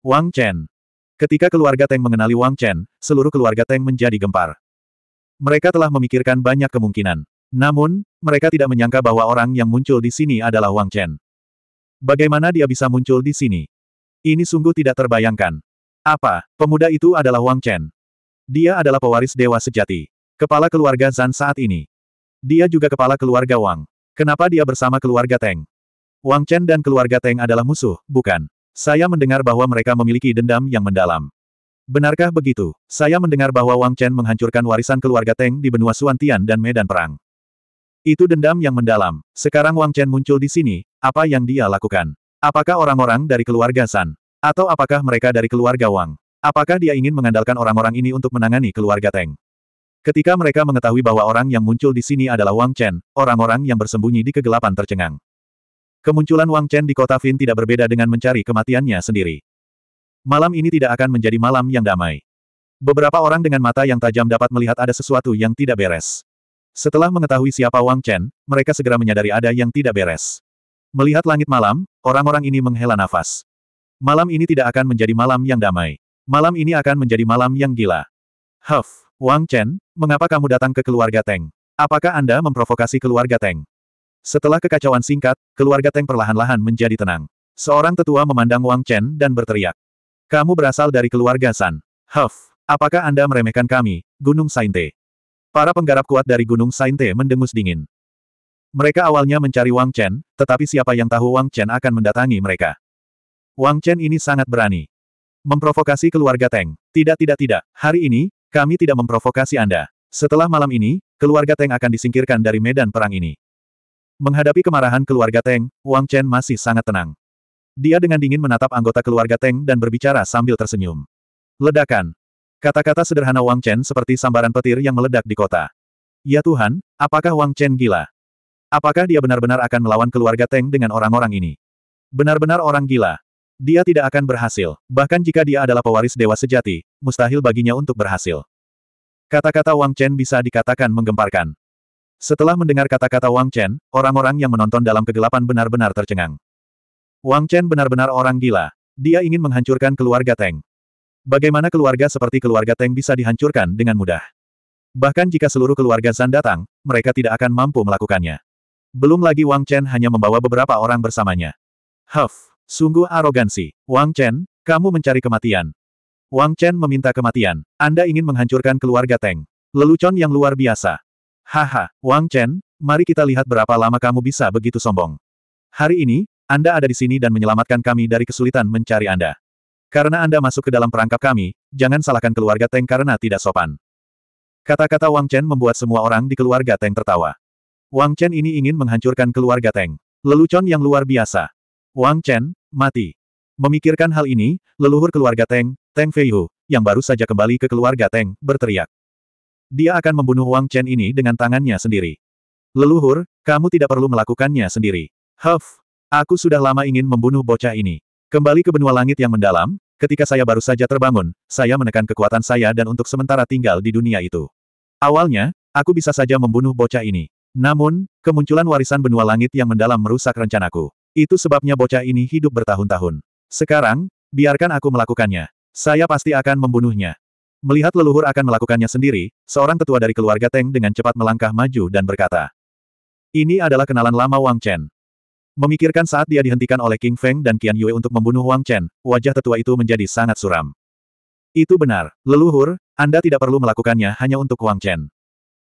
Wang Chen. Ketika keluarga Teng mengenali Wang Chen, seluruh keluarga Teng menjadi gempar. Mereka telah memikirkan banyak kemungkinan. Namun, mereka tidak menyangka bahwa orang yang muncul di sini adalah Wang Chen. Bagaimana dia bisa muncul di sini? Ini sungguh tidak terbayangkan. Apa, pemuda itu adalah Wang Chen? Dia adalah pewaris dewa sejati. Kepala keluarga Zan saat ini. Dia juga kepala keluarga Wang. Kenapa dia bersama keluarga Teng? Wang Chen dan keluarga Teng adalah musuh, bukan? Saya mendengar bahwa mereka memiliki dendam yang mendalam. Benarkah begitu? Saya mendengar bahwa Wang Chen menghancurkan warisan keluarga Teng di benua Suantian dan medan perang. Itu dendam yang mendalam. Sekarang Wang Chen muncul di sini, apa yang dia lakukan? Apakah orang-orang dari keluarga San? Atau apakah mereka dari keluarga Wang? Apakah dia ingin mengandalkan orang-orang ini untuk menangani keluarga Teng? Ketika mereka mengetahui bahwa orang yang muncul di sini adalah Wang Chen, orang-orang yang bersembunyi di kegelapan tercengang. Kemunculan Wang Chen di kota Fin tidak berbeda dengan mencari kematiannya sendiri. Malam ini tidak akan menjadi malam yang damai. Beberapa orang dengan mata yang tajam dapat melihat ada sesuatu yang tidak beres. Setelah mengetahui siapa Wang Chen, mereka segera menyadari ada yang tidak beres. Melihat langit malam, orang-orang ini menghela nafas. Malam ini tidak akan menjadi malam yang damai. Malam ini akan menjadi malam yang gila. Huff, Wang Chen, mengapa kamu datang ke keluarga Teng? Apakah Anda memprovokasi keluarga Teng? Setelah kekacauan singkat, keluarga Teng perlahan-lahan menjadi tenang. Seorang tetua memandang Wang Chen dan berteriak. Kamu berasal dari keluarga San. Huff, apakah Anda meremehkan kami, Gunung Sainte? Para penggarap kuat dari Gunung Sainte mendengus dingin. Mereka awalnya mencari Wang Chen, tetapi siapa yang tahu Wang Chen akan mendatangi mereka. Wang Chen ini sangat berani. Memprovokasi keluarga Teng. Tidak tidak tidak, hari ini, kami tidak memprovokasi Anda. Setelah malam ini, keluarga Teng akan disingkirkan dari medan perang ini. Menghadapi kemarahan keluarga Teng, Wang Chen masih sangat tenang. Dia dengan dingin menatap anggota keluarga Teng dan berbicara sambil tersenyum. Ledakan. Kata-kata sederhana Wang Chen seperti sambaran petir yang meledak di kota. Ya Tuhan, apakah Wang Chen gila? Apakah dia benar-benar akan melawan keluarga Teng dengan orang-orang ini? Benar-benar orang gila. Dia tidak akan berhasil, bahkan jika dia adalah pewaris dewa sejati, mustahil baginya untuk berhasil. Kata-kata Wang Chen bisa dikatakan menggemparkan. Setelah mendengar kata-kata Wang Chen, orang-orang yang menonton dalam kegelapan benar-benar tercengang. Wang Chen benar-benar orang gila. Dia ingin menghancurkan keluarga Teng. Bagaimana keluarga seperti keluarga Teng bisa dihancurkan dengan mudah? Bahkan jika seluruh keluarga Zan datang, mereka tidak akan mampu melakukannya. Belum lagi Wang Chen hanya membawa beberapa orang bersamanya. Huff, sungguh arogansi. Wang Chen, kamu mencari kematian. Wang Chen meminta kematian. Anda ingin menghancurkan keluarga Teng. Lelucon yang luar biasa. Haha, Wang Chen, mari kita lihat berapa lama kamu bisa begitu sombong. Hari ini, Anda ada di sini dan menyelamatkan kami dari kesulitan mencari Anda. Karena Anda masuk ke dalam perangkap kami, jangan salahkan keluarga Teng karena tidak sopan. Kata-kata Wang Chen membuat semua orang di keluarga Teng tertawa. Wang Chen ini ingin menghancurkan keluarga Teng. Lelucon yang luar biasa. Wang Chen, mati. Memikirkan hal ini, leluhur keluarga Teng, Teng Feihu, yang baru saja kembali ke keluarga Teng, berteriak. Dia akan membunuh Wang Chen ini dengan tangannya sendiri. Leluhur, kamu tidak perlu melakukannya sendiri. Huff, aku sudah lama ingin membunuh bocah ini. Kembali ke benua langit yang mendalam, ketika saya baru saja terbangun, saya menekan kekuatan saya dan untuk sementara tinggal di dunia itu. Awalnya, aku bisa saja membunuh bocah ini. Namun, kemunculan warisan benua langit yang mendalam merusak rencanaku. Itu sebabnya bocah ini hidup bertahun-tahun. Sekarang, biarkan aku melakukannya. Saya pasti akan membunuhnya. Melihat leluhur akan melakukannya sendiri, seorang tetua dari keluarga Teng dengan cepat melangkah maju dan berkata. Ini adalah kenalan lama Wang Chen. Memikirkan saat dia dihentikan oleh King Feng dan Qian Yue untuk membunuh Wang Chen, wajah tetua itu menjadi sangat suram. Itu benar, leluhur, Anda tidak perlu melakukannya hanya untuk Wang Chen.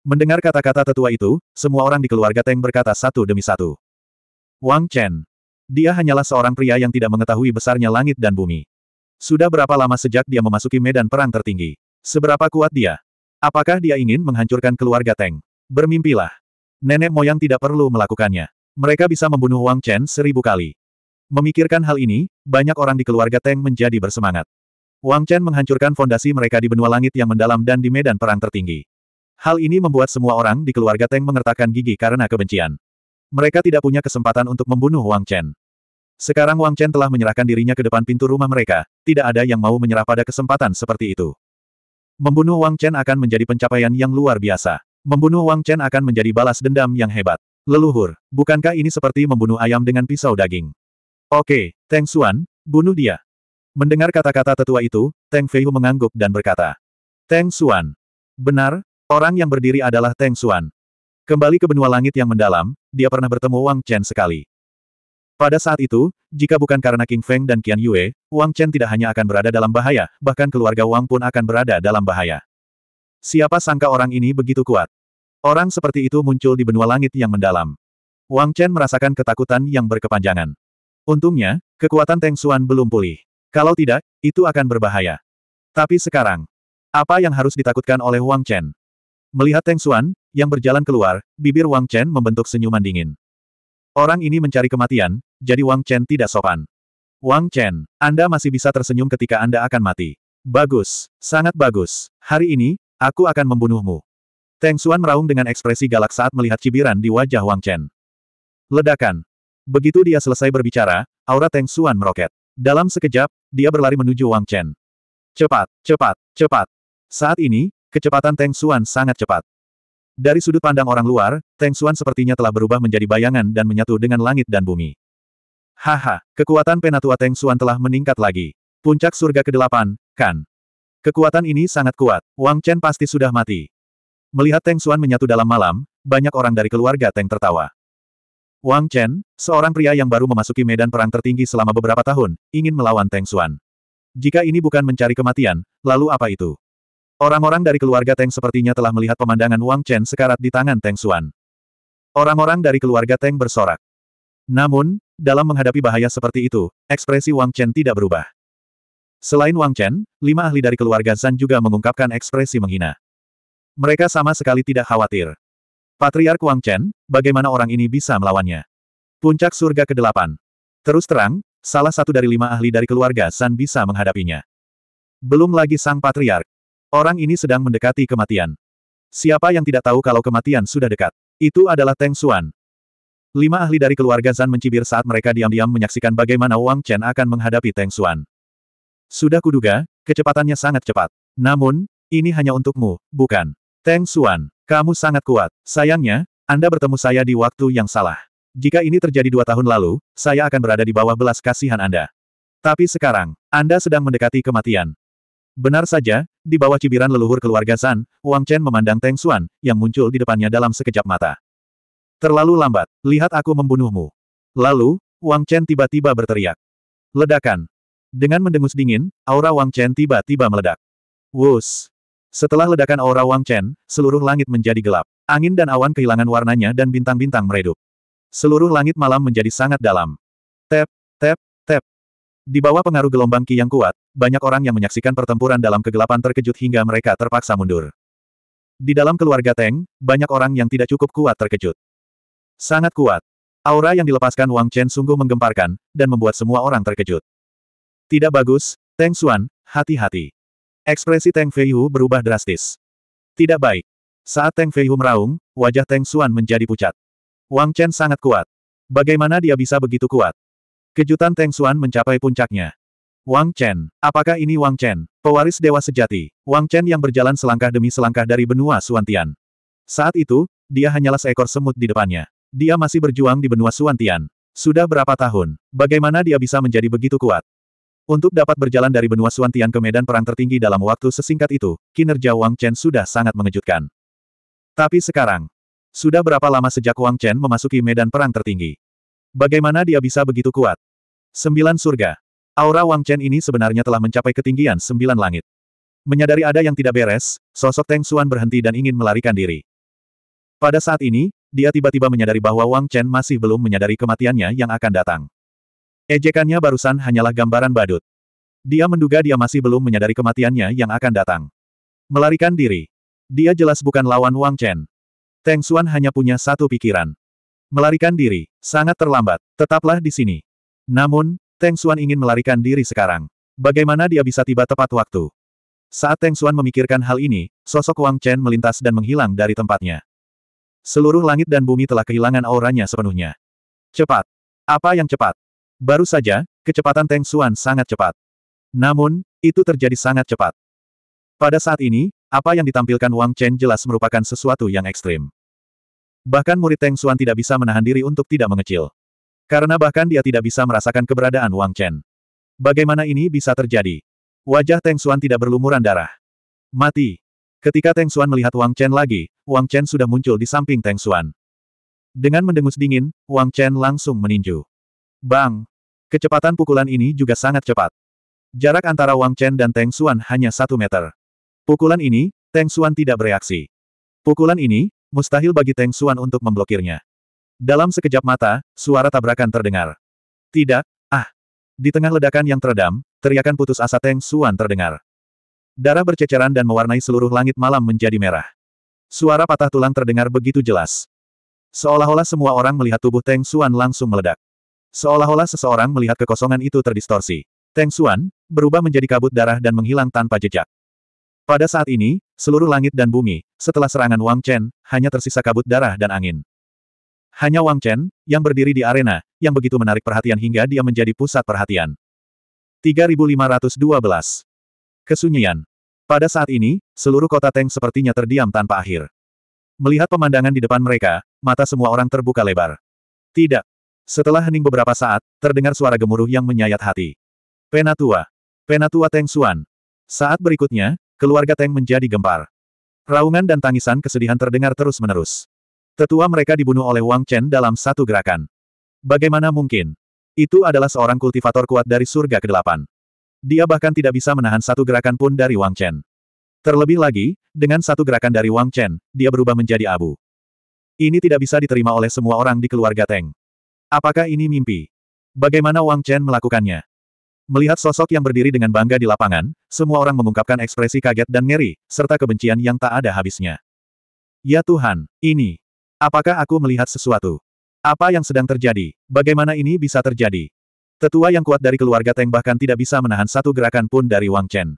Mendengar kata-kata tetua itu, semua orang di keluarga Teng berkata satu demi satu. Wang Chen. Dia hanyalah seorang pria yang tidak mengetahui besarnya langit dan bumi. Sudah berapa lama sejak dia memasuki medan perang tertinggi? Seberapa kuat dia? Apakah dia ingin menghancurkan keluarga Teng? Bermimpilah. Nenek moyang tidak perlu melakukannya. Mereka bisa membunuh Wang Chen seribu kali. Memikirkan hal ini, banyak orang di keluarga Teng menjadi bersemangat. Wang Chen menghancurkan fondasi mereka di benua langit yang mendalam dan di medan perang tertinggi. Hal ini membuat semua orang di keluarga Teng mengertakkan gigi karena kebencian. Mereka tidak punya kesempatan untuk membunuh Wang Chen. Sekarang Wang Chen telah menyerahkan dirinya ke depan pintu rumah mereka, tidak ada yang mau menyerah pada kesempatan seperti itu. Membunuh Wang Chen akan menjadi pencapaian yang luar biasa. Membunuh Wang Chen akan menjadi balas dendam yang hebat. Leluhur, bukankah ini seperti membunuh ayam dengan pisau daging? Oke, Teng Xuan, bunuh dia. Mendengar kata-kata tetua itu, Teng Feiyu mengangguk dan berkata. Teng Xuan. Benar, orang yang berdiri adalah Teng Xuan. Kembali ke benua langit yang mendalam, dia pernah bertemu Wang Chen sekali. Pada saat itu, jika bukan karena King Feng dan Qian Yue, Wang Chen tidak hanya akan berada dalam bahaya, bahkan keluarga Wang pun akan berada dalam bahaya. Siapa sangka orang ini begitu kuat? Orang seperti itu muncul di benua langit yang mendalam. Wang Chen merasakan ketakutan yang berkepanjangan. Untungnya, kekuatan Teng Xuan belum pulih. Kalau tidak, itu akan berbahaya. Tapi sekarang, apa yang harus ditakutkan oleh Wang Chen? Melihat Teng Xuan, yang berjalan keluar, bibir Wang Chen membentuk senyuman dingin. Orang ini mencari kematian, jadi Wang Chen tidak sopan. Wang Chen, Anda masih bisa tersenyum ketika Anda akan mati. Bagus, sangat bagus. Hari ini, aku akan membunuhmu. Teng Xuan meraung dengan ekspresi galak saat melihat cibiran di wajah Wang Chen. Ledakan. Begitu dia selesai berbicara, aura Teng Xuan meroket. Dalam sekejap, dia berlari menuju Wang Chen. Cepat, cepat, cepat. Saat ini, kecepatan Teng Xuan sangat cepat. Dari sudut pandang orang luar, Teng Xuan sepertinya telah berubah menjadi bayangan dan menyatu dengan langit dan bumi. Haha, kekuatan penatua Teng Xuan telah meningkat lagi. Puncak surga ke-8, kan? Kekuatan ini sangat kuat, Wang Chen pasti sudah mati. Melihat Teng Xuan menyatu dalam malam, banyak orang dari keluarga Teng tertawa. Wang Chen, seorang pria yang baru memasuki medan perang tertinggi selama beberapa tahun, ingin melawan Teng Xuan. Jika ini bukan mencari kematian, lalu apa itu? Orang-orang dari keluarga Teng sepertinya telah melihat pemandangan Wang Chen sekarat di tangan Teng Xuan. Orang-orang dari keluarga Teng bersorak. Namun, dalam menghadapi bahaya seperti itu, ekspresi Wang Chen tidak berubah. Selain Wang Chen, lima ahli dari keluarga Zan juga mengungkapkan ekspresi menghina. Mereka sama sekali tidak khawatir. Patriark Wang Chen, bagaimana orang ini bisa melawannya? Puncak surga ke-8. Terus terang, salah satu dari lima ahli dari keluarga San bisa menghadapinya. Belum lagi sang patriark. Orang ini sedang mendekati kematian. Siapa yang tidak tahu kalau kematian sudah dekat? Itu adalah Teng Xuan. Lima ahli dari keluarga Zan mencibir saat mereka diam-diam menyaksikan bagaimana Wang Chen akan menghadapi Teng Xuan. Sudah kuduga, kecepatannya sangat cepat. Namun, ini hanya untukmu, bukan. Teng Xuan, kamu sangat kuat. Sayangnya, Anda bertemu saya di waktu yang salah. Jika ini terjadi dua tahun lalu, saya akan berada di bawah belas kasihan Anda. Tapi sekarang, Anda sedang mendekati kematian. Benar saja, di bawah cibiran leluhur keluarga San, Wang Chen memandang Teng Xuan, yang muncul di depannya dalam sekejap mata. Terlalu lambat, lihat aku membunuhmu. Lalu, Wang Chen tiba-tiba berteriak. Ledakan. Dengan mendengus dingin, aura Wang Chen tiba-tiba meledak. Wus. Setelah ledakan aura Wang Chen, seluruh langit menjadi gelap. Angin dan awan kehilangan warnanya dan bintang-bintang meredup. Seluruh langit malam menjadi sangat dalam. Tep, tep, di bawah pengaruh gelombang Ki yang kuat, banyak orang yang menyaksikan pertempuran dalam kegelapan terkejut hingga mereka terpaksa mundur. Di dalam keluarga Teng, banyak orang yang tidak cukup kuat terkejut. Sangat kuat. Aura yang dilepaskan Wang Chen sungguh menggemparkan, dan membuat semua orang terkejut. Tidak bagus, Teng Xuan, hati-hati. Ekspresi Teng Feihu berubah drastis. Tidak baik. Saat Teng Feihu meraung, wajah Teng Xuan menjadi pucat. Wang Chen sangat kuat. Bagaimana dia bisa begitu kuat? Kejutan Teng Xuan mencapai puncaknya. Wang Chen, apakah ini Wang Chen, pewaris dewa sejati? Wang Chen yang berjalan selangkah demi selangkah dari benua Suantian. Saat itu, dia hanyalah seekor semut di depannya. Dia masih berjuang di benua Suantian. Sudah berapa tahun? Bagaimana dia bisa menjadi begitu kuat? Untuk dapat berjalan dari benua Suantian ke medan perang tertinggi dalam waktu sesingkat itu, kinerja Wang Chen sudah sangat mengejutkan. Tapi sekarang, sudah berapa lama sejak Wang Chen memasuki medan perang tertinggi? Bagaimana dia bisa begitu kuat? Sembilan surga. Aura Wang Chen ini sebenarnya telah mencapai ketinggian sembilan langit. Menyadari ada yang tidak beres, sosok Teng Suan berhenti dan ingin melarikan diri. Pada saat ini, dia tiba-tiba menyadari bahwa Wang Chen masih belum menyadari kematiannya yang akan datang. Ejekannya barusan hanyalah gambaran badut. Dia menduga dia masih belum menyadari kematiannya yang akan datang. Melarikan diri. Dia jelas bukan lawan Wang Chen. Teng Suan hanya punya satu pikiran. Melarikan diri, sangat terlambat. Tetaplah di sini. Namun, Teng Xuan ingin melarikan diri sekarang. Bagaimana dia bisa tiba tepat waktu? Saat Teng Xuan memikirkan hal ini, sosok Wang Chen melintas dan menghilang dari tempatnya. Seluruh langit dan bumi telah kehilangan auranya sepenuhnya. Cepat. Apa yang cepat? Baru saja, kecepatan Teng Xuan sangat cepat. Namun, itu terjadi sangat cepat. Pada saat ini, apa yang ditampilkan Wang Chen jelas merupakan sesuatu yang ekstrim. Bahkan murid Teng Suan tidak bisa menahan diri untuk tidak mengecil. Karena bahkan dia tidak bisa merasakan keberadaan Wang Chen. Bagaimana ini bisa terjadi? Wajah Teng Suan tidak berlumuran darah. Mati. Ketika Teng Suan melihat Wang Chen lagi, Wang Chen sudah muncul di samping Teng Suan. Dengan mendengus dingin, Wang Chen langsung meninju. Bang! Kecepatan pukulan ini juga sangat cepat. Jarak antara Wang Chen dan Teng Suan hanya satu meter. Pukulan ini, Teng Suan tidak bereaksi. Pukulan ini, Mustahil bagi Teng Suan untuk memblokirnya. Dalam sekejap mata, suara tabrakan terdengar. Tidak, ah. Di tengah ledakan yang teredam, teriakan putus asa Teng Suan terdengar. Darah berceceran dan mewarnai seluruh langit malam menjadi merah. Suara patah tulang terdengar begitu jelas. Seolah-olah semua orang melihat tubuh Teng Suan langsung meledak. Seolah-olah seseorang melihat kekosongan itu terdistorsi. Teng Suan berubah menjadi kabut darah dan menghilang tanpa jejak. Pada saat ini, seluruh langit dan bumi, setelah serangan Wang Chen, hanya tersisa kabut darah dan angin. Hanya Wang Chen, yang berdiri di arena, yang begitu menarik perhatian hingga dia menjadi pusat perhatian. 3512. Kesunyian. Pada saat ini, seluruh kota Teng sepertinya terdiam tanpa akhir. Melihat pemandangan di depan mereka, mata semua orang terbuka lebar. Tidak. Setelah hening beberapa saat, terdengar suara gemuruh yang menyayat hati. Penatua. Penatua Teng Suan. saat berikutnya, Keluarga Teng menjadi gempar. Raungan dan tangisan kesedihan terdengar terus-menerus. Tetua mereka dibunuh oleh Wang Chen dalam satu gerakan. Bagaimana mungkin? Itu adalah seorang kultivator kuat dari surga ke-8. Dia bahkan tidak bisa menahan satu gerakan pun dari Wang Chen. Terlebih lagi, dengan satu gerakan dari Wang Chen, dia berubah menjadi abu. Ini tidak bisa diterima oleh semua orang di keluarga Teng. Apakah ini mimpi? Bagaimana Wang Chen melakukannya? Melihat sosok yang berdiri dengan bangga di lapangan, semua orang mengungkapkan ekspresi kaget dan ngeri, serta kebencian yang tak ada habisnya. Ya Tuhan, ini. Apakah aku melihat sesuatu? Apa yang sedang terjadi? Bagaimana ini bisa terjadi? Tetua yang kuat dari keluarga Teng bahkan tidak bisa menahan satu gerakan pun dari Wang Chen.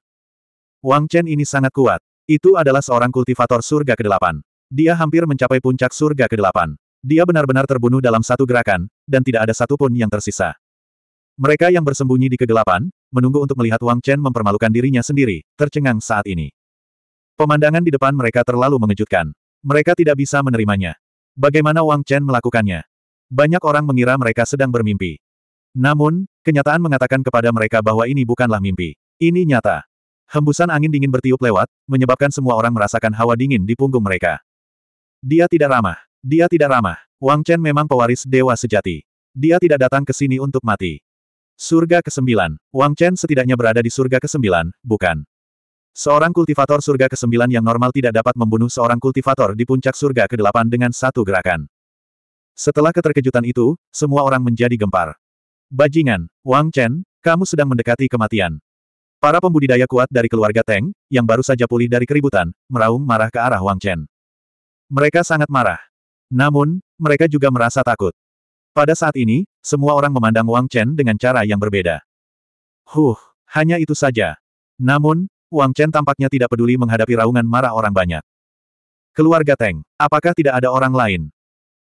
Wang Chen ini sangat kuat. Itu adalah seorang kultivator surga ke-8. Dia hampir mencapai puncak surga ke-8. Dia benar-benar terbunuh dalam satu gerakan, dan tidak ada satupun yang tersisa. Mereka yang bersembunyi di kegelapan, menunggu untuk melihat Wang Chen mempermalukan dirinya sendiri, tercengang saat ini. Pemandangan di depan mereka terlalu mengejutkan. Mereka tidak bisa menerimanya. Bagaimana Wang Chen melakukannya? Banyak orang mengira mereka sedang bermimpi. Namun, kenyataan mengatakan kepada mereka bahwa ini bukanlah mimpi. Ini nyata. Hembusan angin dingin bertiup lewat, menyebabkan semua orang merasakan hawa dingin di punggung mereka. Dia tidak ramah. Dia tidak ramah. Wang Chen memang pewaris dewa sejati. Dia tidak datang ke sini untuk mati. Surga ke-9. Wang Chen setidaknya berada di surga ke-9, bukan? Seorang kultivator surga ke-9 yang normal tidak dapat membunuh seorang kultivator di puncak surga ke-8 dengan satu gerakan. Setelah keterkejutan itu, semua orang menjadi gempar. Bajingan, Wang Chen, kamu sedang mendekati kematian. Para pembudidaya kuat dari keluarga Teng, yang baru saja pulih dari keributan, meraung marah ke arah Wang Chen. Mereka sangat marah. Namun, mereka juga merasa takut. Pada saat ini, semua orang memandang Wang Chen dengan cara yang berbeda. Huh, hanya itu saja. Namun, Wang Chen tampaknya tidak peduli menghadapi raungan marah orang banyak. Keluarga Teng, apakah tidak ada orang lain?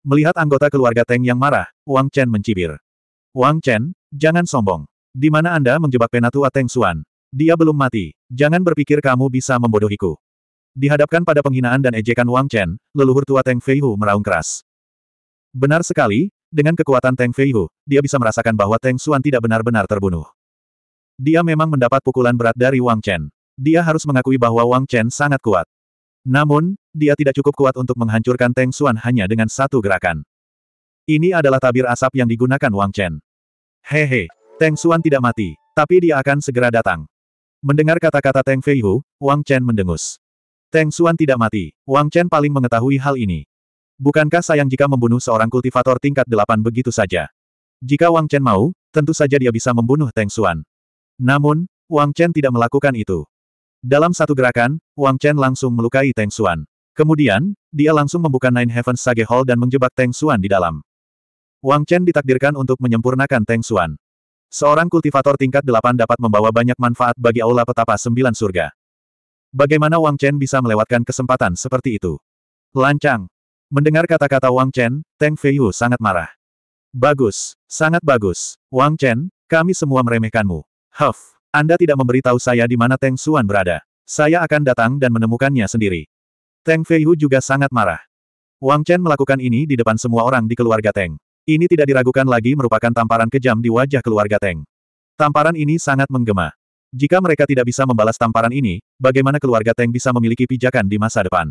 Melihat anggota keluarga Teng yang marah, Wang Chen mencibir. Wang Chen, jangan sombong. Di mana Anda menjebak penatua Teng Suan? Dia belum mati. Jangan berpikir kamu bisa membodohiku. Dihadapkan pada penghinaan dan ejekan Wang Chen, leluhur tua Teng Feihu meraung keras. Benar sekali, dengan kekuatan Tang Feihu, dia bisa merasakan bahwa Tang Suan tidak benar-benar terbunuh. Dia memang mendapat pukulan berat dari Wang Chen. Dia harus mengakui bahwa Wang Chen sangat kuat. Namun, dia tidak cukup kuat untuk menghancurkan Tang Suan hanya dengan satu gerakan. Ini adalah tabir asap yang digunakan Wang Chen. Hehe, Tang Suan tidak mati, tapi dia akan segera datang. Mendengar kata-kata Tang Feihu, Wang Chen mendengus. Tang Suan tidak mati, Wang Chen paling mengetahui hal ini. Bukankah sayang jika membunuh seorang kultivator tingkat delapan begitu saja? Jika Wang Chen mau, tentu saja dia bisa membunuh Teng Xuan. Namun, Wang Chen tidak melakukan itu. Dalam satu gerakan, Wang Chen langsung melukai Teng Xuan. Kemudian, dia langsung membuka Nine Heavens Sage Hall dan menjebak Teng Xuan di dalam. Wang Chen ditakdirkan untuk menyempurnakan Teng Xuan. Seorang kultivator tingkat delapan dapat membawa banyak manfaat bagi aula petapa sembilan surga. Bagaimana Wang Chen bisa melewatkan kesempatan seperti itu? Lancang. Mendengar kata-kata Wang Chen, Teng Feiyu sangat marah. Bagus, sangat bagus. Wang Chen, kami semua meremehkanmu. Huff, Anda tidak memberitahu saya di mana Teng Xuan berada. Saya akan datang dan menemukannya sendiri. Teng Feiyu juga sangat marah. Wang Chen melakukan ini di depan semua orang di keluarga Teng. Ini tidak diragukan lagi merupakan tamparan kejam di wajah keluarga Teng. Tamparan ini sangat menggema. Jika mereka tidak bisa membalas tamparan ini, bagaimana keluarga Teng bisa memiliki pijakan di masa depan?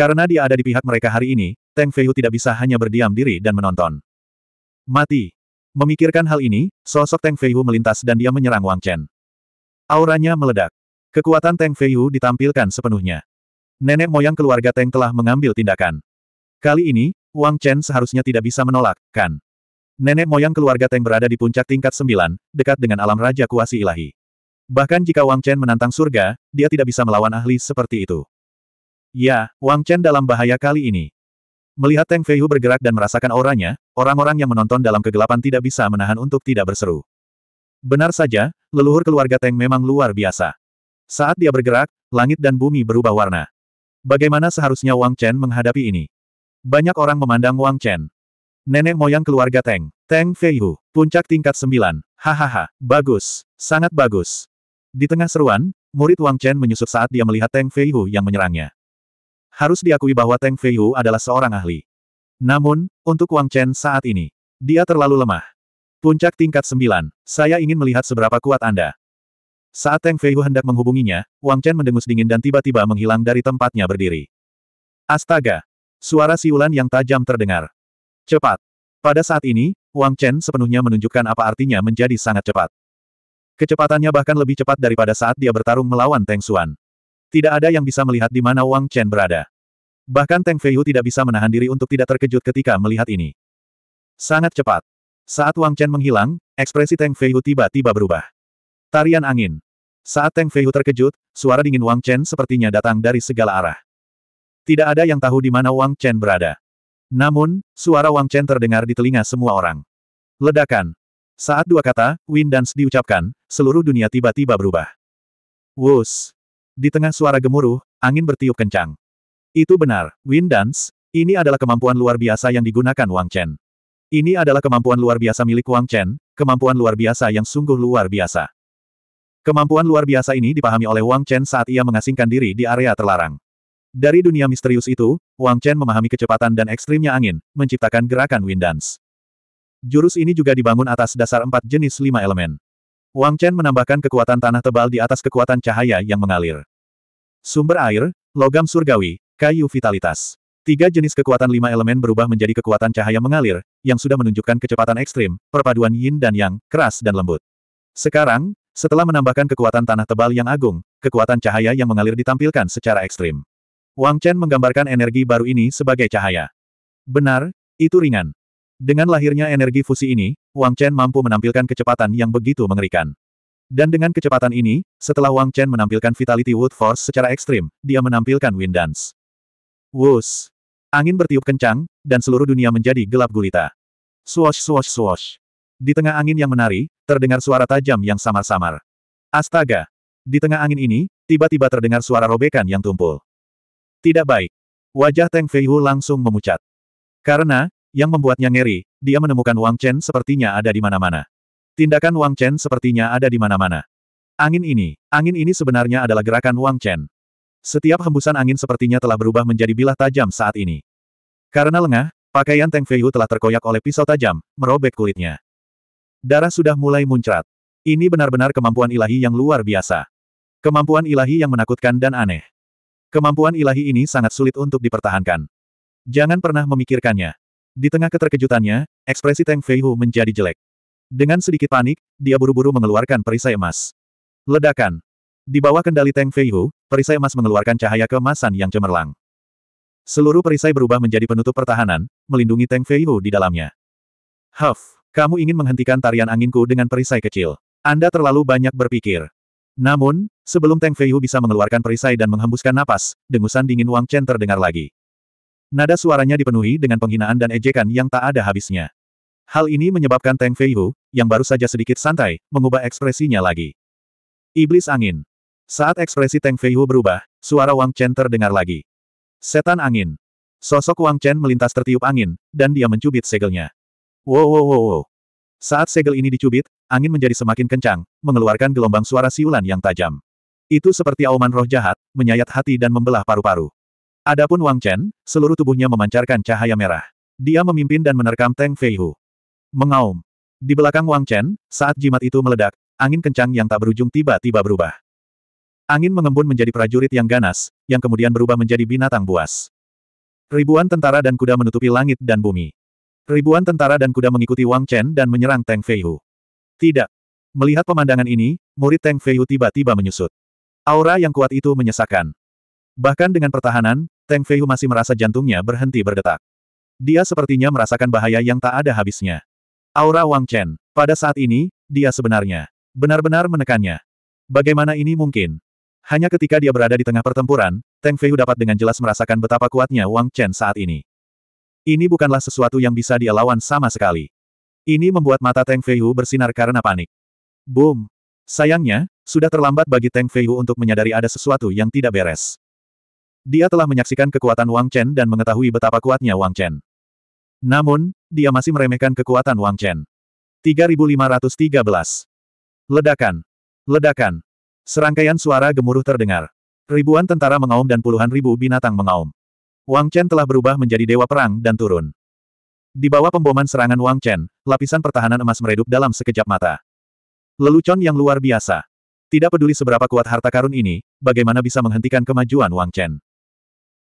Karena dia ada di pihak mereka hari ini, Teng Feiyu tidak bisa hanya berdiam diri dan menonton. Mati. Memikirkan hal ini, sosok Teng Feiyu melintas dan dia menyerang Wang Chen. Auranya meledak. Kekuatan Teng Feiyu ditampilkan sepenuhnya. Nenek moyang keluarga Teng telah mengambil tindakan. Kali ini, Wang Chen seharusnya tidak bisa menolak, kan? Nenek moyang keluarga Teng berada di puncak tingkat sembilan, dekat dengan alam Raja Kuasi Ilahi. Bahkan jika Wang Chen menantang surga, dia tidak bisa melawan ahli seperti itu. Ya, Wang Chen dalam bahaya kali ini. Melihat Teng Feihu bergerak dan merasakan auranya, orang-orang yang menonton dalam kegelapan tidak bisa menahan untuk tidak berseru. Benar saja, leluhur keluarga Teng memang luar biasa. Saat dia bergerak, langit dan bumi berubah warna. Bagaimana seharusnya Wang Chen menghadapi ini? Banyak orang memandang Wang Chen. Nenek moyang keluarga Teng, Teng Feihu, puncak tingkat sembilan. hahaha, bagus, sangat bagus. Di tengah seruan, murid Wang Chen menyusut saat dia melihat Teng Feihu yang menyerangnya. Harus diakui bahwa Tang Feiyu adalah seorang ahli. Namun, untuk Wang Chen saat ini, dia terlalu lemah. Puncak tingkat 9, saya ingin melihat seberapa kuat Anda. Saat Tang Feiyu hendak menghubunginya, Wang Chen mendengus dingin dan tiba-tiba menghilang dari tempatnya berdiri. Astaga! Suara siulan yang tajam terdengar. Cepat! Pada saat ini, Wang Chen sepenuhnya menunjukkan apa artinya menjadi sangat cepat. Kecepatannya bahkan lebih cepat daripada saat dia bertarung melawan Teng Xuan. Tidak ada yang bisa melihat di mana Wang Chen berada. Bahkan Teng Feiyu tidak bisa menahan diri untuk tidak terkejut ketika melihat ini. Sangat cepat. Saat Wang Chen menghilang, ekspresi Teng Feiyu tiba-tiba berubah. Tarian angin. Saat Teng Feiyu terkejut, suara dingin Wang Chen sepertinya datang dari segala arah. Tidak ada yang tahu di mana Wang Chen berada. Namun, suara Wang Chen terdengar di telinga semua orang. Ledakan. Saat dua kata, wind dance diucapkan, seluruh dunia tiba-tiba berubah. Wus. Di tengah suara gemuruh, angin bertiup kencang. Itu benar, Wind Dance, ini adalah kemampuan luar biasa yang digunakan Wang Chen. Ini adalah kemampuan luar biasa milik Wang Chen, kemampuan luar biasa yang sungguh luar biasa. Kemampuan luar biasa ini dipahami oleh Wang Chen saat ia mengasingkan diri di area terlarang. Dari dunia misterius itu, Wang Chen memahami kecepatan dan ekstrimnya angin, menciptakan gerakan Wind Dance. Jurus ini juga dibangun atas dasar empat jenis lima elemen. Wang Chen menambahkan kekuatan tanah tebal di atas kekuatan cahaya yang mengalir. Sumber air, logam surgawi, kayu vitalitas. Tiga jenis kekuatan lima elemen berubah menjadi kekuatan cahaya mengalir, yang sudah menunjukkan kecepatan ekstrim, perpaduan yin dan yang, keras dan lembut. Sekarang, setelah menambahkan kekuatan tanah tebal yang agung, kekuatan cahaya yang mengalir ditampilkan secara ekstrim. Wang Chen menggambarkan energi baru ini sebagai cahaya. Benar, itu ringan. Dengan lahirnya energi fusi ini, Wang Chen mampu menampilkan kecepatan yang begitu mengerikan. Dan dengan kecepatan ini, setelah Wang Chen menampilkan Vitality Wood Force secara ekstrim, dia menampilkan Wind Dance. Wus! Angin bertiup kencang, dan seluruh dunia menjadi gelap gulita. Swash swash swash. Di tengah angin yang menari, terdengar suara tajam yang samar-samar. Astaga! Di tengah angin ini, tiba-tiba terdengar suara robekan yang tumpul. Tidak baik. Wajah Teng Feihu langsung memucat. Karena, yang membuatnya ngeri, dia menemukan Wang Chen sepertinya ada di mana-mana. Tindakan Wang Chen sepertinya ada di mana-mana. Angin ini, angin ini sebenarnya adalah gerakan Wang Chen. Setiap hembusan angin sepertinya telah berubah menjadi bilah tajam saat ini. Karena lengah, pakaian Teng Feiyu telah terkoyak oleh pisau tajam, merobek kulitnya. Darah sudah mulai muncrat. Ini benar-benar kemampuan ilahi yang luar biasa. Kemampuan ilahi yang menakutkan dan aneh. Kemampuan ilahi ini sangat sulit untuk dipertahankan. Jangan pernah memikirkannya. Di tengah keterkejutannya, ekspresi Teng Feihu menjadi jelek. Dengan sedikit panik, dia buru-buru mengeluarkan perisai emas. Ledakan. Di bawah kendali Tang Feihu, perisai emas mengeluarkan cahaya kemasan yang cemerlang. Seluruh perisai berubah menjadi penutup pertahanan, melindungi Tang Feihu di dalamnya. Huff, kamu ingin menghentikan tarian anginku dengan perisai kecil. Anda terlalu banyak berpikir. Namun, sebelum Tang Feihu bisa mengeluarkan perisai dan menghembuskan napas, dengusan dingin Wang Chen terdengar lagi. Nada suaranya dipenuhi dengan penghinaan dan ejekan yang tak ada habisnya. Hal ini menyebabkan Tang Feihu, yang baru saja sedikit santai, mengubah ekspresinya lagi. Iblis angin. Saat ekspresi Tang Feihu berubah, suara Wang Chen terdengar lagi. Setan angin. Sosok Wang Chen melintas tertiup angin, dan dia mencubit segelnya. Wow wow wow wow. Saat segel ini dicubit, angin menjadi semakin kencang, mengeluarkan gelombang suara siulan yang tajam. Itu seperti auman roh jahat, menyayat hati dan membelah paru-paru. Adapun Wang Chen, seluruh tubuhnya memancarkan cahaya merah. Dia memimpin dan menerkam Tang Feihu. Mengaum. Di belakang Wang Chen, saat jimat itu meledak, angin kencang yang tak berujung tiba-tiba berubah. Angin mengembun menjadi prajurit yang ganas, yang kemudian berubah menjadi binatang buas. Ribuan tentara dan kuda menutupi langit dan bumi. Ribuan tentara dan kuda mengikuti Wang Chen dan menyerang Tang Feihu. Tidak. Melihat pemandangan ini, murid Tang Feihu tiba-tiba menyusut. Aura yang kuat itu menyesakan. Bahkan dengan pertahanan, Tang Feihu masih merasa jantungnya berhenti berdetak. Dia sepertinya merasakan bahaya yang tak ada habisnya. Aura Wang Chen. Pada saat ini, dia sebenarnya benar-benar menekannya. Bagaimana ini mungkin? Hanya ketika dia berada di tengah pertempuran, Teng Feihu dapat dengan jelas merasakan betapa kuatnya Wang Chen saat ini. Ini bukanlah sesuatu yang bisa dia lawan sama sekali. Ini membuat mata Teng Feihu bersinar karena panik. Boom! Sayangnya, sudah terlambat bagi Teng Feihu untuk menyadari ada sesuatu yang tidak beres. Dia telah menyaksikan kekuatan Wang Chen dan mengetahui betapa kuatnya Wang Chen. Namun, dia masih meremehkan kekuatan Wang Chen. 3513. Ledakan. Ledakan. Serangkaian suara gemuruh terdengar. Ribuan tentara mengaum dan puluhan ribu binatang mengaum. Wang Chen telah berubah menjadi dewa perang dan turun. Di bawah pemboman serangan Wang Chen, lapisan pertahanan emas meredup dalam sekejap mata. Lelucon yang luar biasa. Tidak peduli seberapa kuat harta karun ini, bagaimana bisa menghentikan kemajuan Wang Chen.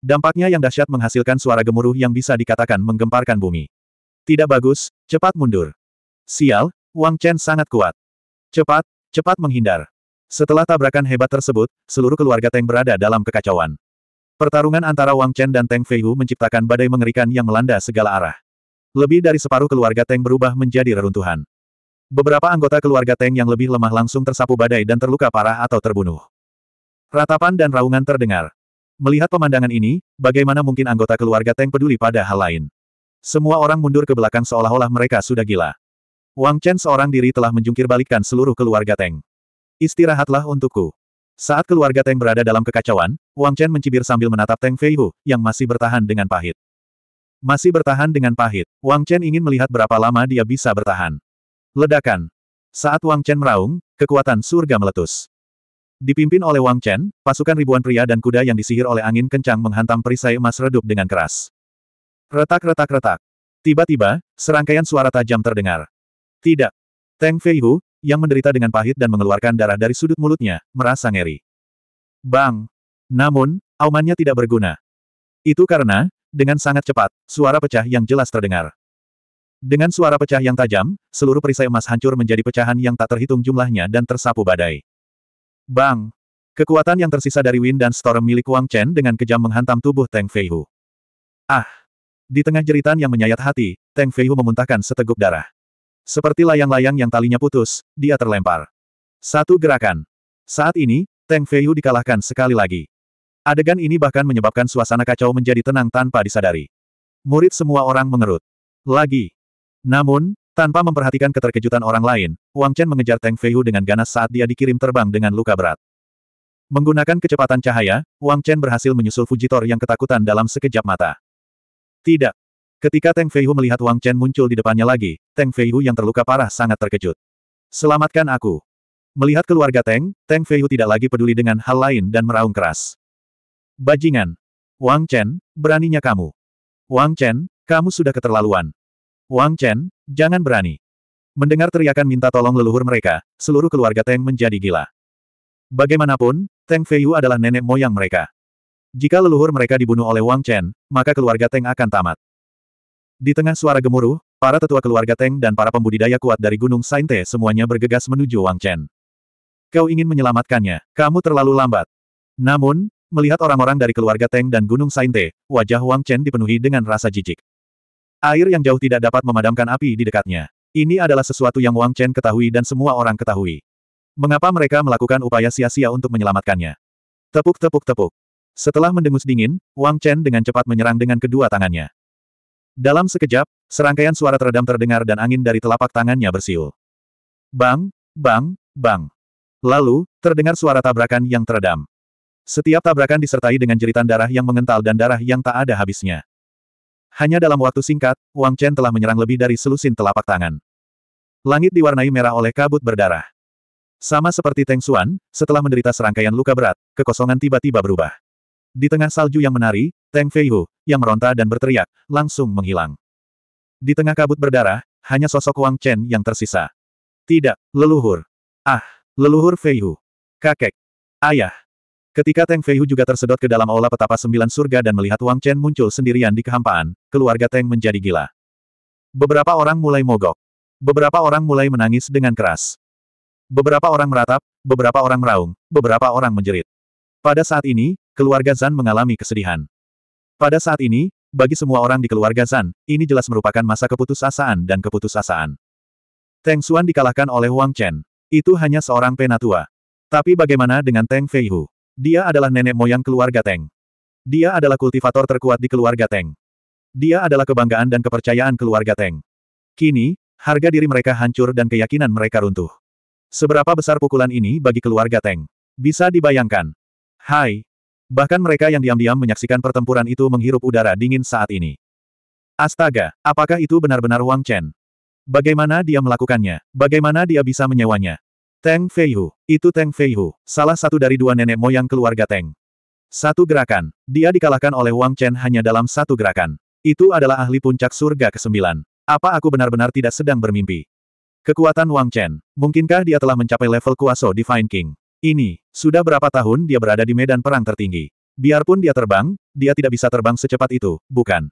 Dampaknya yang dahsyat menghasilkan suara gemuruh yang bisa dikatakan menggemparkan bumi. Tidak bagus, cepat mundur. Sial, Wang Chen sangat kuat. Cepat, cepat menghindar. Setelah tabrakan hebat tersebut, seluruh keluarga Teng berada dalam kekacauan. Pertarungan antara Wang Chen dan Teng Feihu menciptakan badai mengerikan yang melanda segala arah. Lebih dari separuh keluarga Teng berubah menjadi reruntuhan. Beberapa anggota keluarga Teng yang lebih lemah langsung tersapu badai dan terluka parah atau terbunuh. Ratapan dan raungan terdengar. Melihat pemandangan ini, bagaimana mungkin anggota keluarga Teng peduli pada hal lain? Semua orang mundur ke belakang seolah-olah mereka sudah gila. Wang Chen seorang diri telah menjungkir seluruh keluarga Teng. Istirahatlah untukku. Saat keluarga Teng berada dalam kekacauan, Wang Chen mencibir sambil menatap Teng Feihu, yang masih bertahan dengan pahit. Masih bertahan dengan pahit, Wang Chen ingin melihat berapa lama dia bisa bertahan. Ledakan. Saat Wang Chen meraung, kekuatan surga meletus. Dipimpin oleh Wang Chen, pasukan ribuan pria dan kuda yang disihir oleh angin kencang menghantam perisai emas redup dengan keras. Retak-retak-retak. Tiba-tiba, serangkaian suara tajam terdengar. Tidak. Teng Feihu, yang menderita dengan pahit dan mengeluarkan darah dari sudut mulutnya, merasa ngeri. Bang! Namun, aumannya tidak berguna. Itu karena, dengan sangat cepat, suara pecah yang jelas terdengar. Dengan suara pecah yang tajam, seluruh perisai emas hancur menjadi pecahan yang tak terhitung jumlahnya dan tersapu badai. Bang! Kekuatan yang tersisa dari Wind dan Storm milik Wang Chen dengan kejam menghantam tubuh Teng Feihu. Ah! Di tengah jeritan yang menyayat hati, Teng Feihu memuntahkan seteguk darah. Seperti layang-layang yang talinya putus, dia terlempar. Satu gerakan. Saat ini, Teng Feihu dikalahkan sekali lagi. Adegan ini bahkan menyebabkan suasana kacau menjadi tenang tanpa disadari. Murid semua orang mengerut. Lagi. Namun, tanpa memperhatikan keterkejutan orang lain, Wang Chen mengejar Teng Feihu dengan ganas saat dia dikirim terbang dengan luka berat. Menggunakan kecepatan cahaya, Wang Chen berhasil menyusul Fujitor yang ketakutan dalam sekejap mata. Tidak. Ketika Teng Feihu melihat Wang Chen muncul di depannya lagi, Teng Feihu yang terluka parah sangat terkejut. Selamatkan aku. Melihat keluarga Teng, Teng Feihu tidak lagi peduli dengan hal lain dan meraung keras. Bajingan. Wang Chen, beraninya kamu. Wang Chen, kamu sudah keterlaluan. Wang Chen, jangan berani. Mendengar teriakan minta tolong leluhur mereka, seluruh keluarga Teng menjadi gila. Bagaimanapun, Teng Feiyu adalah nenek moyang mereka. Jika leluhur mereka dibunuh oleh Wang Chen, maka keluarga Teng akan tamat. Di tengah suara gemuruh, para tetua keluarga Teng dan para pembudidaya kuat dari Gunung Sainte semuanya bergegas menuju Wang Chen. Kau ingin menyelamatkannya, kamu terlalu lambat. Namun, melihat orang-orang dari keluarga Teng dan Gunung Sainte, wajah Wang Chen dipenuhi dengan rasa jijik. Air yang jauh tidak dapat memadamkan api di dekatnya. Ini adalah sesuatu yang Wang Chen ketahui dan semua orang ketahui. Mengapa mereka melakukan upaya sia-sia untuk menyelamatkannya? Tepuk-tepuk-tepuk. Setelah mendengus dingin, Wang Chen dengan cepat menyerang dengan kedua tangannya. Dalam sekejap, serangkaian suara teredam terdengar dan angin dari telapak tangannya bersiul. Bang, bang, bang. Lalu, terdengar suara tabrakan yang teredam. Setiap tabrakan disertai dengan jeritan darah yang mengental dan darah yang tak ada habisnya. Hanya dalam waktu singkat, Wang Chen telah menyerang lebih dari selusin telapak tangan. Langit diwarnai merah oleh kabut berdarah. Sama seperti Teng Xuan, setelah menderita serangkaian luka berat, kekosongan tiba-tiba berubah. Di tengah salju yang menari, Tang Feihu, yang meronta dan berteriak, langsung menghilang. Di tengah kabut berdarah, hanya sosok Wang Chen yang tersisa. Tidak, leluhur. Ah, leluhur Feihu. Kakek. Ayah. Ketika Tang Feihu juga tersedot ke dalam aula petapa sembilan surga dan melihat Wang Chen muncul sendirian di kehampaan, keluarga Tang menjadi gila. Beberapa orang mulai mogok. Beberapa orang mulai menangis dengan keras. Beberapa orang meratap, beberapa orang meraung, beberapa orang menjerit. Pada saat ini, keluarga Zan mengalami kesedihan. Pada saat ini, bagi semua orang di keluarga Zan, ini jelas merupakan masa keputusasaan dan keputusasaan. Teng Xuan dikalahkan oleh Wang Chen. Itu hanya seorang penatua. Tapi bagaimana dengan Teng Feihu? Dia adalah nenek moyang keluarga Teng. Dia adalah kultivator terkuat di keluarga Teng. Dia adalah kebanggaan dan kepercayaan keluarga Teng. Kini, harga diri mereka hancur dan keyakinan mereka runtuh. Seberapa besar pukulan ini bagi keluarga Teng? Bisa dibayangkan. Hai, Bahkan mereka yang diam-diam menyaksikan pertempuran itu menghirup udara dingin saat ini. Astaga, apakah itu benar-benar Wang Chen? Bagaimana dia melakukannya? Bagaimana dia bisa menyewanya? Teng Feihu, itu Teng Feihu, salah satu dari dua nenek moyang keluarga Teng. Satu gerakan, dia dikalahkan oleh Wang Chen hanya dalam satu gerakan. Itu adalah ahli puncak surga ke-9. Apa aku benar-benar tidak sedang bermimpi? Kekuatan Wang Chen, mungkinkah dia telah mencapai level kuaso Divine King? Ini, sudah berapa tahun dia berada di medan perang tertinggi. Biarpun dia terbang, dia tidak bisa terbang secepat itu, bukan?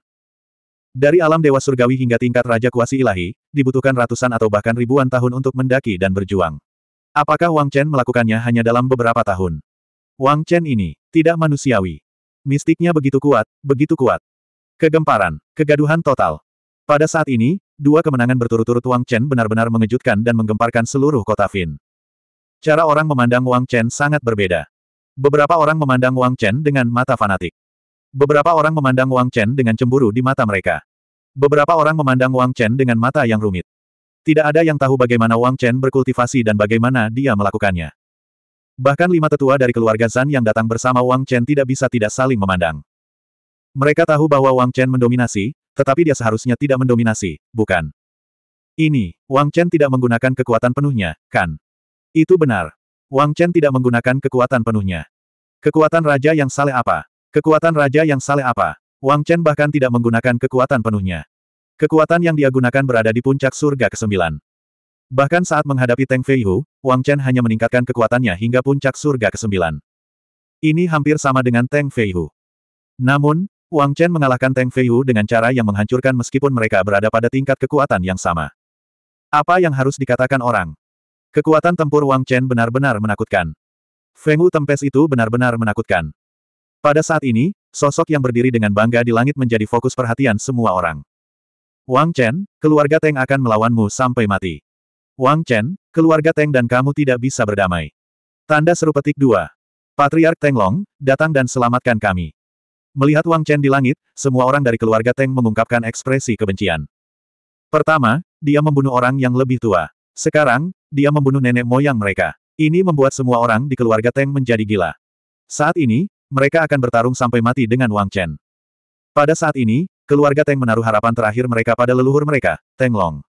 Dari alam dewa surgawi hingga tingkat raja kuasi ilahi, dibutuhkan ratusan atau bahkan ribuan tahun untuk mendaki dan berjuang. Apakah Wang Chen melakukannya hanya dalam beberapa tahun? Wang Chen ini, tidak manusiawi. Mistiknya begitu kuat, begitu kuat. Kegemparan, kegaduhan total. Pada saat ini, dua kemenangan berturut-turut Wang Chen benar-benar mengejutkan dan menggemparkan seluruh kota Fin. Cara orang memandang Wang Chen sangat berbeda. Beberapa orang memandang Wang Chen dengan mata fanatik. Beberapa orang memandang Wang Chen dengan cemburu di mata mereka. Beberapa orang memandang Wang Chen dengan mata yang rumit. Tidak ada yang tahu bagaimana Wang Chen berkultivasi dan bagaimana dia melakukannya. Bahkan lima tetua dari keluarga Zan yang datang bersama Wang Chen tidak bisa tidak saling memandang. Mereka tahu bahwa Wang Chen mendominasi, tetapi dia seharusnya tidak mendominasi, bukan? Ini, Wang Chen tidak menggunakan kekuatan penuhnya, kan? Itu benar. Wang Chen tidak menggunakan kekuatan penuhnya. Kekuatan raja yang saleh apa? Kekuatan raja yang saleh apa? Wang Chen bahkan tidak menggunakan kekuatan penuhnya. Kekuatan yang dia gunakan berada di puncak surga ke-9. Bahkan saat menghadapi Teng Feihu, Wang Chen hanya meningkatkan kekuatannya hingga puncak surga ke-9. Ini hampir sama dengan Teng Feihu. Namun, Wang Chen mengalahkan Teng Feihu dengan cara yang menghancurkan meskipun mereka berada pada tingkat kekuatan yang sama. Apa yang harus dikatakan orang? Kekuatan tempur Wang Chen benar-benar menakutkan. Feng Wu Tempes itu benar-benar menakutkan. Pada saat ini, sosok yang berdiri dengan bangga di langit menjadi fokus perhatian semua orang. Wang Chen, keluarga Teng akan melawanmu sampai mati. Wang Chen, keluarga Teng dan kamu tidak bisa berdamai. Tanda seru petik dua. Patriark Teng Long, datang dan selamatkan kami. Melihat Wang Chen di langit, semua orang dari keluarga Teng mengungkapkan ekspresi kebencian. Pertama, dia membunuh orang yang lebih tua. Sekarang, dia membunuh nenek moyang mereka. Ini membuat semua orang di keluarga Teng menjadi gila. Saat ini, mereka akan bertarung sampai mati dengan Wang Chen. Pada saat ini, keluarga Teng menaruh harapan terakhir mereka pada leluhur mereka, Teng Long.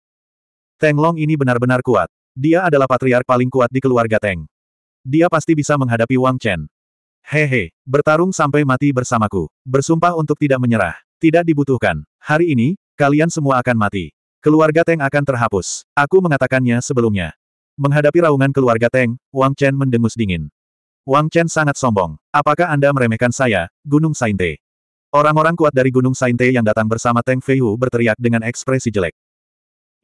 Teng Long ini benar-benar kuat. Dia adalah patriark paling kuat di keluarga Teng. Dia pasti bisa menghadapi Wang Chen. Hehe, bertarung sampai mati bersamaku. Bersumpah untuk tidak menyerah. Tidak dibutuhkan. Hari ini, kalian semua akan mati. Keluarga Teng akan terhapus. Aku mengatakannya sebelumnya. Menghadapi raungan keluarga Teng, Wang Chen mendengus dingin. Wang Chen sangat sombong. Apakah Anda meremehkan saya, Gunung Sainte? Orang-orang kuat dari Gunung Sainte yang datang bersama Teng Feihu berteriak dengan ekspresi jelek.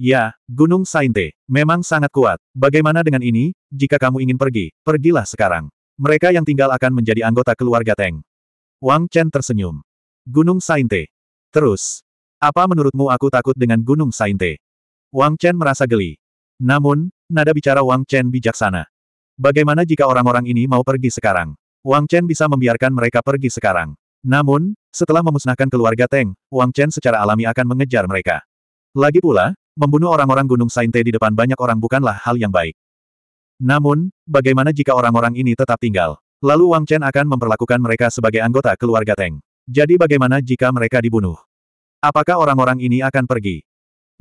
Ya, Gunung Sainte, memang sangat kuat. Bagaimana dengan ini, jika kamu ingin pergi, pergilah sekarang. Mereka yang tinggal akan menjadi anggota keluarga Teng. Wang Chen tersenyum. Gunung Sainte. Terus, apa menurutmu aku takut dengan Gunung Sainte? Wang Chen merasa geli. Namun, nada bicara Wang Chen bijaksana. Bagaimana jika orang-orang ini mau pergi sekarang? Wang Chen bisa membiarkan mereka pergi sekarang. Namun, setelah memusnahkan keluarga Teng, Wang Chen secara alami akan mengejar mereka. Lagi pula, membunuh orang-orang Gunung Sainte di depan banyak orang bukanlah hal yang baik. Namun, bagaimana jika orang-orang ini tetap tinggal? Lalu Wang Chen akan memperlakukan mereka sebagai anggota keluarga Teng. Jadi bagaimana jika mereka dibunuh? Apakah orang-orang ini akan pergi?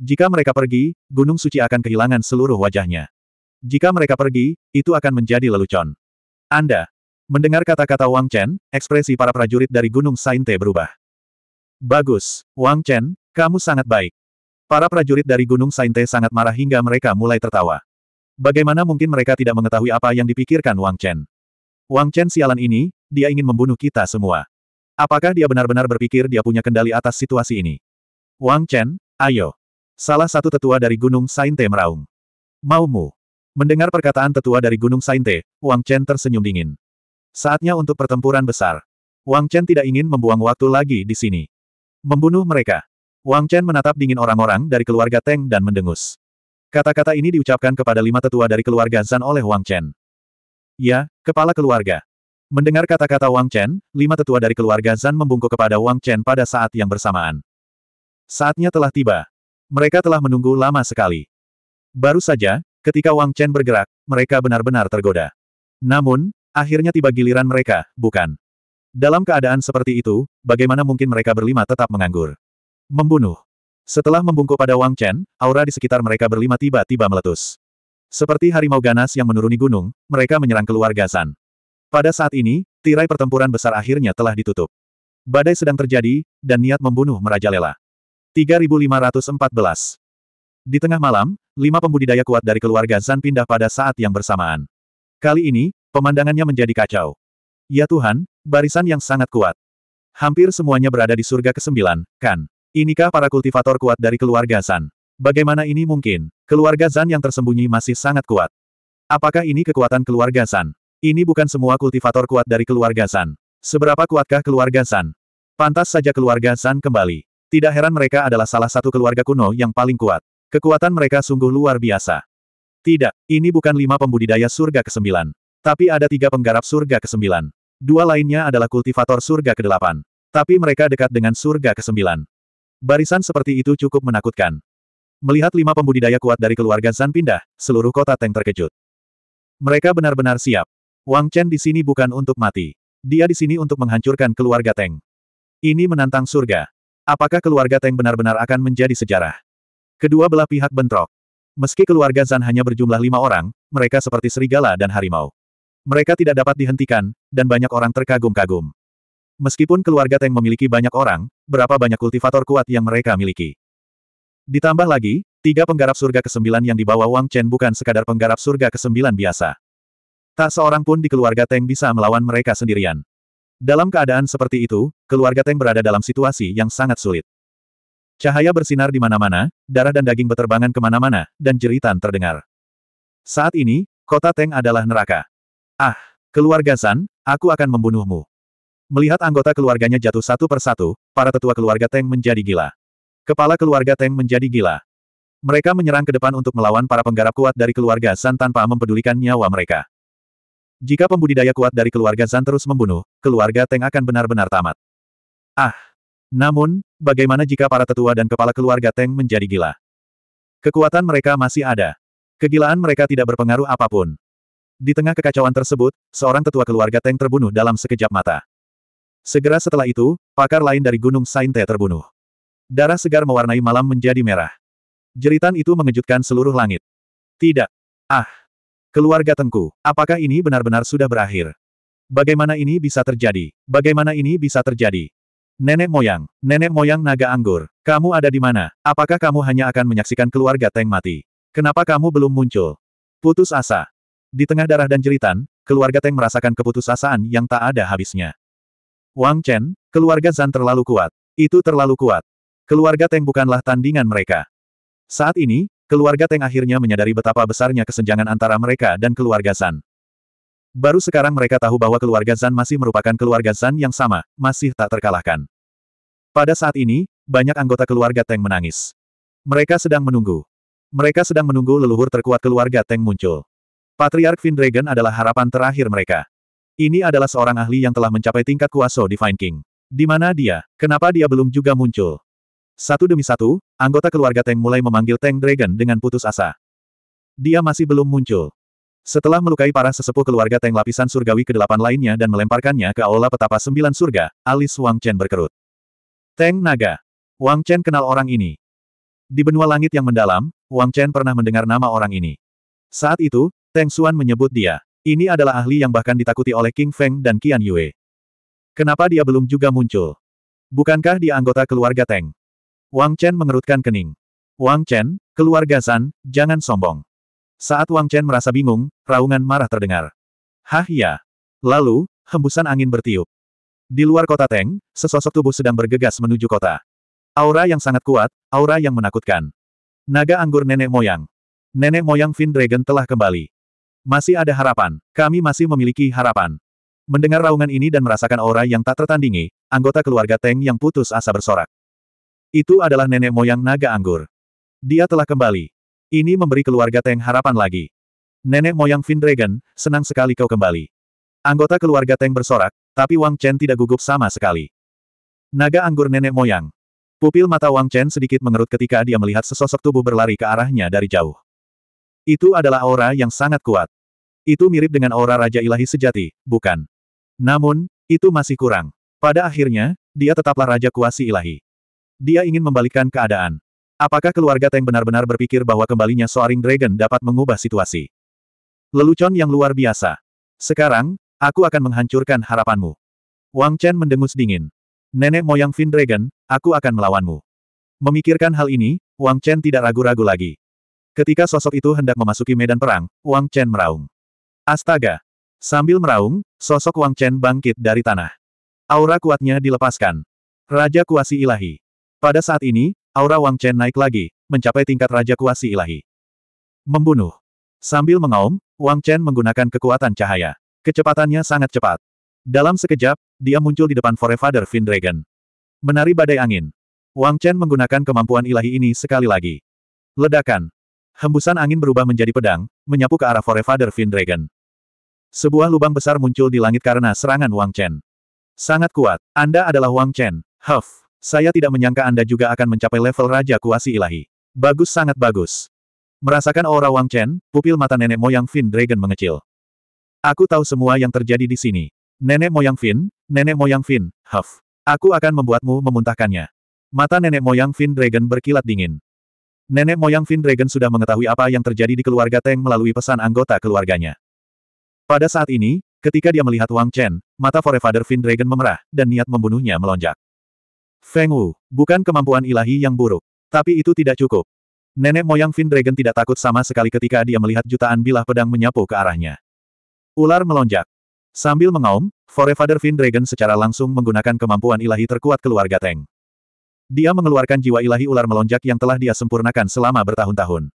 Jika mereka pergi, Gunung Suci akan kehilangan seluruh wajahnya. Jika mereka pergi, itu akan menjadi lelucon. Anda. Mendengar kata-kata Wang Chen, ekspresi para prajurit dari Gunung Sainte berubah. Bagus, Wang Chen, kamu sangat baik. Para prajurit dari Gunung Sainte sangat marah hingga mereka mulai tertawa. Bagaimana mungkin mereka tidak mengetahui apa yang dipikirkan Wang Chen? Wang Chen sialan ini, dia ingin membunuh kita semua. Apakah dia benar-benar berpikir dia punya kendali atas situasi ini? Wang Chen, ayo. Salah satu tetua dari Gunung Sainte meraung. Maumu. Mendengar perkataan tetua dari Gunung Sainte, Wang Chen tersenyum dingin. Saatnya untuk pertempuran besar. Wang Chen tidak ingin membuang waktu lagi di sini. Membunuh mereka. Wang Chen menatap dingin orang-orang dari keluarga Teng dan mendengus. Kata-kata ini diucapkan kepada lima tetua dari keluarga Zan oleh Wang Chen. Ya, kepala keluarga. Mendengar kata-kata Wang Chen, lima tetua dari keluarga Zan membungkuk kepada Wang Chen pada saat yang bersamaan. Saatnya telah tiba. Mereka telah menunggu lama sekali. Baru saja, ketika Wang Chen bergerak, mereka benar-benar tergoda. Namun, akhirnya tiba giliran mereka, bukan? Dalam keadaan seperti itu, bagaimana mungkin mereka berlima tetap menganggur? Membunuh. Setelah membungkuk pada Wang Chen, aura di sekitar mereka berlima tiba-tiba meletus. Seperti harimau ganas yang menuruni gunung, mereka menyerang keluarga San. Pada saat ini, tirai pertempuran besar akhirnya telah ditutup. Badai sedang terjadi, dan niat membunuh merajalela. 3514 Di tengah malam, lima pembudidaya kuat dari keluarga Zan pindah pada saat yang bersamaan. Kali ini, pemandangannya menjadi kacau. Ya Tuhan, barisan yang sangat kuat. Hampir semuanya berada di surga ke-9, kan? Inikah para kultivator kuat dari keluarga Zan? Bagaimana ini mungkin? Keluarga Zan yang tersembunyi masih sangat kuat. Apakah ini kekuatan keluarga Zan? Ini bukan semua kultivator kuat dari keluarga San. Seberapa kuatkah keluarga San? Pantas saja keluarga San kembali. Tidak heran mereka adalah salah satu keluarga kuno yang paling kuat. Kekuatan mereka sungguh luar biasa. Tidak, ini bukan lima pembudidaya surga ke-9. Tapi ada tiga penggarap surga ke-9. Dua lainnya adalah kultivator surga ke-8. Tapi mereka dekat dengan surga ke-9. Barisan seperti itu cukup menakutkan. Melihat lima pembudidaya kuat dari keluarga San pindah, seluruh kota Teng terkejut. Mereka benar-benar siap. Wang Chen di sini bukan untuk mati. Dia di sini untuk menghancurkan keluarga Teng. Ini menantang surga. Apakah keluarga Teng benar-benar akan menjadi sejarah? Kedua belah pihak bentrok. Meski keluarga Zan hanya berjumlah lima orang, mereka seperti serigala dan harimau. Mereka tidak dapat dihentikan, dan banyak orang terkagum-kagum. Meskipun keluarga Teng memiliki banyak orang, berapa banyak kultivator kuat yang mereka miliki. Ditambah lagi, tiga penggarap surga ke-9 yang dibawa Wang Chen bukan sekadar penggarap surga ke-9 biasa. Tak seorang pun di keluarga Teng bisa melawan mereka sendirian. Dalam keadaan seperti itu, keluarga Teng berada dalam situasi yang sangat sulit. Cahaya bersinar di mana-mana, darah dan daging beterbangan kemana-mana, dan jeritan terdengar. Saat ini, kota Teng adalah neraka. Ah, keluarga San, aku akan membunuhmu. Melihat anggota keluarganya jatuh satu persatu, para tetua keluarga Teng menjadi gila. Kepala keluarga Teng menjadi gila. Mereka menyerang ke depan untuk melawan para penggarap kuat dari keluarga San tanpa mempedulikan nyawa mereka. Jika pembudidaya kuat dari keluarga Zan terus membunuh, keluarga Teng akan benar-benar tamat. Ah! Namun, bagaimana jika para tetua dan kepala keluarga Teng menjadi gila? Kekuatan mereka masih ada. Kegilaan mereka tidak berpengaruh apapun. Di tengah kekacauan tersebut, seorang tetua keluarga Teng terbunuh dalam sekejap mata. Segera setelah itu, pakar lain dari Gunung Sainte terbunuh. Darah segar mewarnai malam menjadi merah. Jeritan itu mengejutkan seluruh langit. Tidak. Ah. Keluarga Tengku, apakah ini benar-benar sudah berakhir? Bagaimana ini bisa terjadi? Bagaimana ini bisa terjadi? Nenek moyang, nenek moyang naga anggur, kamu ada di mana? Apakah kamu hanya akan menyaksikan keluarga Teng mati? Kenapa kamu belum muncul? Putus asa. Di tengah darah dan jeritan, keluarga Teng merasakan keputusasaan yang tak ada habisnya. Wang Chen, keluarga Zan terlalu kuat. Itu terlalu kuat. Keluarga Teng bukanlah tandingan mereka. Saat ini, Keluarga Teng akhirnya menyadari betapa besarnya kesenjangan antara mereka dan keluarga Zan. Baru sekarang mereka tahu bahwa keluarga Zan masih merupakan keluarga Zan yang sama, masih tak terkalahkan. Pada saat ini, banyak anggota keluarga Teng menangis. Mereka sedang menunggu. Mereka sedang menunggu leluhur terkuat keluarga Teng muncul. Patriark Vindragon adalah harapan terakhir mereka. Ini adalah seorang ahli yang telah mencapai tingkat kuasa Divine King. Di mana dia? Kenapa dia belum juga muncul? Satu demi satu, anggota keluarga Teng mulai memanggil Teng Dragon dengan putus asa. Dia masih belum muncul. Setelah melukai para sesepuh keluarga Teng lapisan surgawi ke delapan lainnya dan melemparkannya ke aula petapa sembilan surga, alis Wang Chen berkerut. Teng Naga. Wang Chen kenal orang ini. Di benua langit yang mendalam, Wang Chen pernah mendengar nama orang ini. Saat itu, Teng Xuan menyebut dia. Ini adalah ahli yang bahkan ditakuti oleh King Feng dan Qian Yue. Kenapa dia belum juga muncul? Bukankah dia anggota keluarga Teng? Wang Chen mengerutkan kening. Wang Chen, keluarga San, jangan sombong. Saat Wang Chen merasa bingung, raungan marah terdengar. Hah ya. Lalu, hembusan angin bertiup. Di luar kota Teng, sesosok tubuh sedang bergegas menuju kota. Aura yang sangat kuat, aura yang menakutkan. Naga anggur nenek moyang. Nenek moyang Fin Dragon telah kembali. Masih ada harapan, kami masih memiliki harapan. Mendengar raungan ini dan merasakan aura yang tak tertandingi, anggota keluarga Teng yang putus asa bersorak. Itu adalah nenek moyang naga anggur. Dia telah kembali. Ini memberi keluarga Teng harapan lagi. Nenek moyang Vindragon, senang sekali kau kembali. Anggota keluarga Teng bersorak, tapi Wang Chen tidak gugup sama sekali. Naga anggur nenek moyang. Pupil mata Wang Chen sedikit mengerut ketika dia melihat sesosok tubuh berlari ke arahnya dari jauh. Itu adalah aura yang sangat kuat. Itu mirip dengan aura Raja Ilahi sejati, bukan? Namun, itu masih kurang. Pada akhirnya, dia tetaplah Raja Kuasi Ilahi. Dia ingin membalikkan keadaan. Apakah keluarga Teng benar-benar berpikir bahwa kembalinya Soaring Dragon dapat mengubah situasi? Lelucon yang luar biasa. Sekarang, aku akan menghancurkan harapanmu. Wang Chen mendengus dingin. Nenek moyang Fin Dragon, aku akan melawanmu. Memikirkan hal ini, Wang Chen tidak ragu-ragu lagi. Ketika sosok itu hendak memasuki medan perang, Wang Chen meraung. Astaga! Sambil meraung, sosok Wang Chen bangkit dari tanah. Aura kuatnya dilepaskan. Raja Kuasi Ilahi. Pada saat ini, aura Wang Chen naik lagi, mencapai tingkat Raja Kuasi Ilahi. Membunuh. Sambil mengaum, Wang Chen menggunakan kekuatan cahaya. Kecepatannya sangat cepat. Dalam sekejap, dia muncul di depan Forefather Fin Dragon. Menari badai angin. Wang Chen menggunakan kemampuan ilahi ini sekali lagi. Ledakan. Hembusan angin berubah menjadi pedang, menyapu ke arah Forefather Fin Dragon. Sebuah lubang besar muncul di langit karena serangan Wang Chen. Sangat kuat. Anda adalah Wang Chen. Huff. Saya tidak menyangka Anda juga akan mencapai level Raja Kuasi Ilahi. Bagus sangat bagus. Merasakan aura Wang Chen, pupil mata nenek moyang Fin Dragon mengecil. Aku tahu semua yang terjadi di sini. Nenek moyang Fin, nenek moyang Fin, huff. Aku akan membuatmu memuntahkannya. Mata nenek moyang Fin Dragon berkilat dingin. Nenek moyang Fin Dragon sudah mengetahui apa yang terjadi di keluarga Teng melalui pesan anggota keluarganya. Pada saat ini, ketika dia melihat Wang Chen, mata Forefather Fin Dragon memerah, dan niat membunuhnya melonjak. Feng Wu, bukan kemampuan ilahi yang buruk. Tapi itu tidak cukup. Nenek moyang Fin Dragon tidak takut sama sekali ketika dia melihat jutaan bilah pedang menyapu ke arahnya. Ular melonjak. Sambil mengaum, Forefather Fin Dragon secara langsung menggunakan kemampuan ilahi terkuat keluarga Teng. Dia mengeluarkan jiwa ilahi ular melonjak yang telah dia sempurnakan selama bertahun-tahun.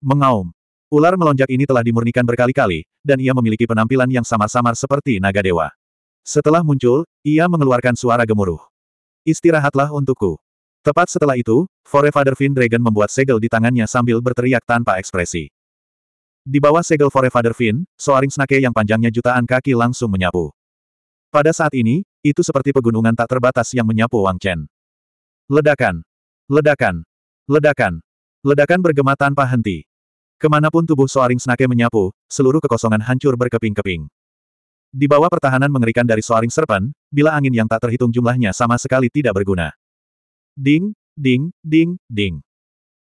Mengaum. Ular melonjak ini telah dimurnikan berkali-kali, dan ia memiliki penampilan yang samar-samar seperti naga dewa. Setelah muncul, ia mengeluarkan suara gemuruh. Istirahatlah untukku. Tepat setelah itu, Forefather Fin Dragon membuat segel di tangannya sambil berteriak tanpa ekspresi. Di bawah segel Forefather Fin, Soaring snake yang panjangnya jutaan kaki langsung menyapu. Pada saat ini, itu seperti pegunungan tak terbatas yang menyapu Wang Chen. Ledakan! Ledakan! Ledakan! Ledakan bergema tanpa henti. Kemanapun tubuh Soaring snake menyapu, seluruh kekosongan hancur berkeping-keping. Di bawah pertahanan mengerikan dari Soaring Serpent, bila angin yang tak terhitung jumlahnya sama sekali tidak berguna. Ding, ding, ding, ding.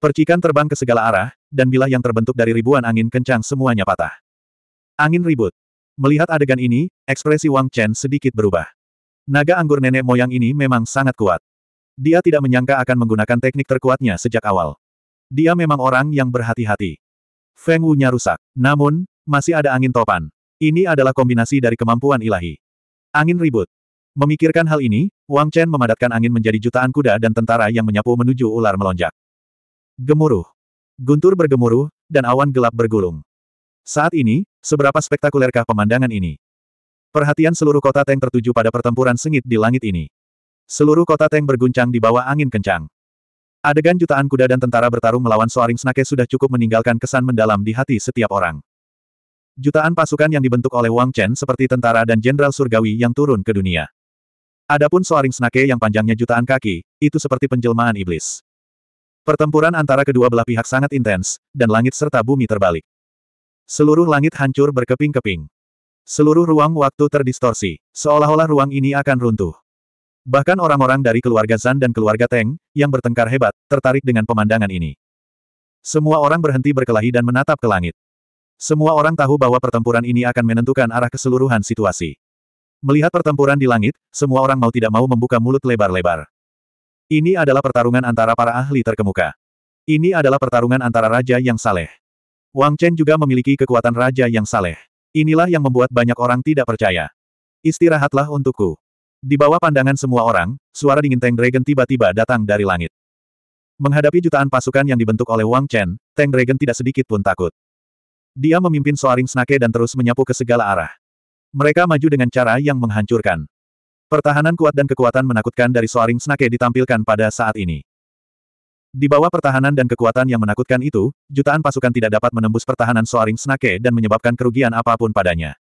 Percikan terbang ke segala arah, dan bila yang terbentuk dari ribuan angin kencang semuanya patah. Angin ribut. Melihat adegan ini, ekspresi Wang Chen sedikit berubah. Naga anggur nenek moyang ini memang sangat kuat. Dia tidak menyangka akan menggunakan teknik terkuatnya sejak awal. Dia memang orang yang berhati-hati. Feng Wu-nya rusak. Namun, masih ada angin topan. Ini adalah kombinasi dari kemampuan ilahi. Angin ribut. Memikirkan hal ini, Wang Chen memadatkan angin menjadi jutaan kuda dan tentara yang menyapu menuju ular melonjak. Gemuruh. Guntur bergemuruh, dan awan gelap bergulung. Saat ini, seberapa spektakulerkah pemandangan ini? Perhatian seluruh kota Teng tertuju pada pertempuran sengit di langit ini. Seluruh kota Teng berguncang di bawah angin kencang. Adegan jutaan kuda dan tentara bertarung melawan Soaring Snake sudah cukup meninggalkan kesan mendalam di hati setiap orang. Jutaan pasukan yang dibentuk oleh Wang Chen seperti tentara dan jenderal surgawi yang turun ke dunia. Adapun Soaring Snake yang panjangnya jutaan kaki, itu seperti penjelmaan iblis. Pertempuran antara kedua belah pihak sangat intens, dan langit serta bumi terbalik. Seluruh langit hancur berkeping-keping. Seluruh ruang waktu terdistorsi, seolah-olah ruang ini akan runtuh. Bahkan orang-orang dari keluarga Zan dan keluarga Teng, yang bertengkar hebat, tertarik dengan pemandangan ini. Semua orang berhenti berkelahi dan menatap ke langit. Semua orang tahu bahwa pertempuran ini akan menentukan arah keseluruhan situasi. Melihat pertempuran di langit, semua orang mau tidak mau membuka mulut lebar-lebar. Ini adalah pertarungan antara para ahli terkemuka. Ini adalah pertarungan antara raja yang saleh. Wang Chen juga memiliki kekuatan raja yang saleh. Inilah yang membuat banyak orang tidak percaya. Istirahatlah untukku. Di bawah pandangan semua orang, suara dingin Tang Dragon tiba-tiba datang dari langit. Menghadapi jutaan pasukan yang dibentuk oleh Wang Chen, Tang Dragon tidak sedikit pun takut. Dia memimpin Soaring Snake dan terus menyapu ke segala arah. Mereka maju dengan cara yang menghancurkan. Pertahanan kuat dan kekuatan menakutkan dari Soaring Snake ditampilkan pada saat ini. Di bawah pertahanan dan kekuatan yang menakutkan itu, jutaan pasukan tidak dapat menembus pertahanan Soaring Snake dan menyebabkan kerugian apapun padanya.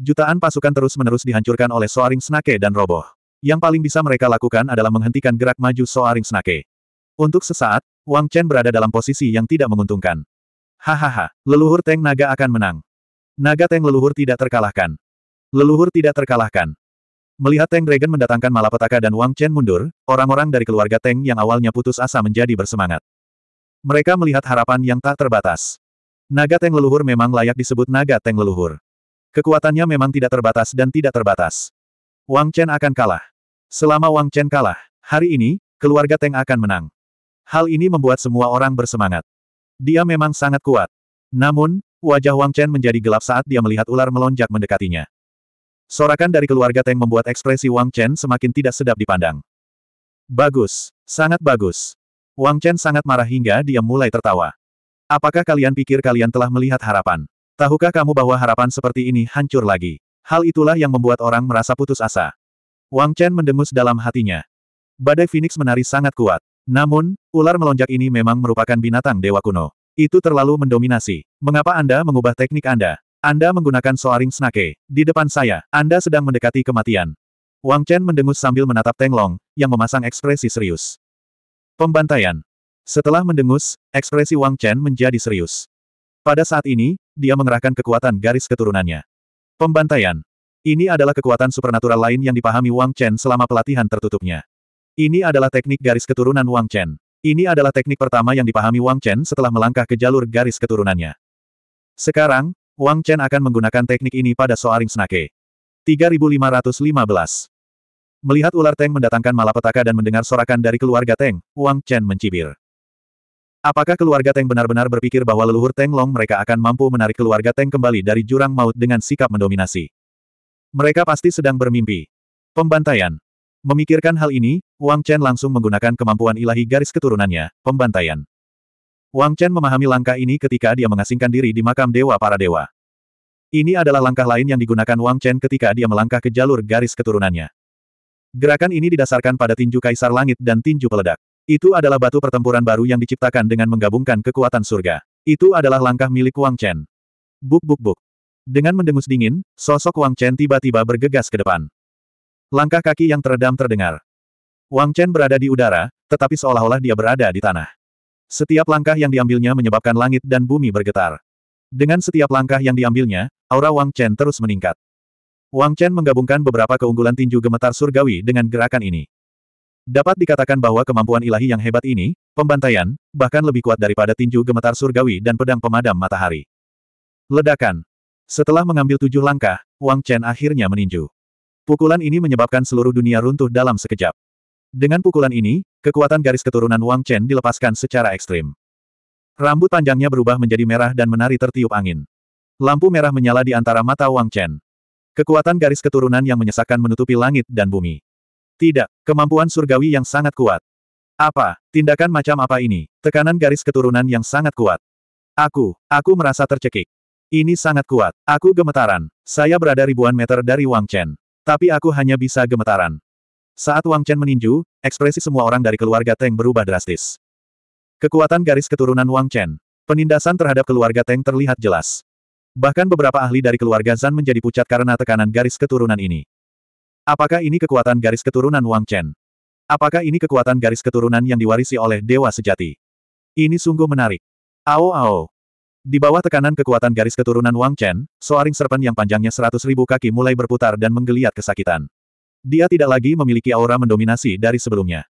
Jutaan pasukan terus-menerus dihancurkan oleh Soaring Snake dan roboh. Yang paling bisa mereka lakukan adalah menghentikan gerak maju Soaring Snake. Untuk sesaat, Wang Chen berada dalam posisi yang tidak menguntungkan. Hahaha, leluhur teng naga akan menang. Naga teng leluhur tidak terkalahkan. Leluhur tidak terkalahkan. Melihat teng Dragon mendatangkan malapetaka dan Wang Chen mundur, orang-orang dari keluarga teng yang awalnya putus asa menjadi bersemangat. Mereka melihat harapan yang tak terbatas. Naga teng leluhur memang layak disebut naga teng leluhur. Kekuatannya memang tidak terbatas dan tidak terbatas. Wang Chen akan kalah. Selama Wang Chen kalah, hari ini, keluarga teng akan menang. Hal ini membuat semua orang bersemangat. Dia memang sangat kuat. Namun, wajah Wang Chen menjadi gelap saat dia melihat ular melonjak mendekatinya. Sorakan dari keluarga Teng membuat ekspresi Wang Chen semakin tidak sedap dipandang. Bagus, sangat bagus. Wang Chen sangat marah hingga dia mulai tertawa. Apakah kalian pikir kalian telah melihat harapan? Tahukah kamu bahwa harapan seperti ini hancur lagi? Hal itulah yang membuat orang merasa putus asa. Wang Chen mendengus dalam hatinya. Badai Phoenix menari sangat kuat. Namun, ular melonjak ini memang merupakan binatang dewa kuno. Itu terlalu mendominasi. Mengapa Anda mengubah teknik Anda? Anda menggunakan soaring snake. Di depan saya, Anda sedang mendekati kematian. Wang Chen mendengus sambil menatap Teng Long, yang memasang ekspresi serius. Pembantaian. Setelah mendengus, ekspresi Wang Chen menjadi serius. Pada saat ini, dia mengerahkan kekuatan garis keturunannya. Pembantaian. Ini adalah kekuatan supernatural lain yang dipahami Wang Chen selama pelatihan tertutupnya. Ini adalah teknik garis keturunan Wang Chen. Ini adalah teknik pertama yang dipahami Wang Chen setelah melangkah ke jalur garis keturunannya. Sekarang, Wang Chen akan menggunakan teknik ini pada Soaring Snake. 3515 Melihat ular Teng mendatangkan malapetaka dan mendengar sorakan dari keluarga Teng, Wang Chen mencibir. Apakah keluarga Teng benar-benar berpikir bahwa leluhur Teng Long mereka akan mampu menarik keluarga Teng kembali dari jurang maut dengan sikap mendominasi? Mereka pasti sedang bermimpi. Pembantaian, Memikirkan hal ini, Wang Chen langsung menggunakan kemampuan ilahi garis keturunannya, pembantaian. Wang Chen memahami langkah ini ketika dia mengasingkan diri di makam dewa para dewa. Ini adalah langkah lain yang digunakan Wang Chen ketika dia melangkah ke jalur garis keturunannya. Gerakan ini didasarkan pada tinju kaisar langit dan tinju peledak. Itu adalah batu pertempuran baru yang diciptakan dengan menggabungkan kekuatan surga. Itu adalah langkah milik Wang Chen. Buk buk buk. Dengan mendengus dingin, sosok Wang Chen tiba-tiba bergegas ke depan. Langkah kaki yang teredam terdengar. Wang Chen berada di udara, tetapi seolah-olah dia berada di tanah. Setiap langkah yang diambilnya menyebabkan langit dan bumi bergetar. Dengan setiap langkah yang diambilnya, aura Wang Chen terus meningkat. Wang Chen menggabungkan beberapa keunggulan tinju gemetar surgawi dengan gerakan ini. Dapat dikatakan bahwa kemampuan ilahi yang hebat ini, pembantaian, bahkan lebih kuat daripada tinju gemetar surgawi dan pedang pemadam matahari. Ledakan. Setelah mengambil tujuh langkah, Wang Chen akhirnya meninju. Pukulan ini menyebabkan seluruh dunia runtuh dalam sekejap. Dengan pukulan ini, kekuatan garis keturunan Wang Chen dilepaskan secara ekstrim. Rambut panjangnya berubah menjadi merah dan menari tertiup angin. Lampu merah menyala di antara mata Wang Chen. Kekuatan garis keturunan yang menyesakkan menutupi langit dan bumi. Tidak, kemampuan surgawi yang sangat kuat. Apa, tindakan macam apa ini? Tekanan garis keturunan yang sangat kuat. Aku, aku merasa tercekik. Ini sangat kuat. Aku gemetaran. Saya berada ribuan meter dari Wang Chen. Tapi aku hanya bisa gemetaran. Saat Wang Chen meninju, ekspresi semua orang dari keluarga Teng berubah drastis. Kekuatan garis keturunan Wang Chen. Penindasan terhadap keluarga Teng terlihat jelas. Bahkan beberapa ahli dari keluarga Zan menjadi pucat karena tekanan garis keturunan ini. Apakah ini kekuatan garis keturunan Wang Chen? Apakah ini kekuatan garis keturunan yang diwarisi oleh Dewa Sejati? Ini sungguh menarik. Ao ao. Di bawah tekanan kekuatan garis keturunan Wang Chen, Soaring Serpen yang panjangnya seratus ribu kaki mulai berputar dan menggeliat kesakitan. Dia tidak lagi memiliki aura mendominasi dari sebelumnya.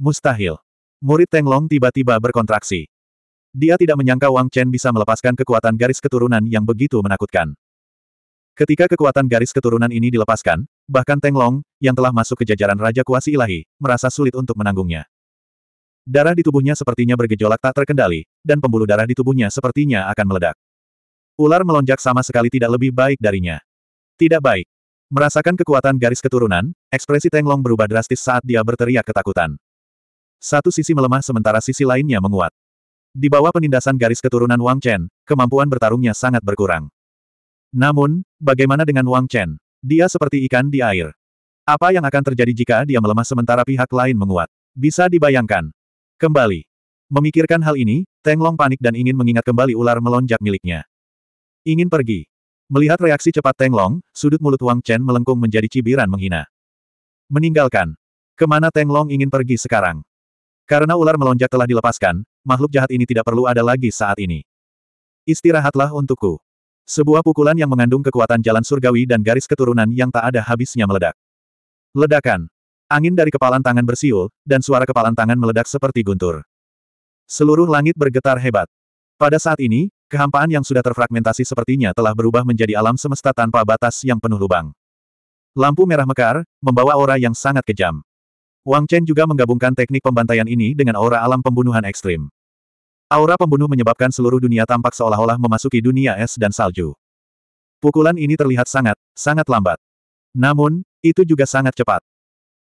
Mustahil. Murid Teng Long tiba-tiba berkontraksi. Dia tidak menyangka Wang Chen bisa melepaskan kekuatan garis keturunan yang begitu menakutkan. Ketika kekuatan garis keturunan ini dilepaskan, bahkan Teng Long yang telah masuk ke jajaran Raja Kuasi Ilahi, merasa sulit untuk menanggungnya. Darah di tubuhnya sepertinya bergejolak tak terkendali, dan pembuluh darah di tubuhnya sepertinya akan meledak. Ular melonjak sama sekali tidak lebih baik darinya. Tidak baik. Merasakan kekuatan garis keturunan, ekspresi Tenglong berubah drastis saat dia berteriak ketakutan. Satu sisi melemah sementara sisi lainnya menguat. Di bawah penindasan garis keturunan Wang Chen, kemampuan bertarungnya sangat berkurang. Namun, bagaimana dengan Wang Chen? Dia seperti ikan di air. Apa yang akan terjadi jika dia melemah sementara pihak lain menguat? Bisa dibayangkan, Kembali. Memikirkan hal ini, Teng Long panik dan ingin mengingat kembali ular melonjak miliknya. Ingin pergi. Melihat reaksi cepat Teng Long, sudut mulut Wang Chen melengkung menjadi cibiran menghina. Meninggalkan. Kemana Teng Long ingin pergi sekarang? Karena ular melonjak telah dilepaskan, makhluk jahat ini tidak perlu ada lagi saat ini. Istirahatlah untukku. Sebuah pukulan yang mengandung kekuatan jalan surgawi dan garis keturunan yang tak ada habisnya meledak. Ledakan. Angin dari kepalan tangan bersiul, dan suara kepalan tangan meledak seperti guntur. Seluruh langit bergetar hebat. Pada saat ini, kehampaan yang sudah terfragmentasi sepertinya telah berubah menjadi alam semesta tanpa batas yang penuh lubang. Lampu merah mekar, membawa aura yang sangat kejam. Wang Chen juga menggabungkan teknik pembantaian ini dengan aura alam pembunuhan ekstrim. Aura pembunuh menyebabkan seluruh dunia tampak seolah-olah memasuki dunia es dan salju. Pukulan ini terlihat sangat, sangat lambat. Namun, itu juga sangat cepat.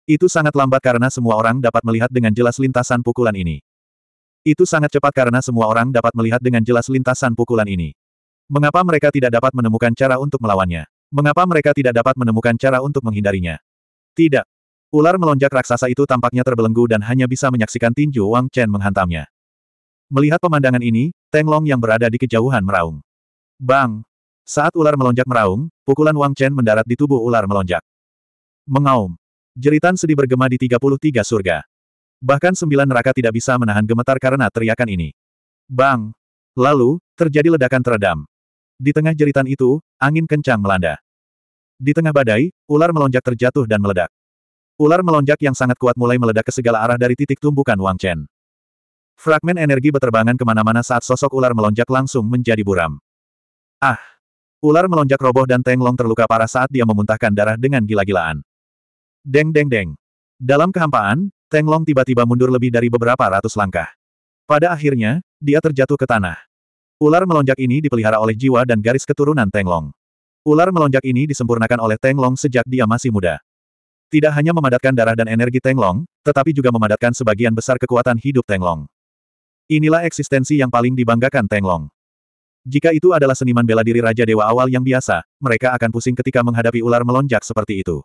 Itu sangat lambat karena semua orang dapat melihat dengan jelas lintasan pukulan ini. Itu sangat cepat karena semua orang dapat melihat dengan jelas lintasan pukulan ini. Mengapa mereka tidak dapat menemukan cara untuk melawannya? Mengapa mereka tidak dapat menemukan cara untuk menghindarinya? Tidak. Ular melonjak raksasa itu tampaknya terbelenggu dan hanya bisa menyaksikan tinju Wang Chen menghantamnya. Melihat pemandangan ini, Teng Long yang berada di kejauhan meraung. Bang! Saat ular melonjak meraung, pukulan Wang Chen mendarat di tubuh ular melonjak. Mengaum. Jeritan sedih bergema di 33 surga. Bahkan sembilan neraka tidak bisa menahan gemetar karena teriakan ini. Bang! Lalu, terjadi ledakan teredam. Di tengah jeritan itu, angin kencang melanda. Di tengah badai, ular melonjak terjatuh dan meledak. Ular melonjak yang sangat kuat mulai meledak ke segala arah dari titik tumbukan Wang Chen. Fragmen energi beterbangan kemana-mana saat sosok ular melonjak langsung menjadi buram. Ah! Ular melonjak roboh dan Teng Long terluka parah saat dia memuntahkan darah dengan gila-gilaan. Deng deng deng. Dalam kehampaan, Teng Long tiba-tiba mundur lebih dari beberapa ratus langkah. Pada akhirnya, dia terjatuh ke tanah. Ular melonjak ini dipelihara oleh jiwa dan garis keturunan Teng Long. Ular melonjak ini disempurnakan oleh Teng Long sejak dia masih muda. Tidak hanya memadatkan darah dan energi Teng Long, tetapi juga memadatkan sebagian besar kekuatan hidup Teng Long. Inilah eksistensi yang paling dibanggakan Teng Long. Jika itu adalah seniman bela diri Raja Dewa awal yang biasa, mereka akan pusing ketika menghadapi ular melonjak seperti itu.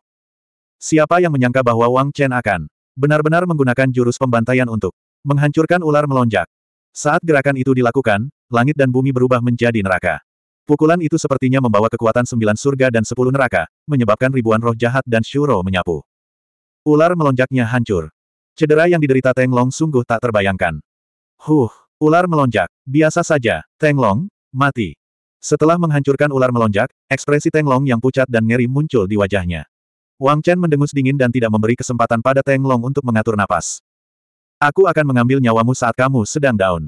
Siapa yang menyangka bahwa Wang Chen akan benar-benar menggunakan jurus pembantaian untuk menghancurkan ular melonjak. Saat gerakan itu dilakukan, langit dan bumi berubah menjadi neraka. Pukulan itu sepertinya membawa kekuatan sembilan surga dan sepuluh neraka, menyebabkan ribuan roh jahat dan syuro menyapu. Ular melonjaknya hancur. Cedera yang diderita Teng Long sungguh tak terbayangkan. Huh, ular melonjak, biasa saja, Teng Long, mati. Setelah menghancurkan ular melonjak, ekspresi Teng Long yang pucat dan ngeri muncul di wajahnya. Wang Chen mendengus dingin dan tidak memberi kesempatan pada Teng Long untuk mengatur napas. Aku akan mengambil nyawamu saat kamu sedang down.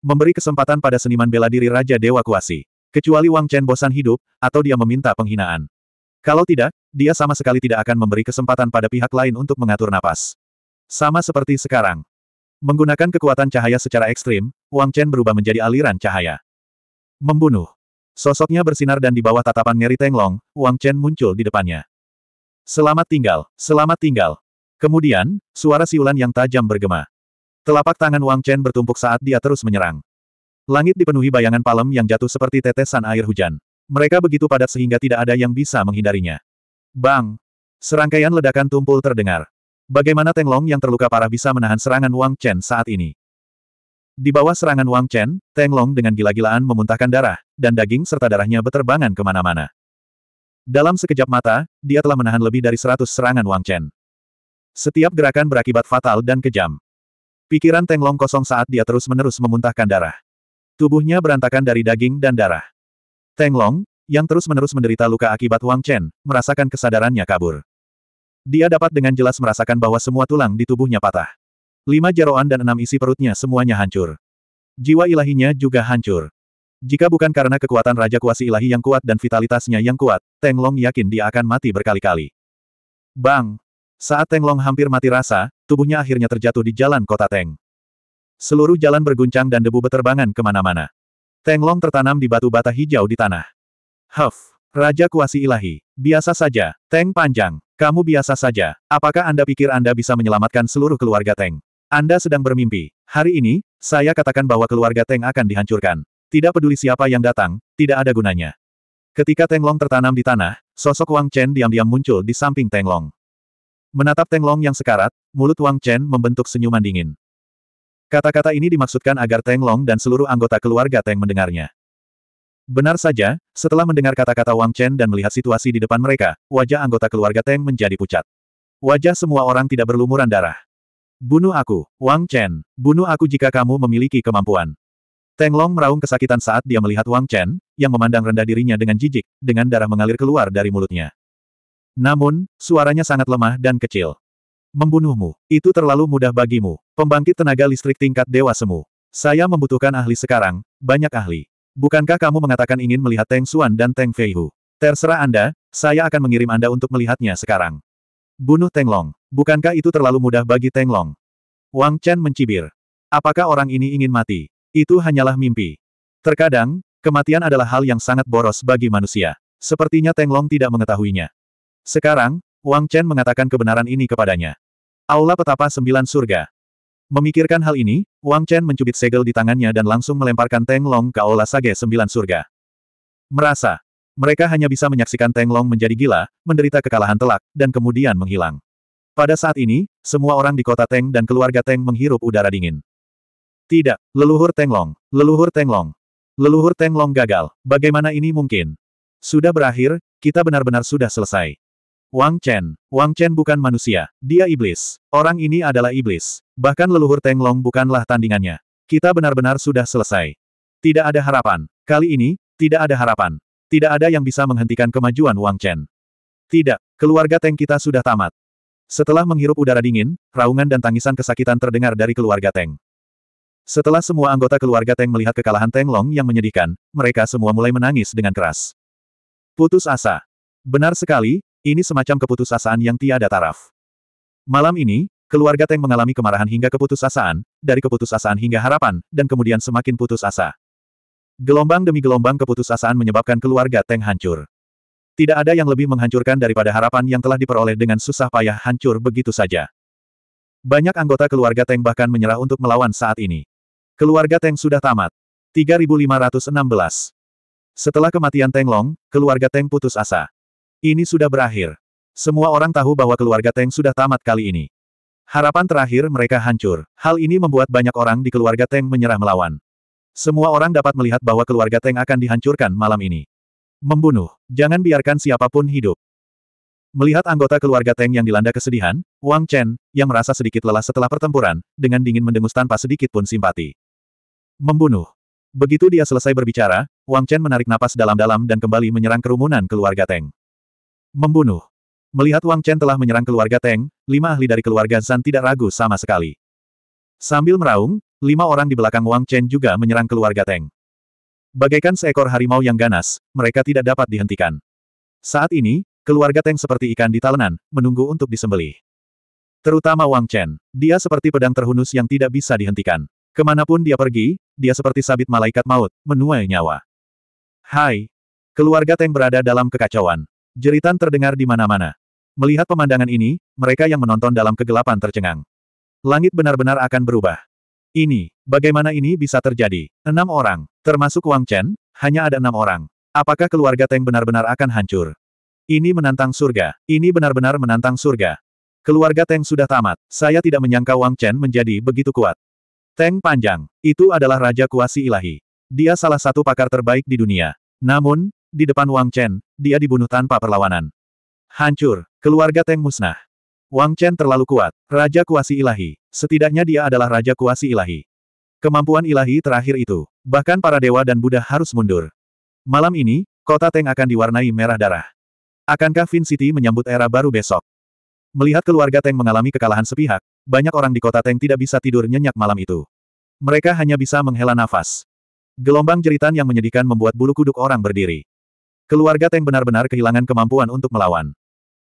Memberi kesempatan pada seniman bela diri Raja Dewa Kuasi. Kecuali Wang Chen bosan hidup, atau dia meminta penghinaan. Kalau tidak, dia sama sekali tidak akan memberi kesempatan pada pihak lain untuk mengatur napas. Sama seperti sekarang. Menggunakan kekuatan cahaya secara ekstrim, Wang Chen berubah menjadi aliran cahaya. Membunuh. Sosoknya bersinar dan di bawah tatapan Ngeri Teng Long, Wang Chen muncul di depannya. Selamat tinggal, selamat tinggal. Kemudian, suara siulan yang tajam bergema. Telapak tangan Wang Chen bertumpuk saat dia terus menyerang. Langit dipenuhi bayangan palem yang jatuh seperti tetesan air hujan. Mereka begitu padat sehingga tidak ada yang bisa menghindarinya. Bang! Serangkaian ledakan tumpul terdengar. Bagaimana Long yang terluka parah bisa menahan serangan Wang Chen saat ini? Di bawah serangan Wang Chen, Long dengan gila-gilaan memuntahkan darah, dan daging serta darahnya beterbangan kemana-mana. Dalam sekejap mata, dia telah menahan lebih dari seratus serangan Wang Chen. Setiap gerakan berakibat fatal dan kejam. Pikiran Teng Long kosong saat dia terus-menerus memuntahkan darah. Tubuhnya berantakan dari daging dan darah. Teng Long, yang terus-menerus menderita luka akibat Wang Chen, merasakan kesadarannya kabur. Dia dapat dengan jelas merasakan bahwa semua tulang di tubuhnya patah. Lima jeroan dan enam isi perutnya semuanya hancur. Jiwa ilahinya juga hancur. Jika bukan karena kekuatan Raja Kuasi Ilahi yang kuat dan vitalitasnya yang kuat, Teng Long yakin dia akan mati berkali-kali. Bang! Saat Teng Long hampir mati rasa, tubuhnya akhirnya terjatuh di jalan kota Teng. Seluruh jalan berguncang dan debu beterbangan kemana-mana. Teng Long tertanam di batu bata hijau di tanah. Huff! Raja Kuasi Ilahi. Biasa saja, Teng Panjang. Kamu biasa saja. Apakah Anda pikir Anda bisa menyelamatkan seluruh keluarga Teng? Anda sedang bermimpi. Hari ini, saya katakan bahwa keluarga Teng akan dihancurkan. Tidak peduli siapa yang datang, tidak ada gunanya. Ketika Tenglong tertanam di tanah, sosok Wang Chen diam-diam muncul di samping Tenglong. Menatap Tenglong yang sekarat, mulut Wang Chen membentuk senyuman dingin. Kata-kata ini dimaksudkan agar Tenglong dan seluruh anggota keluarga Teng mendengarnya. Benar saja, setelah mendengar kata-kata Wang Chen dan melihat situasi di depan mereka, wajah anggota keluarga Teng menjadi pucat. Wajah semua orang tidak berlumuran darah. Bunuh aku, Wang Chen. Bunuh aku jika kamu memiliki kemampuan. Feng Long meraung kesakitan saat dia melihat Wang Chen, yang memandang rendah dirinya dengan jijik, dengan darah mengalir keluar dari mulutnya. Namun, suaranya sangat lemah dan kecil. Membunuhmu, itu terlalu mudah bagimu. Pembangkit tenaga listrik tingkat Dewa Semu. Saya membutuhkan ahli sekarang, banyak ahli. Bukankah kamu mengatakan ingin melihat Teng Xuan dan Teng Feihu? Terserah Anda, saya akan mengirim Anda untuk melihatnya sekarang. Bunuh Teng Long. Bukankah itu terlalu mudah bagi Teng Long? Wang Chen mencibir. Apakah orang ini ingin mati? Itu hanyalah mimpi. Terkadang, kematian adalah hal yang sangat boros bagi manusia. Sepertinya Teng Long tidak mengetahuinya. Sekarang, Wang Chen mengatakan kebenaran ini kepadanya. Aula Petapa Sembilan Surga. Memikirkan hal ini, Wang Chen mencubit segel di tangannya dan langsung melemparkan Teng Long ke Aula Sage Sembilan Surga. Merasa. Mereka hanya bisa menyaksikan Teng Long menjadi gila, menderita kekalahan telak, dan kemudian menghilang. Pada saat ini, semua orang di kota Teng dan keluarga Teng menghirup udara dingin. Tidak, leluhur Tenglong, leluhur Tenglong. Leluhur Tenglong gagal, bagaimana ini mungkin? Sudah berakhir, kita benar-benar sudah selesai. Wang Chen, Wang Chen bukan manusia, dia iblis. Orang ini adalah iblis. Bahkan leluhur Tenglong bukanlah tandingannya. Kita benar-benar sudah selesai. Tidak ada harapan. Kali ini, tidak ada harapan. Tidak ada yang bisa menghentikan kemajuan Wang Chen. Tidak, keluarga Teng kita sudah tamat. Setelah menghirup udara dingin, raungan dan tangisan kesakitan terdengar dari keluarga Teng. Setelah semua anggota keluarga Teng melihat kekalahan Teng Long yang menyedihkan, mereka semua mulai menangis dengan keras. Putus asa. Benar sekali, ini semacam keputusasaan yang tiada taraf. Malam ini, keluarga Teng mengalami kemarahan hingga keputusasaan, dari keputusasaan hingga harapan, dan kemudian semakin putus asa. Gelombang demi gelombang keputusasaan menyebabkan keluarga Teng hancur. Tidak ada yang lebih menghancurkan daripada harapan yang telah diperoleh dengan susah payah hancur begitu saja. Banyak anggota keluarga Teng bahkan menyerah untuk melawan saat ini. Keluarga Teng sudah tamat. 3516. Setelah kematian Teng Long, keluarga Teng putus asa. Ini sudah berakhir. Semua orang tahu bahwa keluarga Teng sudah tamat kali ini. Harapan terakhir mereka hancur. Hal ini membuat banyak orang di keluarga Teng menyerah melawan. Semua orang dapat melihat bahwa keluarga Teng akan dihancurkan malam ini. Membunuh. Jangan biarkan siapapun hidup. Melihat anggota keluarga Teng yang dilanda kesedihan, Wang Chen, yang merasa sedikit lelah setelah pertempuran, dengan dingin mendengus tanpa sedikit pun simpati. Membunuh. Begitu dia selesai berbicara, Wang Chen menarik napas dalam-dalam dan kembali menyerang kerumunan keluarga Teng. Membunuh. Melihat Wang Chen telah menyerang keluarga Teng, lima ahli dari keluarga Zan tidak ragu sama sekali. Sambil meraung, lima orang di belakang Wang Chen juga menyerang keluarga Teng. Bagaikan seekor harimau yang ganas, mereka tidak dapat dihentikan. Saat ini, keluarga Teng seperti ikan di talenan, menunggu untuk disembelih. Terutama Wang Chen, dia seperti pedang terhunus yang tidak bisa dihentikan. Kemanapun dia pergi, dia seperti sabit malaikat maut, menuai nyawa. Hai! Keluarga Teng berada dalam kekacauan. Jeritan terdengar di mana-mana. Melihat pemandangan ini, mereka yang menonton dalam kegelapan tercengang. Langit benar-benar akan berubah. Ini, bagaimana ini bisa terjadi? Enam orang, termasuk Wang Chen, hanya ada enam orang. Apakah keluarga Teng benar-benar akan hancur? Ini menantang surga, ini benar-benar menantang surga. Keluarga Teng sudah tamat, saya tidak menyangka Wang Chen menjadi begitu kuat. Teng Panjang, itu adalah Raja Kuasi Ilahi. Dia salah satu pakar terbaik di dunia. Namun, di depan Wang Chen, dia dibunuh tanpa perlawanan. Hancur, keluarga Teng musnah. Wang Chen terlalu kuat, Raja Kuasi Ilahi. Setidaknya dia adalah Raja Kuasi Ilahi. Kemampuan ilahi terakhir itu, bahkan para dewa dan Buddha harus mundur. Malam ini, kota Teng akan diwarnai merah darah. Akankah Vin City menyambut era baru besok? Melihat keluarga Teng mengalami kekalahan sepihak, banyak orang di kota Teng tidak bisa tidur nyenyak malam itu. Mereka hanya bisa menghela nafas. Gelombang jeritan yang menyedihkan membuat bulu kuduk orang berdiri. Keluarga Teng benar-benar kehilangan kemampuan untuk melawan.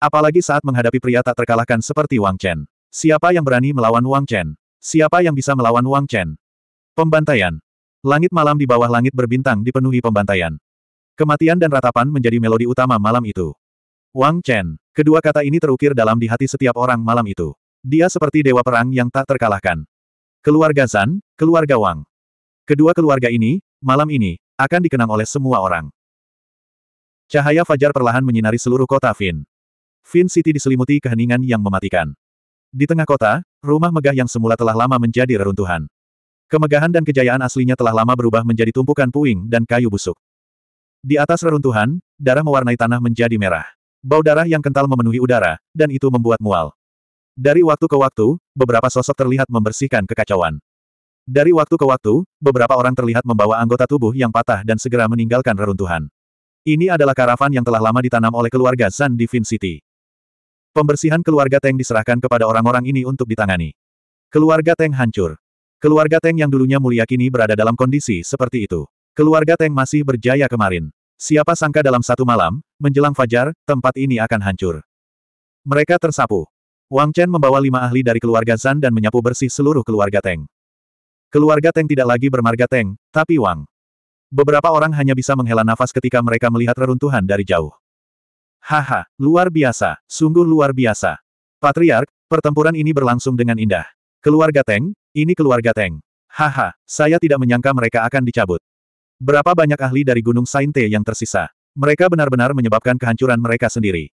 Apalagi saat menghadapi pria tak terkalahkan seperti Wang Chen. Siapa yang berani melawan Wang Chen? Siapa yang bisa melawan Wang Chen? Pembantaian. Langit malam di bawah langit berbintang dipenuhi pembantaian. Kematian dan ratapan menjadi melodi utama malam itu. Wang Chen. Kedua kata ini terukir dalam di hati setiap orang malam itu. Dia seperti dewa perang yang tak terkalahkan. Keluarga Zan, keluarga Wang. Kedua keluarga ini, malam ini, akan dikenang oleh semua orang. Cahaya fajar perlahan menyinari seluruh kota Vin. Fin City diselimuti keheningan yang mematikan. Di tengah kota, rumah megah yang semula telah lama menjadi reruntuhan. Kemegahan dan kejayaan aslinya telah lama berubah menjadi tumpukan puing dan kayu busuk. Di atas reruntuhan, darah mewarnai tanah menjadi merah. Bau darah yang kental memenuhi udara, dan itu membuat mual. Dari waktu ke waktu, beberapa sosok terlihat membersihkan kekacauan. Dari waktu ke waktu, beberapa orang terlihat membawa anggota tubuh yang patah dan segera meninggalkan reruntuhan. Ini adalah karavan yang telah lama ditanam oleh keluarga Zan di Vin City. Pembersihan keluarga Teng diserahkan kepada orang-orang ini untuk ditangani. Keluarga Teng hancur. Keluarga Teng yang dulunya mulia kini berada dalam kondisi seperti itu. Keluarga Teng masih berjaya kemarin. Siapa sangka dalam satu malam, menjelang fajar, tempat ini akan hancur. Mereka tersapu. Wang Chen membawa lima ahli dari keluarga Zan dan menyapu bersih seluruh keluarga Teng. Keluarga Teng tidak lagi bermarga Teng, tapi Wang. Beberapa orang hanya bisa menghela nafas ketika mereka melihat reruntuhan dari jauh. Haha, luar biasa, sungguh luar biasa. Patriark, pertempuran ini berlangsung dengan indah. Keluarga Teng, ini keluarga Teng. Haha, saya tidak menyangka mereka akan dicabut. Berapa banyak ahli dari Gunung Sainte yang tersisa? Mereka benar-benar menyebabkan kehancuran mereka sendiri.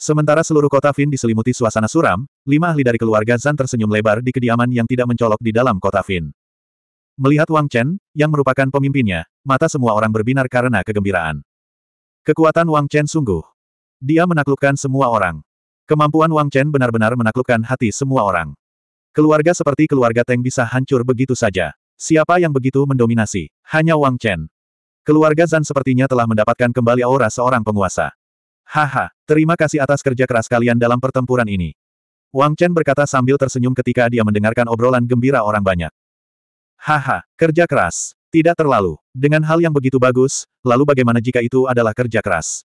Sementara seluruh kota Fin diselimuti suasana suram, lima ahli dari keluarga Zan tersenyum lebar di kediaman yang tidak mencolok di dalam kota Fin. Melihat Wang Chen, yang merupakan pemimpinnya, mata semua orang berbinar karena kegembiraan. Kekuatan Wang Chen sungguh. Dia menaklukkan semua orang. Kemampuan Wang Chen benar-benar menaklukkan hati semua orang. Keluarga seperti keluarga Teng bisa hancur begitu saja. Siapa yang begitu mendominasi? Hanya Wang Chen. Keluarga Zan sepertinya telah mendapatkan kembali aura seorang penguasa. Haha, terima kasih atas kerja keras kalian dalam pertempuran ini. Wang Chen berkata sambil tersenyum ketika dia mendengarkan obrolan gembira orang banyak. Haha, kerja keras. Tidak terlalu. Dengan hal yang begitu bagus, lalu bagaimana jika itu adalah kerja keras?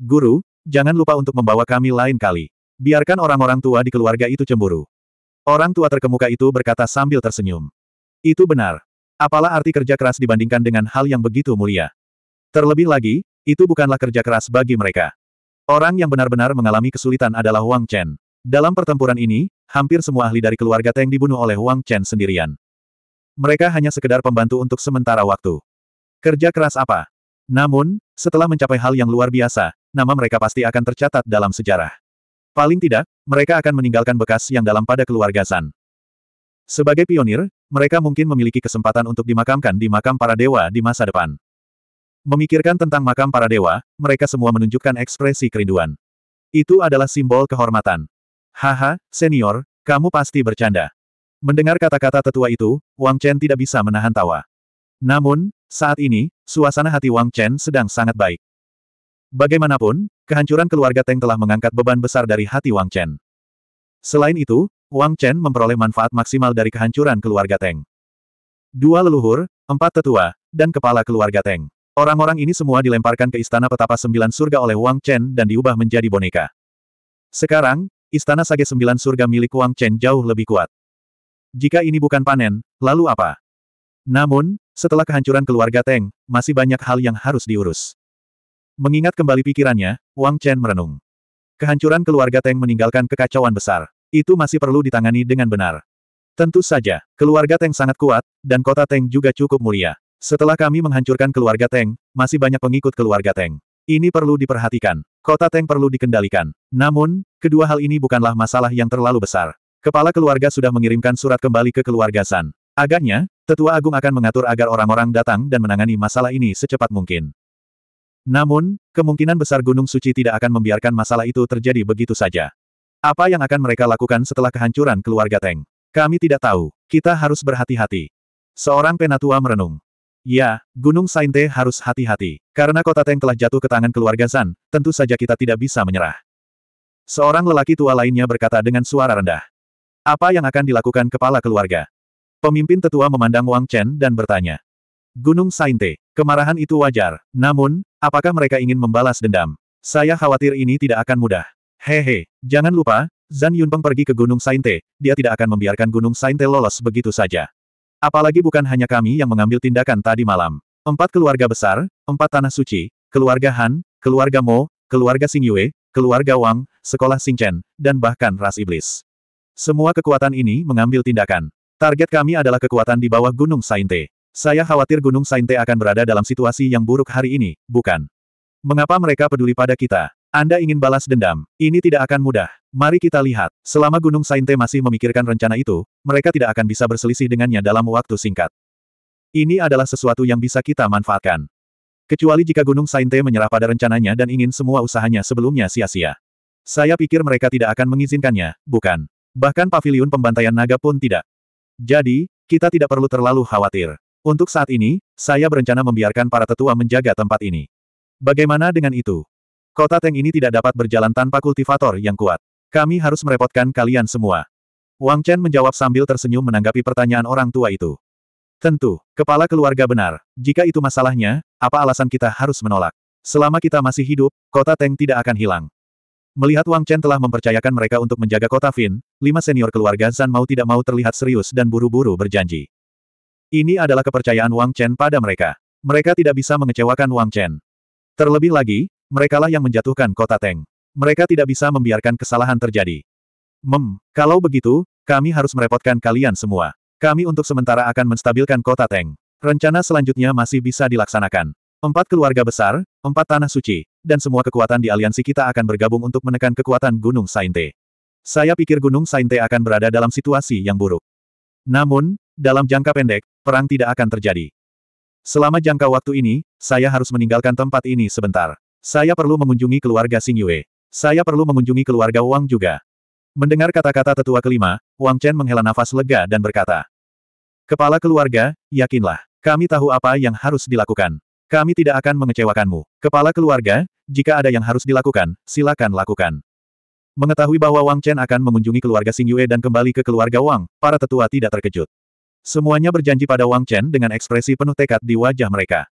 Guru, jangan lupa untuk membawa kami lain kali. Biarkan orang-orang tua di keluarga itu cemburu. Orang tua terkemuka itu berkata sambil tersenyum. Itu benar. Apalah arti kerja keras dibandingkan dengan hal yang begitu mulia. Terlebih lagi, itu bukanlah kerja keras bagi mereka. Orang yang benar-benar mengalami kesulitan adalah Wang Chen. Dalam pertempuran ini, hampir semua ahli dari keluarga Teng dibunuh oleh Wang Chen sendirian. Mereka hanya sekedar pembantu untuk sementara waktu. Kerja keras apa? Namun, setelah mencapai hal yang luar biasa, nama mereka pasti akan tercatat dalam sejarah. Paling tidak, mereka akan meninggalkan bekas yang dalam pada keluarga Zan. Sebagai pionir, mereka mungkin memiliki kesempatan untuk dimakamkan di makam para dewa di masa depan. Memikirkan tentang makam para dewa, mereka semua menunjukkan ekspresi kerinduan. Itu adalah simbol kehormatan. Haha, senior, kamu pasti bercanda. Mendengar kata-kata tetua itu, Wang Chen tidak bisa menahan tawa. Namun, saat ini, suasana hati Wang Chen sedang sangat baik. Bagaimanapun, kehancuran keluarga Teng telah mengangkat beban besar dari hati Wang Chen. Selain itu, Wang Chen memperoleh manfaat maksimal dari kehancuran keluarga Teng. Dua leluhur, empat tetua, dan kepala keluarga Teng. Orang-orang ini semua dilemparkan ke istana petapa sembilan surga oleh Wang Chen dan diubah menjadi boneka. Sekarang, istana sage sembilan surga milik Wang Chen jauh lebih kuat. Jika ini bukan panen, lalu apa? Namun, setelah kehancuran keluarga Teng, masih banyak hal yang harus diurus. Mengingat kembali pikirannya, Wang Chen merenung. Kehancuran keluarga Teng meninggalkan kekacauan besar. Itu masih perlu ditangani dengan benar. Tentu saja, keluarga Teng sangat kuat, dan kota Teng juga cukup mulia. Setelah kami menghancurkan keluarga Teng, masih banyak pengikut keluarga Teng. Ini perlu diperhatikan. Kota Teng perlu dikendalikan. Namun, kedua hal ini bukanlah masalah yang terlalu besar. Kepala keluarga sudah mengirimkan surat kembali ke keluarga San. Agaknya, Tetua Agung akan mengatur agar orang-orang datang dan menangani masalah ini secepat mungkin. Namun, kemungkinan besar Gunung Suci tidak akan membiarkan masalah itu terjadi begitu saja. Apa yang akan mereka lakukan setelah kehancuran keluarga Teng? Kami tidak tahu. Kita harus berhati-hati. Seorang penatua merenung. Ya, Gunung Sainte harus hati-hati. Karena kota Teng telah jatuh ke tangan keluarga Zan, tentu saja kita tidak bisa menyerah. Seorang lelaki tua lainnya berkata dengan suara rendah. Apa yang akan dilakukan kepala keluarga? Pemimpin tetua memandang Wang Chen dan bertanya. Gunung Sainte, kemarahan itu wajar. Namun, apakah mereka ingin membalas dendam? Saya khawatir ini tidak akan mudah. Hehe, jangan lupa, Zan Yunpeng pergi ke Gunung Sainte, dia tidak akan membiarkan Gunung Sainte lolos begitu saja. Apalagi bukan hanya kami yang mengambil tindakan tadi malam. Empat keluarga besar, empat tanah suci, keluarga Han, keluarga Mo, keluarga Sing Yue, keluarga Wang, sekolah Xingchen, dan bahkan ras iblis. Semua kekuatan ini mengambil tindakan. Target kami adalah kekuatan di bawah Gunung Sainte. Saya khawatir Gunung Sainte akan berada dalam situasi yang buruk hari ini, bukan? Mengapa mereka peduli pada kita? Anda ingin balas dendam, ini tidak akan mudah. Mari kita lihat, selama Gunung Sainte masih memikirkan rencana itu, mereka tidak akan bisa berselisih dengannya dalam waktu singkat. Ini adalah sesuatu yang bisa kita manfaatkan. Kecuali jika Gunung Sainte menyerah pada rencananya dan ingin semua usahanya sebelumnya sia-sia. Saya pikir mereka tidak akan mengizinkannya, bukan? Bahkan pavilion pembantaian naga pun tidak. Jadi, kita tidak perlu terlalu khawatir. Untuk saat ini, saya berencana membiarkan para tetua menjaga tempat ini. Bagaimana dengan itu? Kota Teng ini tidak dapat berjalan tanpa kultivator yang kuat. Kami harus merepotkan kalian semua. Wang Chen menjawab sambil tersenyum menanggapi pertanyaan orang tua itu. Tentu, kepala keluarga benar. Jika itu masalahnya, apa alasan kita harus menolak? Selama kita masih hidup, kota Teng tidak akan hilang. Melihat Wang Chen telah mempercayakan mereka untuk menjaga kota Fin, lima senior keluarga Zan mau tidak mau terlihat serius dan buru-buru berjanji. Ini adalah kepercayaan Wang Chen pada mereka. Mereka tidak bisa mengecewakan Wang Chen. Terlebih lagi, Merekalah yang menjatuhkan kota Teng. Mereka tidak bisa membiarkan kesalahan terjadi. Mem, kalau begitu, kami harus merepotkan kalian semua. Kami untuk sementara akan menstabilkan kota Teng. Rencana selanjutnya masih bisa dilaksanakan. Empat keluarga besar, empat tanah suci, dan semua kekuatan di aliansi kita akan bergabung untuk menekan kekuatan Gunung Sainte. Saya pikir Gunung Sainte akan berada dalam situasi yang buruk. Namun, dalam jangka pendek, perang tidak akan terjadi. Selama jangka waktu ini, saya harus meninggalkan tempat ini sebentar. Saya perlu mengunjungi keluarga Xing Yue. Saya perlu mengunjungi keluarga Wang juga. Mendengar kata-kata tetua kelima, Wang Chen menghela nafas lega dan berkata. Kepala keluarga, yakinlah. Kami tahu apa yang harus dilakukan. Kami tidak akan mengecewakanmu. Kepala keluarga, jika ada yang harus dilakukan, silakan lakukan. Mengetahui bahwa Wang Chen akan mengunjungi keluarga Xing Yue dan kembali ke keluarga Wang, para tetua tidak terkejut. Semuanya berjanji pada Wang Chen dengan ekspresi penuh tekad di wajah mereka.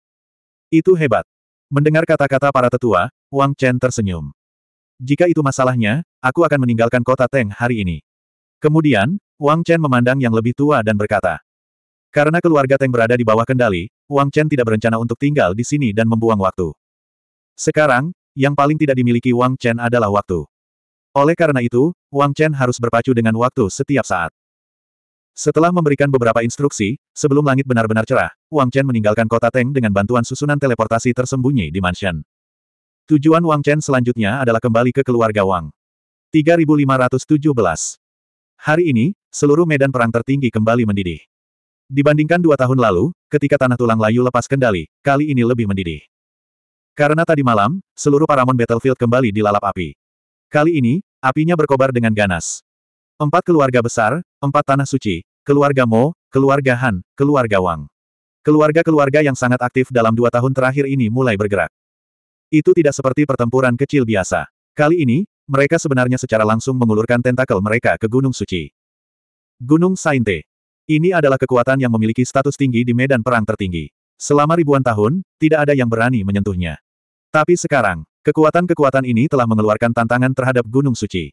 Itu hebat. Mendengar kata-kata para tetua, Wang Chen tersenyum. Jika itu masalahnya, aku akan meninggalkan kota Teng hari ini. Kemudian, Wang Chen memandang yang lebih tua dan berkata. Karena keluarga Teng berada di bawah kendali, Wang Chen tidak berencana untuk tinggal di sini dan membuang waktu. Sekarang, yang paling tidak dimiliki Wang Chen adalah waktu. Oleh karena itu, Wang Chen harus berpacu dengan waktu setiap saat. Setelah memberikan beberapa instruksi, sebelum langit benar-benar cerah, Wang Chen meninggalkan kota Teng dengan bantuan susunan teleportasi tersembunyi di mansion. Tujuan Wang Chen selanjutnya adalah kembali ke keluarga Wang. 3517 Hari ini, seluruh medan perang tertinggi kembali mendidih. Dibandingkan dua tahun lalu, ketika tanah tulang layu lepas kendali, kali ini lebih mendidih. Karena tadi malam, seluruh Paramount Battlefield kembali dilalap api. Kali ini, apinya berkobar dengan ganas. Empat keluarga besar, empat tanah suci, keluarga Mo, keluarga Han, keluarga Wang. Keluarga-keluarga yang sangat aktif dalam dua tahun terakhir ini mulai bergerak. Itu tidak seperti pertempuran kecil biasa. Kali ini, mereka sebenarnya secara langsung mengulurkan tentakel mereka ke Gunung Suci. Gunung Sainte. Ini adalah kekuatan yang memiliki status tinggi di medan perang tertinggi. Selama ribuan tahun, tidak ada yang berani menyentuhnya. Tapi sekarang, kekuatan-kekuatan ini telah mengeluarkan tantangan terhadap Gunung Suci.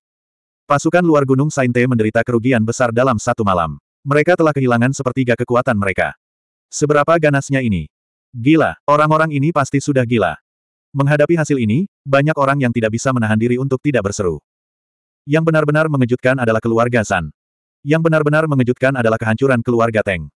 Pasukan luar Gunung Sainte menderita kerugian besar dalam satu malam. Mereka telah kehilangan sepertiga kekuatan mereka. Seberapa ganasnya ini? Gila, orang-orang ini pasti sudah gila. Menghadapi hasil ini, banyak orang yang tidak bisa menahan diri untuk tidak berseru. Yang benar-benar mengejutkan adalah keluarga San. Yang benar-benar mengejutkan adalah kehancuran keluarga Teng.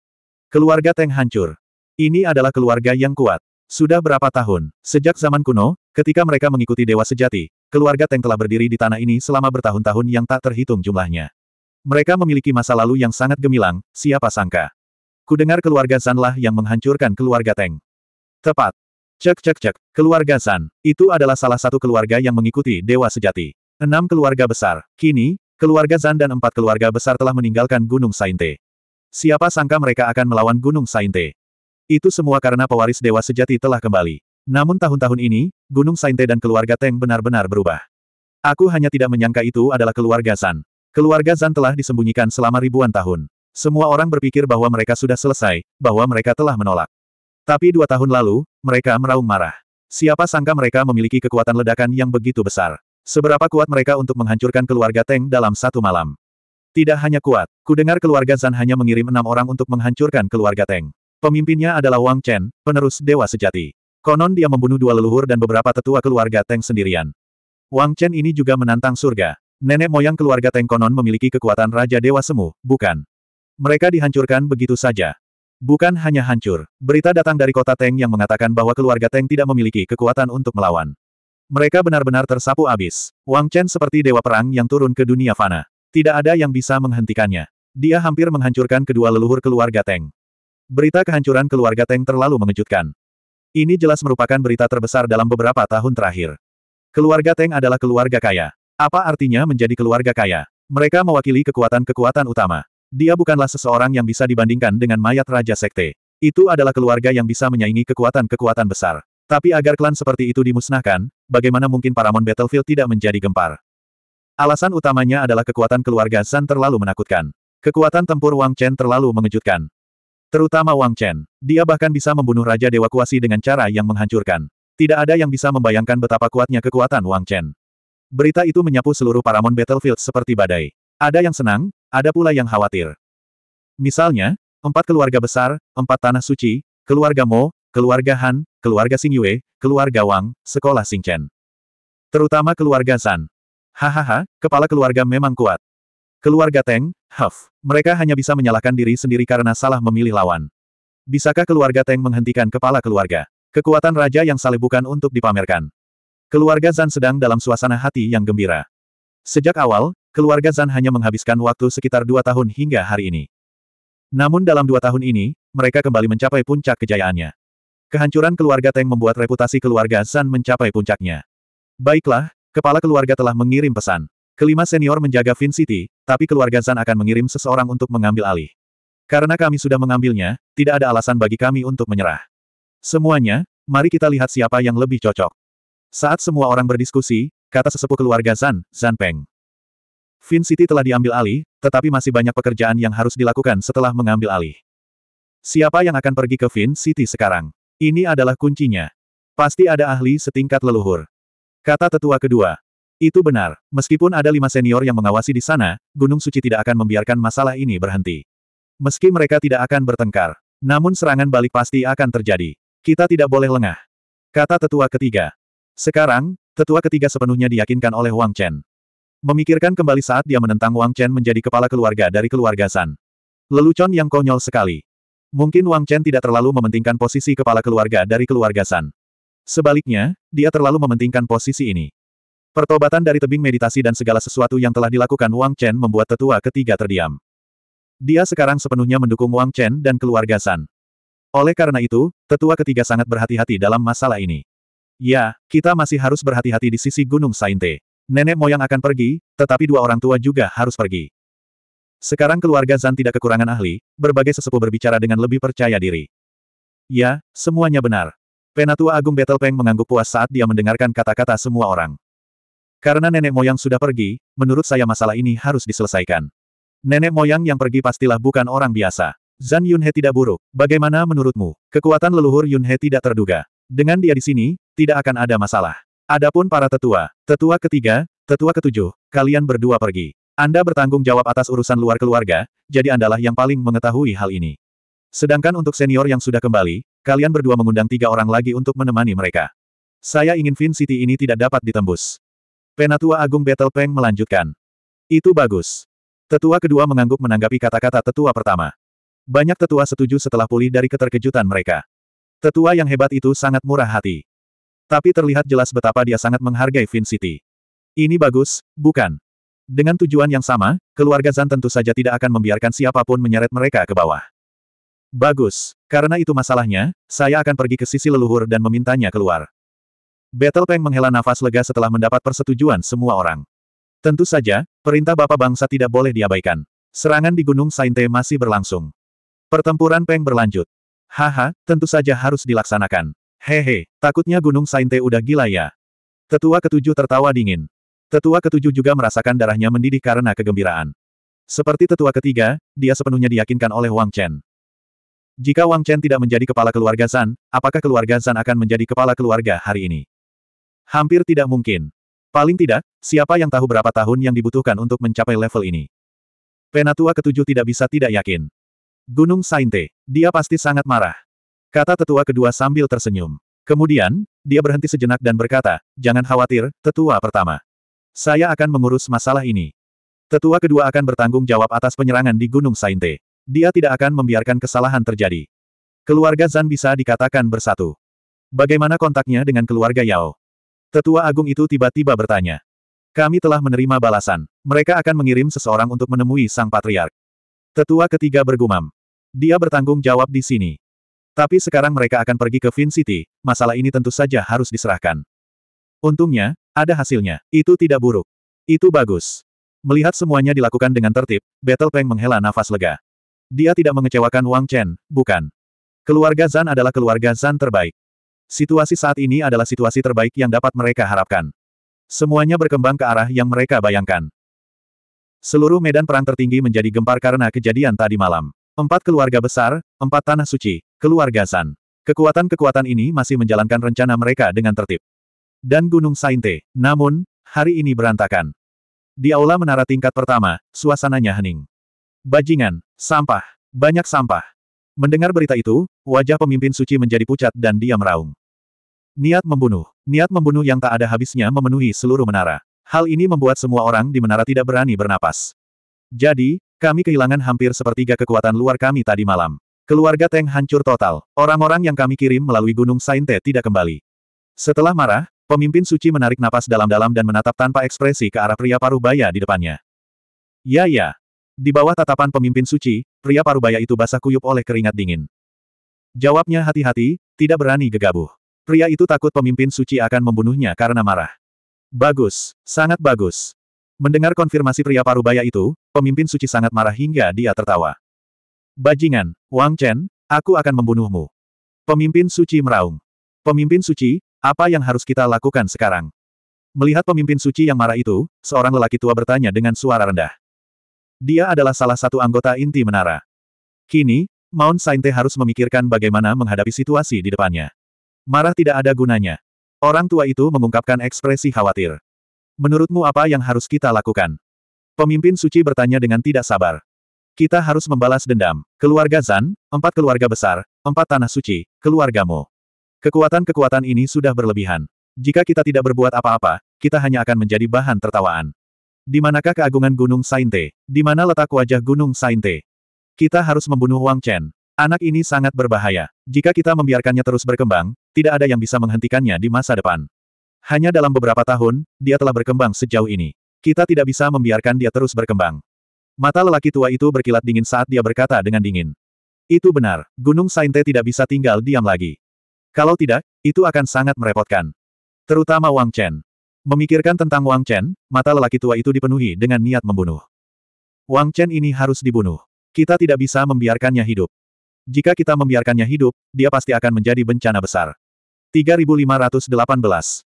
Keluarga Teng hancur. Ini adalah keluarga yang kuat. Sudah berapa tahun, sejak zaman kuno, ketika mereka mengikuti Dewa Sejati, keluarga Teng telah berdiri di tanah ini selama bertahun-tahun yang tak terhitung jumlahnya. Mereka memiliki masa lalu yang sangat gemilang, siapa sangka. Kudengar keluarga Zanlah yang menghancurkan keluarga Teng. Tepat. Cek cek cek, keluarga Zan. Itu adalah salah satu keluarga yang mengikuti Dewa Sejati. Enam keluarga besar. Kini, keluarga Zan dan empat keluarga besar telah meninggalkan Gunung Sainte. Siapa sangka mereka akan melawan Gunung Sainte. Itu semua karena pewaris Dewa Sejati telah kembali. Namun tahun-tahun ini, Gunung Sainte dan keluarga Teng benar-benar berubah. Aku hanya tidak menyangka itu adalah keluarga Zan. Keluarga Zan telah disembunyikan selama ribuan tahun. Semua orang berpikir bahwa mereka sudah selesai, bahwa mereka telah menolak. Tapi dua tahun lalu, mereka meraung marah. Siapa sangka mereka memiliki kekuatan ledakan yang begitu besar. Seberapa kuat mereka untuk menghancurkan keluarga Teng dalam satu malam. Tidak hanya kuat, kudengar keluarga Zan hanya mengirim enam orang untuk menghancurkan keluarga Teng. Pemimpinnya adalah Wang Chen, penerus Dewa Sejati. Konon dia membunuh dua leluhur dan beberapa tetua keluarga Teng sendirian. Wang Chen ini juga menantang surga. Nenek moyang keluarga Tengkonon memiliki kekuatan Raja Dewa Semu, bukan? Mereka dihancurkan begitu saja. Bukan hanya hancur, berita datang dari kota Teng yang mengatakan bahwa keluarga Teng tidak memiliki kekuatan untuk melawan. Mereka benar-benar tersapu abis. Wang Chen seperti dewa perang yang turun ke dunia fana. Tidak ada yang bisa menghentikannya. Dia hampir menghancurkan kedua leluhur keluarga Teng. Berita kehancuran keluarga Teng terlalu mengejutkan. Ini jelas merupakan berita terbesar dalam beberapa tahun terakhir. Keluarga Teng adalah keluarga kaya. Apa artinya menjadi keluarga kaya? Mereka mewakili kekuatan-kekuatan utama. Dia bukanlah seseorang yang bisa dibandingkan dengan mayat Raja Sekte. Itu adalah keluarga yang bisa menyaingi kekuatan-kekuatan besar. Tapi agar klan seperti itu dimusnahkan, bagaimana mungkin Paramon Battlefield tidak menjadi gempar? Alasan utamanya adalah kekuatan keluarga San terlalu menakutkan. Kekuatan tempur Wang Chen terlalu mengejutkan. Terutama Wang Chen. Dia bahkan bisa membunuh Raja Dewa Kuasi dengan cara yang menghancurkan. Tidak ada yang bisa membayangkan betapa kuatnya kekuatan Wang Chen. Berita itu menyapu seluruh Paramount Battlefield seperti badai. Ada yang senang, ada pula yang khawatir. Misalnya, empat keluarga besar, empat tanah suci, keluarga Mo, keluarga Han, keluarga Xing Yue, keluarga Wang, sekolah Xing Chen. Terutama keluarga Zan. Hahaha, kepala keluarga memang kuat. Keluarga Teng, Huff, mereka hanya bisa menyalahkan diri sendiri karena salah memilih lawan. Bisakah keluarga Teng menghentikan kepala keluarga? Kekuatan raja yang salibukan bukan untuk dipamerkan. Keluarga Zan sedang dalam suasana hati yang gembira. Sejak awal, keluarga Zan hanya menghabiskan waktu sekitar dua tahun hingga hari ini. Namun dalam dua tahun ini, mereka kembali mencapai puncak kejayaannya. Kehancuran keluarga Teng membuat reputasi keluarga Zan mencapai puncaknya. Baiklah, kepala keluarga telah mengirim pesan. Kelima senior menjaga Vin City, tapi keluarga Zan akan mengirim seseorang untuk mengambil alih. Karena kami sudah mengambilnya, tidak ada alasan bagi kami untuk menyerah. Semuanya, mari kita lihat siapa yang lebih cocok. Saat semua orang berdiskusi, kata sesepuh keluarga Zan, Zan Peng. Fin City telah diambil alih, tetapi masih banyak pekerjaan yang harus dilakukan setelah mengambil alih. Siapa yang akan pergi ke Fin City sekarang? Ini adalah kuncinya. Pasti ada ahli setingkat leluhur. Kata tetua kedua. Itu benar, meskipun ada lima senior yang mengawasi di sana, Gunung Suci tidak akan membiarkan masalah ini berhenti. Meski mereka tidak akan bertengkar, namun serangan balik pasti akan terjadi. Kita tidak boleh lengah. Kata tetua ketiga. Sekarang, tetua ketiga sepenuhnya diyakinkan oleh Wang Chen. Memikirkan kembali saat dia menentang Wang Chen menjadi kepala keluarga dari keluarga San. Lelucon yang konyol sekali. Mungkin Wang Chen tidak terlalu mementingkan posisi kepala keluarga dari keluarga San. Sebaliknya, dia terlalu mementingkan posisi ini. Pertobatan dari tebing meditasi dan segala sesuatu yang telah dilakukan Wang Chen membuat tetua ketiga terdiam. Dia sekarang sepenuhnya mendukung Wang Chen dan keluarga San. Oleh karena itu, tetua ketiga sangat berhati-hati dalam masalah ini. Ya, kita masih harus berhati-hati di sisi Gunung Sainte. Nenek moyang akan pergi, tetapi dua orang tua juga harus pergi. Sekarang keluarga Zan tidak kekurangan ahli, berbagai sesepuh berbicara dengan lebih percaya diri. Ya, semuanya benar. Penatua Agung Betelpeng mengangguk puas saat dia mendengarkan kata-kata semua orang. Karena nenek moyang sudah pergi, menurut saya masalah ini harus diselesaikan. Nenek moyang yang pergi pastilah bukan orang biasa. Zan Yunhe tidak buruk. Bagaimana menurutmu? Kekuatan leluhur Yunhe tidak terduga. Dengan dia di sini, tidak akan ada masalah. Adapun para tetua, tetua ketiga, tetua ketujuh, kalian berdua pergi. Anda bertanggung jawab atas urusan luar keluarga, jadi Andalah yang paling mengetahui hal ini. Sedangkan untuk senior yang sudah kembali, kalian berdua mengundang tiga orang lagi untuk menemani mereka. Saya ingin Vin City ini tidak dapat ditembus. Penatua Agung Battle Peng melanjutkan. Itu bagus. Tetua kedua mengangguk menanggapi kata-kata tetua pertama. Banyak tetua setuju setelah pulih dari keterkejutan mereka. Tetua yang hebat itu sangat murah hati. Tapi terlihat jelas betapa dia sangat menghargai Vin City. Ini bagus, bukan? Dengan tujuan yang sama, keluarga Zan tentu saja tidak akan membiarkan siapapun menyeret mereka ke bawah. Bagus, karena itu masalahnya, saya akan pergi ke sisi leluhur dan memintanya keluar. Battle Peng menghela nafas lega setelah mendapat persetujuan semua orang. Tentu saja, perintah Bapak Bangsa tidak boleh diabaikan. Serangan di Gunung Sainte masih berlangsung. Pertempuran Peng berlanjut. Haha, tentu saja harus dilaksanakan. Hehe, takutnya Gunung Sainte udah gila ya. Tetua ketujuh tertawa dingin. Tetua ketujuh juga merasakan darahnya mendidih karena kegembiraan. Seperti tetua ketiga, dia sepenuhnya diyakinkan oleh Wang Chen. Jika Wang Chen tidak menjadi kepala keluarga San, apakah keluarga San akan menjadi kepala keluarga hari ini? Hampir tidak mungkin. Paling tidak, siapa yang tahu berapa tahun yang dibutuhkan untuk mencapai level ini? Penatua ketujuh tidak bisa tidak yakin. Gunung Sainte. Dia pasti sangat marah. Kata tetua kedua sambil tersenyum. Kemudian, dia berhenti sejenak dan berkata, jangan khawatir, tetua pertama. Saya akan mengurus masalah ini. Tetua kedua akan bertanggung jawab atas penyerangan di Gunung Sainte. Dia tidak akan membiarkan kesalahan terjadi. Keluarga Zan bisa dikatakan bersatu. Bagaimana kontaknya dengan keluarga Yao? Tetua agung itu tiba-tiba bertanya. Kami telah menerima balasan. Mereka akan mengirim seseorang untuk menemui sang patriark. Tetua ketiga bergumam. Dia bertanggung jawab di sini. Tapi sekarang mereka akan pergi ke Vin City, masalah ini tentu saja harus diserahkan. Untungnya, ada hasilnya. Itu tidak buruk. Itu bagus. Melihat semuanya dilakukan dengan tertib, Battle Peng menghela nafas lega. Dia tidak mengecewakan Wang Chen, bukan. Keluarga Zan adalah keluarga Zan terbaik. Situasi saat ini adalah situasi terbaik yang dapat mereka harapkan. Semuanya berkembang ke arah yang mereka bayangkan. Seluruh medan perang tertinggi menjadi gempar karena kejadian tadi malam. Empat keluarga besar, empat tanah suci, keluarga San. Kekuatan-kekuatan ini masih menjalankan rencana mereka dengan tertib. Dan Gunung Sainte, namun, hari ini berantakan. Di aula menara tingkat pertama, suasananya hening. Bajingan, sampah, banyak sampah. Mendengar berita itu, wajah pemimpin suci menjadi pucat dan dia meraung. Niat membunuh, niat membunuh yang tak ada habisnya memenuhi seluruh menara. Hal ini membuat semua orang di menara tidak berani bernapas. Jadi, kami kehilangan hampir sepertiga kekuatan luar kami tadi malam. Keluarga Teng hancur total. Orang-orang yang kami kirim melalui Gunung Sainte tidak kembali. Setelah marah, pemimpin suci menarik napas dalam-dalam dan menatap tanpa ekspresi ke arah pria Parubaya di depannya. Ya ya. Di bawah tatapan pemimpin suci, pria Parubaya itu basah kuyup oleh keringat dingin. Jawabnya hati-hati, tidak berani gegabah. Pria itu takut pemimpin suci akan membunuhnya karena marah. Bagus, sangat bagus. Mendengar konfirmasi pria parubaya itu, pemimpin suci sangat marah hingga dia tertawa. Bajingan, Wang Chen, aku akan membunuhmu. Pemimpin suci meraung. Pemimpin suci, apa yang harus kita lakukan sekarang? Melihat pemimpin suci yang marah itu, seorang lelaki tua bertanya dengan suara rendah. Dia adalah salah satu anggota inti menara. Kini, Mount Sainte harus memikirkan bagaimana menghadapi situasi di depannya. Marah tidak ada gunanya. Orang tua itu mengungkapkan ekspresi khawatir. Menurutmu apa yang harus kita lakukan? Pemimpin suci bertanya dengan tidak sabar. Kita harus membalas dendam. Keluarga Zan, empat keluarga besar, empat tanah suci, keluargamu. Kekuatan-kekuatan ini sudah berlebihan. Jika kita tidak berbuat apa-apa, kita hanya akan menjadi bahan tertawaan. Di manakah keagungan Gunung Sainte? Di mana letak wajah Gunung Sainte? Kita harus membunuh Wang Chen. Anak ini sangat berbahaya. Jika kita membiarkannya terus berkembang, tidak ada yang bisa menghentikannya di masa depan. Hanya dalam beberapa tahun, dia telah berkembang sejauh ini. Kita tidak bisa membiarkan dia terus berkembang. Mata lelaki tua itu berkilat dingin saat dia berkata dengan dingin. Itu benar, Gunung Sainte tidak bisa tinggal diam lagi. Kalau tidak, itu akan sangat merepotkan. Terutama Wang Chen. Memikirkan tentang Wang Chen, mata lelaki tua itu dipenuhi dengan niat membunuh. Wang Chen ini harus dibunuh. Kita tidak bisa membiarkannya hidup. Jika kita membiarkannya hidup, dia pasti akan menjadi bencana besar. 3518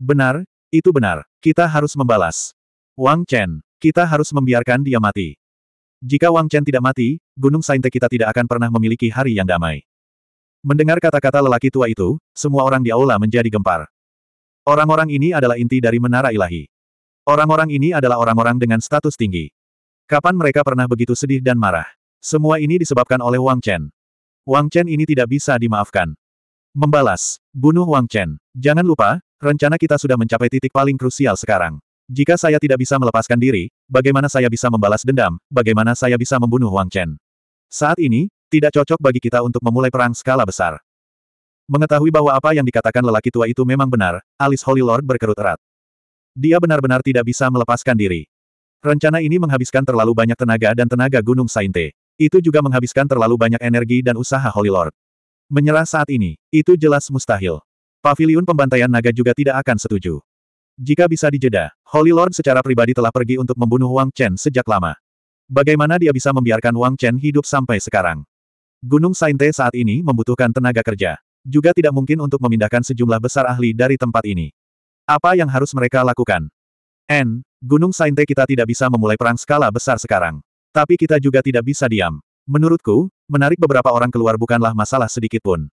Benar, itu benar. Kita harus membalas. Wang Chen, kita harus membiarkan dia mati. Jika Wang Chen tidak mati, Gunung Sainte kita tidak akan pernah memiliki hari yang damai. Mendengar kata-kata lelaki tua itu, semua orang di aula menjadi gempar. Orang-orang ini adalah inti dari menara ilahi. Orang-orang ini adalah orang-orang dengan status tinggi. Kapan mereka pernah begitu sedih dan marah? Semua ini disebabkan oleh Wang Chen. Wang Chen ini tidak bisa dimaafkan. Membalas, bunuh Wang Chen. Jangan lupa, Rencana kita sudah mencapai titik paling krusial sekarang. Jika saya tidak bisa melepaskan diri, bagaimana saya bisa membalas dendam, bagaimana saya bisa membunuh Wang Chen? Saat ini, tidak cocok bagi kita untuk memulai perang skala besar. Mengetahui bahwa apa yang dikatakan lelaki tua itu memang benar, alis Holy Lord berkerut erat. Dia benar-benar tidak bisa melepaskan diri. Rencana ini menghabiskan terlalu banyak tenaga dan tenaga Gunung Sainte. Itu juga menghabiskan terlalu banyak energi dan usaha Holy Lord. Menyerah saat ini, itu jelas mustahil. Paviliun pembantaian naga juga tidak akan setuju. Jika bisa dijeda, Holy Lord secara pribadi telah pergi untuk membunuh Wang Chen sejak lama. Bagaimana dia bisa membiarkan Wang Chen hidup sampai sekarang? Gunung Sainte saat ini membutuhkan tenaga kerja. Juga tidak mungkin untuk memindahkan sejumlah besar ahli dari tempat ini. Apa yang harus mereka lakukan? N. Gunung Sainte kita tidak bisa memulai perang skala besar sekarang. Tapi kita juga tidak bisa diam. Menurutku, menarik beberapa orang keluar bukanlah masalah sedikitpun.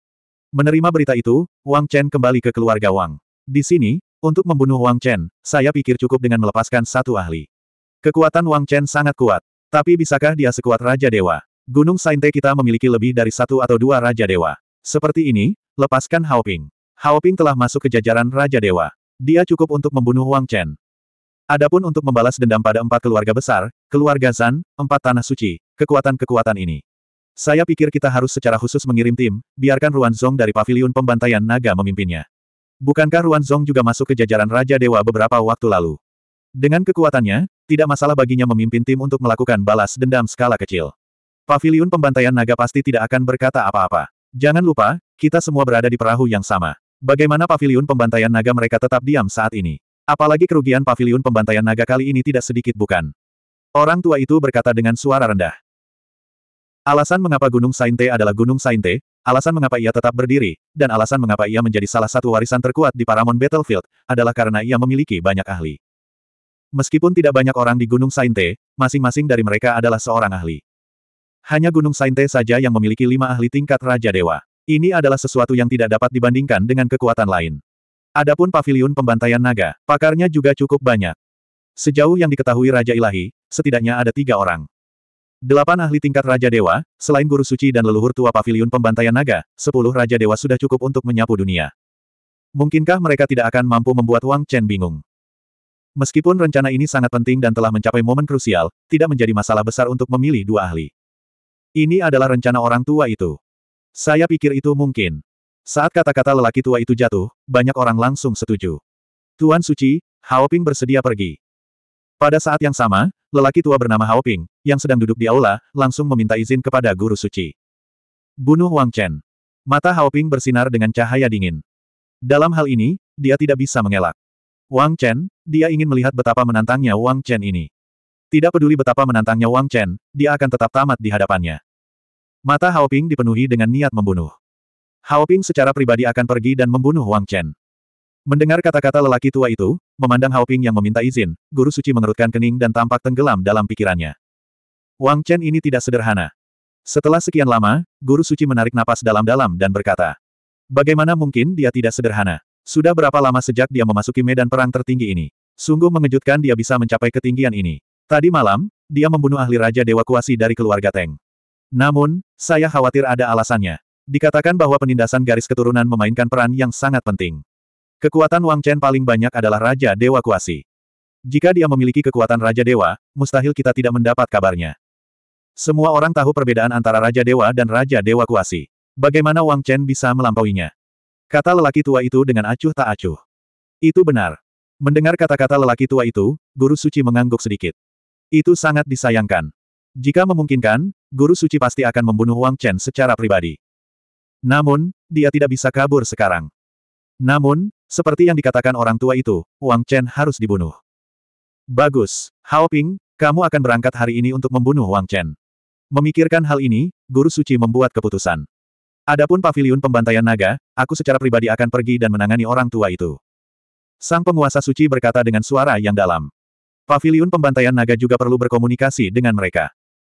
Menerima berita itu, Wang Chen kembali ke keluarga Wang. Di sini, untuk membunuh Wang Chen, saya pikir cukup dengan melepaskan satu ahli. Kekuatan Wang Chen sangat kuat. Tapi bisakah dia sekuat Raja Dewa? Gunung Sainte kita memiliki lebih dari satu atau dua Raja Dewa. Seperti ini, lepaskan Hao Ping. Hao Ping telah masuk ke jajaran Raja Dewa. Dia cukup untuk membunuh Wang Chen. Adapun untuk membalas dendam pada empat keluarga besar, keluarga Zan, empat tanah suci, kekuatan-kekuatan ini. Saya pikir kita harus secara khusus mengirim tim, biarkan Ruan Zong dari Paviliun Pembantaian Naga memimpinnya. Bukankah Ruan Zong juga masuk ke jajaran Raja Dewa beberapa waktu lalu? Dengan kekuatannya, tidak masalah baginya memimpin tim untuk melakukan balas dendam skala kecil. Paviliun Pembantaian Naga pasti tidak akan berkata apa-apa. Jangan lupa, kita semua berada di perahu yang sama. Bagaimana Paviliun Pembantaian Naga mereka tetap diam saat ini? Apalagi kerugian Paviliun Pembantaian Naga kali ini tidak sedikit bukan? Orang tua itu berkata dengan suara rendah. Alasan mengapa Gunung Sainte adalah Gunung Sainte, alasan mengapa ia tetap berdiri, dan alasan mengapa ia menjadi salah satu warisan terkuat di Paramount Battlefield, adalah karena ia memiliki banyak ahli. Meskipun tidak banyak orang di Gunung Sainte, masing-masing dari mereka adalah seorang ahli. Hanya Gunung Sainte saja yang memiliki lima ahli tingkat Raja Dewa. Ini adalah sesuatu yang tidak dapat dibandingkan dengan kekuatan lain. Adapun pavilion pembantaian naga, pakarnya juga cukup banyak. Sejauh yang diketahui Raja Ilahi, setidaknya ada tiga orang. Delapan ahli tingkat Raja Dewa, selain guru suci dan leluhur tua paviliun pembantaian naga, sepuluh Raja Dewa sudah cukup untuk menyapu dunia. Mungkinkah mereka tidak akan mampu membuat Wang Chen bingung? Meskipun rencana ini sangat penting dan telah mencapai momen krusial, tidak menjadi masalah besar untuk memilih dua ahli. Ini adalah rencana orang tua itu. Saya pikir itu mungkin. Saat kata-kata lelaki tua itu jatuh, banyak orang langsung setuju. Tuan Suci, Haoping bersedia pergi. Pada saat yang sama, lelaki tua bernama Hao Ping, yang sedang duduk di aula, langsung meminta izin kepada guru suci. Bunuh Wang Chen. Mata Hao Ping bersinar dengan cahaya dingin. Dalam hal ini, dia tidak bisa mengelak. Wang Chen, dia ingin melihat betapa menantangnya Wang Chen ini. Tidak peduli betapa menantangnya Wang Chen, dia akan tetap tamat di hadapannya. Mata Hao Ping dipenuhi dengan niat membunuh. Hao Ping secara pribadi akan pergi dan membunuh Wang Chen. Mendengar kata-kata lelaki tua itu, memandang Haoping yang meminta izin, guru suci mengerutkan kening dan tampak tenggelam dalam pikirannya. Wang Chen ini tidak sederhana. Setelah sekian lama, guru suci menarik napas dalam-dalam dan berkata, Bagaimana mungkin dia tidak sederhana? Sudah berapa lama sejak dia memasuki medan perang tertinggi ini? Sungguh mengejutkan dia bisa mencapai ketinggian ini. Tadi malam, dia membunuh ahli Raja Dewa Kuasi dari keluarga Teng. Namun, saya khawatir ada alasannya. Dikatakan bahwa penindasan garis keturunan memainkan peran yang sangat penting. Kekuatan Wang Chen paling banyak adalah Raja Dewa Kuasi. Jika dia memiliki kekuatan Raja Dewa, mustahil kita tidak mendapat kabarnya. Semua orang tahu perbedaan antara Raja Dewa dan Raja Dewa Kuasi. Bagaimana Wang Chen bisa melampauinya? Kata lelaki tua itu dengan acuh tak acuh. Itu benar. Mendengar kata-kata lelaki tua itu, Guru Suci mengangguk sedikit. Itu sangat disayangkan. Jika memungkinkan, Guru Suci pasti akan membunuh Wang Chen secara pribadi. Namun, dia tidak bisa kabur sekarang. Namun, seperti yang dikatakan orang tua itu, Wang Chen harus dibunuh. Bagus, Hao Ping, kamu akan berangkat hari ini untuk membunuh Wang Chen. Memikirkan hal ini, Guru Suci membuat keputusan. Adapun paviliun pembantaian naga, aku secara pribadi akan pergi dan menangani orang tua itu. Sang penguasa suci berkata dengan suara yang dalam. Paviliun pembantaian naga juga perlu berkomunikasi dengan mereka.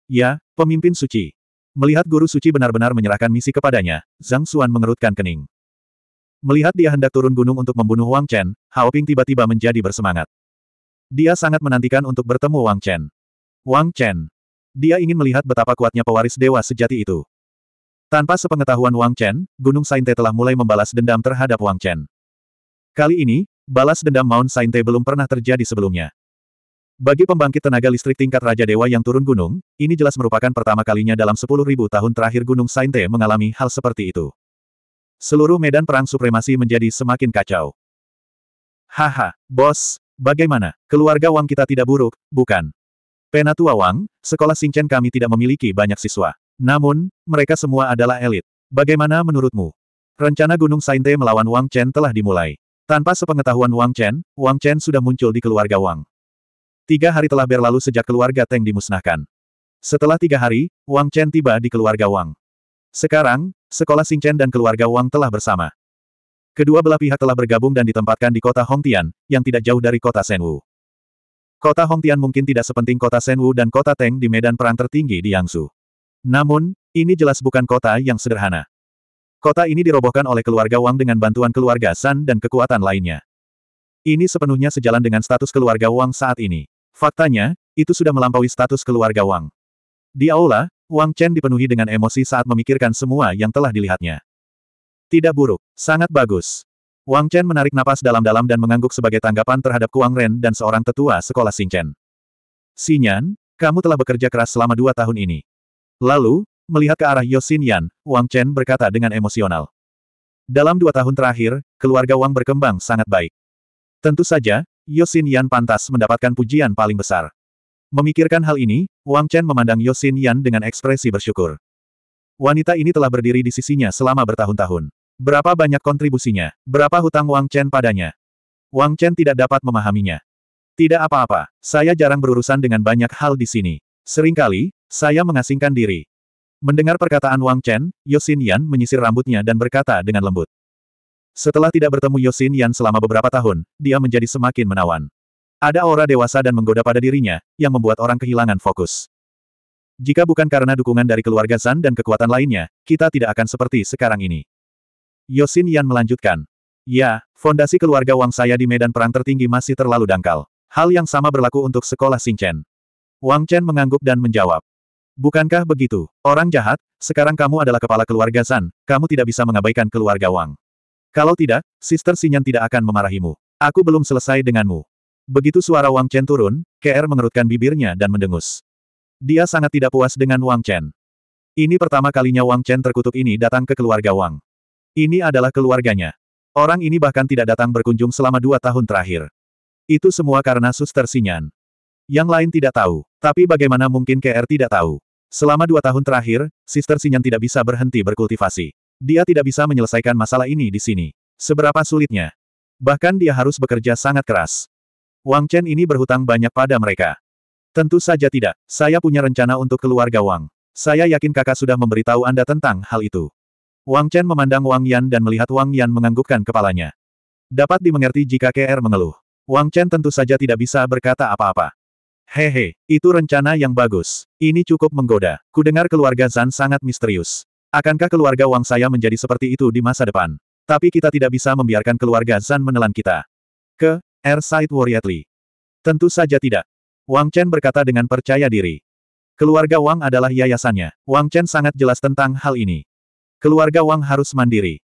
Ya, pemimpin suci. Melihat guru suci benar-benar menyerahkan misi kepadanya, Zhang Xuan mengerutkan kening. Melihat dia hendak turun gunung untuk membunuh Wang Chen, Hao Ping tiba-tiba menjadi bersemangat. Dia sangat menantikan untuk bertemu Wang Chen. Wang Chen. Dia ingin melihat betapa kuatnya pewaris dewa sejati itu. Tanpa sepengetahuan Wang Chen, Gunung Sainte telah mulai membalas dendam terhadap Wang Chen. Kali ini, balas dendam Mount Sainte belum pernah terjadi sebelumnya. Bagi pembangkit tenaga listrik tingkat Raja Dewa yang turun gunung, ini jelas merupakan pertama kalinya dalam 10.000 tahun terakhir Gunung Sainte mengalami hal seperti itu seluruh medan perang supremasi menjadi semakin kacau. Haha, bos, bagaimana? Keluarga Wang kita tidak buruk, bukan? Penatua Wang, sekolah Singchen kami tidak memiliki banyak siswa. Namun, mereka semua adalah elit. Bagaimana menurutmu? Rencana Gunung Sainte melawan Wang Chen telah dimulai. Tanpa sepengetahuan Wang Chen, Wang Chen sudah muncul di keluarga Wang. Tiga hari telah berlalu sejak keluarga Teng dimusnahkan. Setelah tiga hari, Wang Chen tiba di keluarga Wang. Sekarang, sekolah Singchen dan keluarga Wang telah bersama. Kedua belah pihak telah bergabung dan ditempatkan di kota Hongtian, yang tidak jauh dari kota Senwu. Kota Hongtian mungkin tidak sepenting kota Senwu dan kota Teng di medan perang tertinggi di Yangsu. Namun, ini jelas bukan kota yang sederhana. Kota ini dirobohkan oleh keluarga Wang dengan bantuan keluarga San dan kekuatan lainnya. Ini sepenuhnya sejalan dengan status keluarga Wang saat ini. Faktanya, itu sudah melampaui status keluarga Wang. Di aula, Wang Chen dipenuhi dengan emosi saat memikirkan semua yang telah dilihatnya. Tidak buruk, sangat bagus. Wang Chen menarik napas dalam-dalam dan mengangguk sebagai tanggapan terhadap Kuang Ren dan seorang tetua sekolah Xingchen. Sinyan, kamu telah bekerja keras selama dua tahun ini. Lalu, melihat ke arah Yosin Yan, Wang Chen berkata dengan emosional. Dalam dua tahun terakhir, keluarga Wang berkembang sangat baik. Tentu saja, Yosin Yan pantas mendapatkan pujian paling besar. Memikirkan hal ini, Wang Chen memandang Yosin Yan dengan ekspresi bersyukur. Wanita ini telah berdiri di sisinya selama bertahun-tahun. Berapa banyak kontribusinya? Berapa hutang Wang Chen padanya? Wang Chen tidak dapat memahaminya. Tidak apa-apa, saya jarang berurusan dengan banyak hal di sini. Seringkali, saya mengasingkan diri. Mendengar perkataan Wang Chen, Yosin Yan menyisir rambutnya dan berkata dengan lembut. Setelah tidak bertemu Yosin Yan selama beberapa tahun, dia menjadi semakin menawan. Ada aura dewasa dan menggoda pada dirinya, yang membuat orang kehilangan fokus. Jika bukan karena dukungan dari keluarga Zan dan kekuatan lainnya, kita tidak akan seperti sekarang ini. Yosin Yan melanjutkan. Ya, fondasi keluarga Wang saya di medan perang tertinggi masih terlalu dangkal. Hal yang sama berlaku untuk sekolah Chen. Wang Chen mengangguk dan menjawab. Bukankah begitu? Orang jahat, sekarang kamu adalah kepala keluarga Zan, kamu tidak bisa mengabaikan keluarga Wang. Kalau tidak, Sister Sinyan tidak akan memarahimu. Aku belum selesai denganmu. Begitu suara Wang Chen turun, KR mengerutkan bibirnya dan mendengus. Dia sangat tidak puas dengan Wang Chen. Ini pertama kalinya Wang Chen terkutuk ini datang ke keluarga Wang. Ini adalah keluarganya. Orang ini bahkan tidak datang berkunjung selama dua tahun terakhir. Itu semua karena suster Sinyan. Yang lain tidak tahu. Tapi bagaimana mungkin KR tidak tahu? Selama dua tahun terakhir, Suster Sinyan tidak bisa berhenti berkultivasi. Dia tidak bisa menyelesaikan masalah ini di sini. Seberapa sulitnya. Bahkan dia harus bekerja sangat keras. Wang Chen ini berhutang banyak pada mereka. Tentu saja tidak, saya punya rencana untuk keluarga Wang. Saya yakin kakak sudah memberitahu Anda tentang hal itu. Wang Chen memandang Wang Yan dan melihat Wang Yan menganggukkan kepalanya. Dapat dimengerti jika KR mengeluh. Wang Chen tentu saja tidak bisa berkata apa-apa. Hehe, itu rencana yang bagus. Ini cukup menggoda. Kudengar keluarga Zan sangat misterius. Akankah keluarga Wang saya menjadi seperti itu di masa depan? Tapi kita tidak bisa membiarkan keluarga Zan menelan kita. Ke, Airside Warrior Li. Tentu saja tidak. Wang Chen berkata dengan percaya diri. Keluarga Wang adalah yayasannya. Wang Chen sangat jelas tentang hal ini. Keluarga Wang harus mandiri.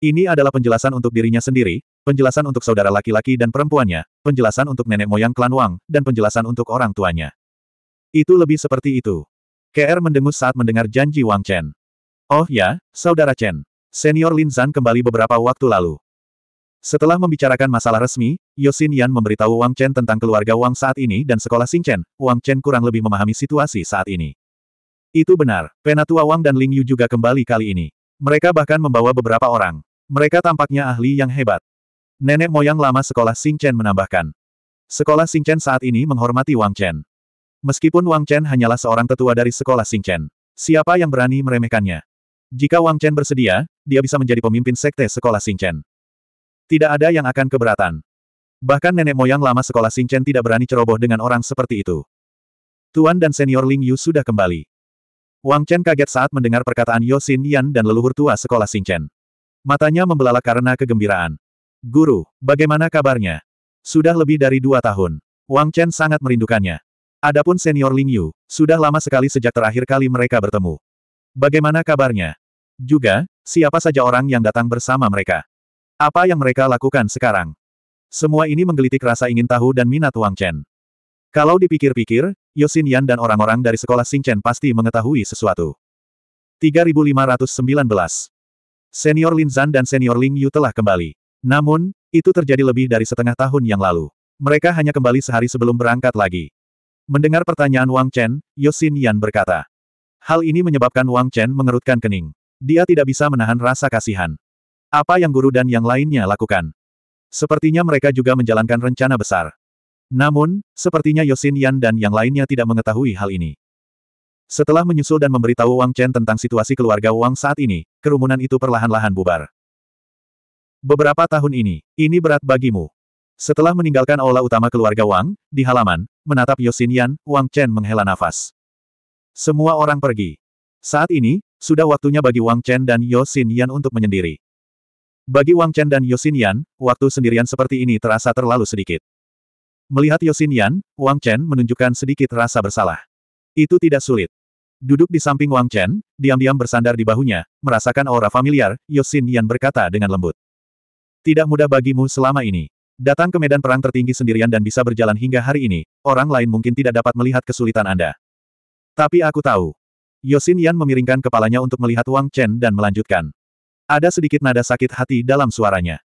Ini adalah penjelasan untuk dirinya sendiri, penjelasan untuk saudara laki-laki dan perempuannya, penjelasan untuk nenek moyang klan Wang, dan penjelasan untuk orang tuanya. Itu lebih seperti itu. KR mendengus saat mendengar janji Wang Chen. Oh ya, saudara Chen. Senior Lin Zhan kembali beberapa waktu lalu. Setelah membicarakan masalah resmi, Yosin Yan memberitahu Wang Chen tentang keluarga Wang saat ini dan sekolah Xing Chen, Wang Chen kurang lebih memahami situasi saat ini. Itu benar, Penatua Wang dan Ling Yu juga kembali kali ini. Mereka bahkan membawa beberapa orang. Mereka tampaknya ahli yang hebat. Nenek moyang lama sekolah Xing Chen menambahkan. Sekolah Xing Chen saat ini menghormati Wang Chen. Meskipun Wang Chen hanyalah seorang tetua dari sekolah Xing Chen. Siapa yang berani meremehkannya? Jika Wang Chen bersedia, dia bisa menjadi pemimpin sekte sekolah Xing Chen. Tidak ada yang akan keberatan. Bahkan nenek moyang lama sekolah Singchen tidak berani ceroboh dengan orang seperti itu. Tuan dan senior Ling Yu sudah kembali. Wang Chen kaget saat mendengar perkataan Yosin Yan dan leluhur tua sekolah Singchen. Matanya membelalak karena kegembiraan. Guru, bagaimana kabarnya? Sudah lebih dari dua tahun. Wang Chen sangat merindukannya. Adapun senior Ling Yu, sudah lama sekali sejak terakhir kali mereka bertemu. Bagaimana kabarnya? Juga, siapa saja orang yang datang bersama mereka? Apa yang mereka lakukan sekarang? Semua ini menggelitik rasa ingin tahu dan minat Wang Chen. Kalau dipikir-pikir, Yosin Yan dan orang-orang dari sekolah Chen pasti mengetahui sesuatu. 3519 Senior Lin Zan dan Senior Ling Yu telah kembali. Namun, itu terjadi lebih dari setengah tahun yang lalu. Mereka hanya kembali sehari sebelum berangkat lagi. Mendengar pertanyaan Wang Chen, Yosin Yan berkata. Hal ini menyebabkan Wang Chen mengerutkan kening. Dia tidak bisa menahan rasa kasihan. Apa yang guru dan yang lainnya lakukan? Sepertinya mereka juga menjalankan rencana besar. Namun, sepertinya Yosin Yan dan yang lainnya tidak mengetahui hal ini. Setelah menyusul dan memberitahu Wang Chen tentang situasi keluarga Wang saat ini, kerumunan itu perlahan-lahan bubar. Beberapa tahun ini, ini berat bagimu. Setelah meninggalkan aula utama keluarga Wang, di halaman, menatap Yosin Yan, Wang Chen menghela nafas. Semua orang pergi. Saat ini, sudah waktunya bagi Wang Chen dan Yosin Yan untuk menyendiri. Bagi Wang Chen dan Yosinian, waktu sendirian seperti ini terasa terlalu sedikit. Melihat Yosinian, Wang Chen menunjukkan sedikit rasa bersalah. Itu tidak sulit. Duduk di samping Wang Chen, diam-diam bersandar di bahunya, merasakan aura familiar, Yosinian berkata dengan lembut. Tidak mudah bagimu selama ini. Datang ke medan perang tertinggi sendirian dan bisa berjalan hingga hari ini, orang lain mungkin tidak dapat melihat kesulitan Anda. Tapi aku tahu. Yosin Yan memiringkan kepalanya untuk melihat Wang Chen dan melanjutkan. Ada sedikit nada sakit hati dalam suaranya.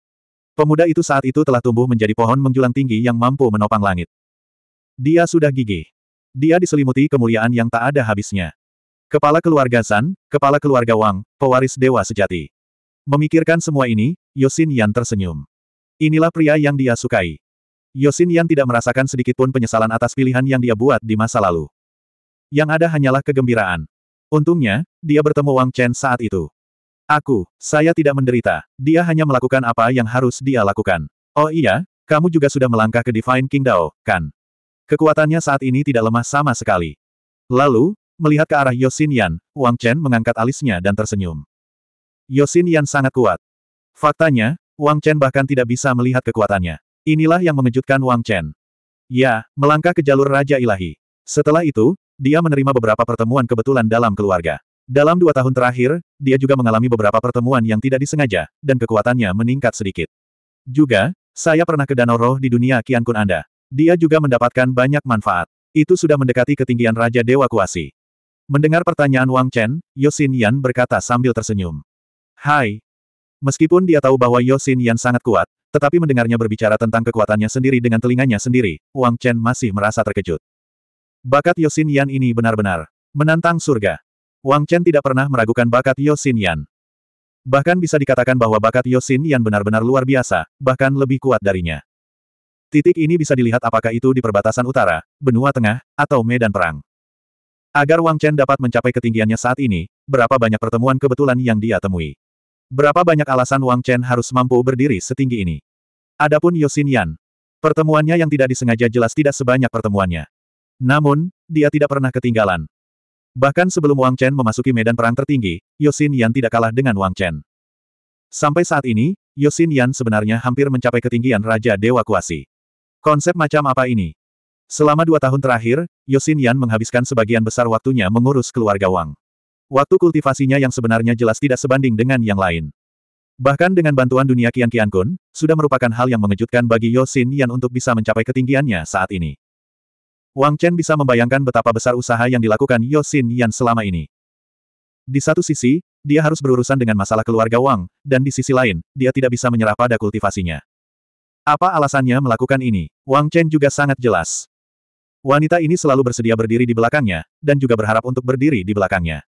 Pemuda itu saat itu telah tumbuh menjadi pohon menjulang tinggi yang mampu menopang langit. Dia sudah gigih. Dia diselimuti kemuliaan yang tak ada habisnya. Kepala keluarga San, kepala keluarga Wang, pewaris dewa sejati. Memikirkan semua ini, Yosin Yan tersenyum. Inilah pria yang dia sukai. Yosin Yan tidak merasakan sedikitpun penyesalan atas pilihan yang dia buat di masa lalu. Yang ada hanyalah kegembiraan. Untungnya, dia bertemu Wang Chen saat itu. Aku, saya tidak menderita. Dia hanya melakukan apa yang harus dia lakukan. Oh iya, kamu juga sudah melangkah ke Divine King Dao, kan? Kekuatannya saat ini tidak lemah sama sekali. Lalu, melihat ke arah Yosin Yan, Wang Chen mengangkat alisnya dan tersenyum. Yosin Yan sangat kuat. Faktanya, Wang Chen bahkan tidak bisa melihat kekuatannya. Inilah yang mengejutkan Wang Chen. Ya, melangkah ke jalur Raja Ilahi. Setelah itu, dia menerima beberapa pertemuan kebetulan dalam keluarga. Dalam dua tahun terakhir, dia juga mengalami beberapa pertemuan yang tidak disengaja, dan kekuatannya meningkat sedikit. Juga, saya pernah ke danau roh di dunia Kian Kun Anda. Dia juga mendapatkan banyak manfaat. Itu sudah mendekati ketinggian Raja Dewa Kuasi. Mendengar pertanyaan Wang Chen, Yosin Yan berkata sambil tersenyum. Hai. Meskipun dia tahu bahwa Yosin Yan sangat kuat, tetapi mendengarnya berbicara tentang kekuatannya sendiri dengan telinganya sendiri, Wang Chen masih merasa terkejut. Bakat Yosin Yan ini benar-benar menantang surga. Wang Chen tidak pernah meragukan bakat Yosin Yan. Bahkan bisa dikatakan bahwa bakat Yosin Yan benar-benar luar biasa, bahkan lebih kuat darinya. Titik ini bisa dilihat apakah itu di perbatasan utara, benua tengah, atau medan perang. Agar Wang Chen dapat mencapai ketinggiannya saat ini, berapa banyak pertemuan kebetulan yang dia temui. Berapa banyak alasan Wang Chen harus mampu berdiri setinggi ini. Adapun Yosin Yan, pertemuannya yang tidak disengaja jelas tidak sebanyak pertemuannya. Namun, dia tidak pernah ketinggalan, Bahkan sebelum Wang Chen memasuki medan perang tertinggi, Yosin Yan tidak kalah dengan Wang Chen. Sampai saat ini, Yosin Yan sebenarnya hampir mencapai ketinggian Raja Dewa Kuasi. Konsep macam apa ini? Selama dua tahun terakhir, Yosin Yan menghabiskan sebagian besar waktunya mengurus keluarga Wang. Waktu kultivasinya yang sebenarnya jelas tidak sebanding dengan yang lain. Bahkan dengan bantuan dunia Kian Kian Kun, sudah merupakan hal yang mengejutkan bagi Yosin Yan untuk bisa mencapai ketinggiannya saat ini. Wang Chen bisa membayangkan betapa besar usaha yang dilakukan Yosin Yan selama ini. Di satu sisi, dia harus berurusan dengan masalah keluarga Wang, dan di sisi lain, dia tidak bisa menyerah pada kultivasinya. Apa alasannya melakukan ini? Wang Chen juga sangat jelas. Wanita ini selalu bersedia berdiri di belakangnya, dan juga berharap untuk berdiri di belakangnya.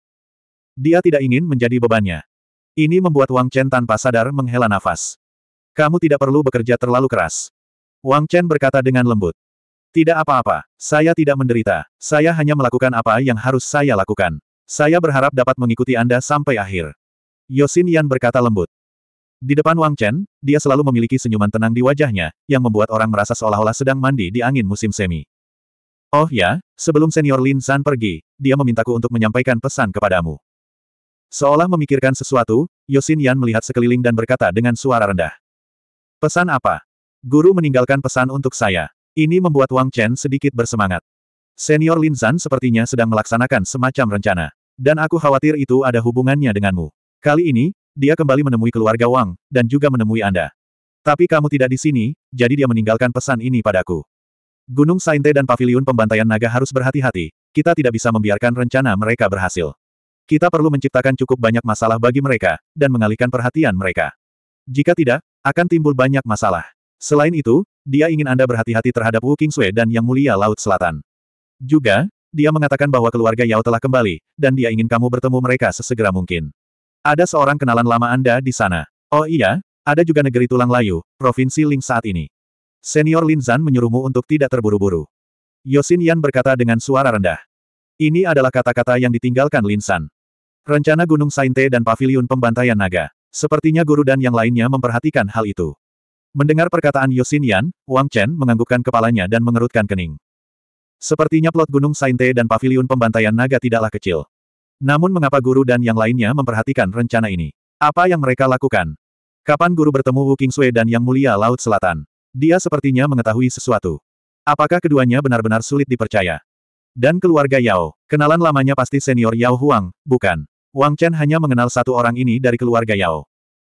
Dia tidak ingin menjadi bebannya. Ini membuat Wang Chen tanpa sadar menghela nafas. Kamu tidak perlu bekerja terlalu keras. Wang Chen berkata dengan lembut. Tidak apa-apa, saya tidak menderita. Saya hanya melakukan apa yang harus saya lakukan. Saya berharap dapat mengikuti Anda sampai akhir. Yosin Yan berkata lembut. Di depan Wang Chen, dia selalu memiliki senyuman tenang di wajahnya, yang membuat orang merasa seolah-olah sedang mandi di angin musim semi. Oh ya, sebelum senior Lin San pergi, dia memintaku untuk menyampaikan pesan kepadamu. Seolah memikirkan sesuatu, Yosin Yan melihat sekeliling dan berkata dengan suara rendah. Pesan apa? Guru meninggalkan pesan untuk saya. Ini membuat Wang Chen sedikit bersemangat. Senior Lin Zan sepertinya sedang melaksanakan semacam rencana. Dan aku khawatir itu ada hubungannya denganmu. Kali ini, dia kembali menemui keluarga Wang, dan juga menemui Anda. Tapi kamu tidak di sini, jadi dia meninggalkan pesan ini padaku. Gunung Sainte dan Paviliun Pembantaian Naga harus berhati-hati, kita tidak bisa membiarkan rencana mereka berhasil. Kita perlu menciptakan cukup banyak masalah bagi mereka, dan mengalihkan perhatian mereka. Jika tidak, akan timbul banyak masalah. Selain itu, dia ingin Anda berhati-hati terhadap Wu King Kingsue dan Yang Mulia Laut Selatan. Juga, dia mengatakan bahwa keluarga Yao telah kembali, dan dia ingin kamu bertemu mereka sesegera mungkin. Ada seorang kenalan lama Anda di sana. Oh iya, ada juga negeri tulang layu, Provinsi Ling saat ini. Senior Lin Zan menyuruhmu untuk tidak terburu-buru. Yosin Yan berkata dengan suara rendah. Ini adalah kata-kata yang ditinggalkan Lin San. Rencana Gunung Sainte dan Paviliun Pembantaian Naga. Sepertinya guru dan yang lainnya memperhatikan hal itu. Mendengar perkataan Yosin Yan, Wang Chen menganggukkan kepalanya dan mengerutkan kening. Sepertinya plot Gunung Sainte dan Paviliun Pembantaian Naga tidaklah kecil. Namun mengapa guru dan yang lainnya memperhatikan rencana ini? Apa yang mereka lakukan? Kapan guru bertemu Wu Sui dan Yang Mulia Laut Selatan? Dia sepertinya mengetahui sesuatu. Apakah keduanya benar-benar sulit dipercaya? Dan keluarga Yao, kenalan lamanya pasti senior Yao Huang, bukan? Wang Chen hanya mengenal satu orang ini dari keluarga Yao.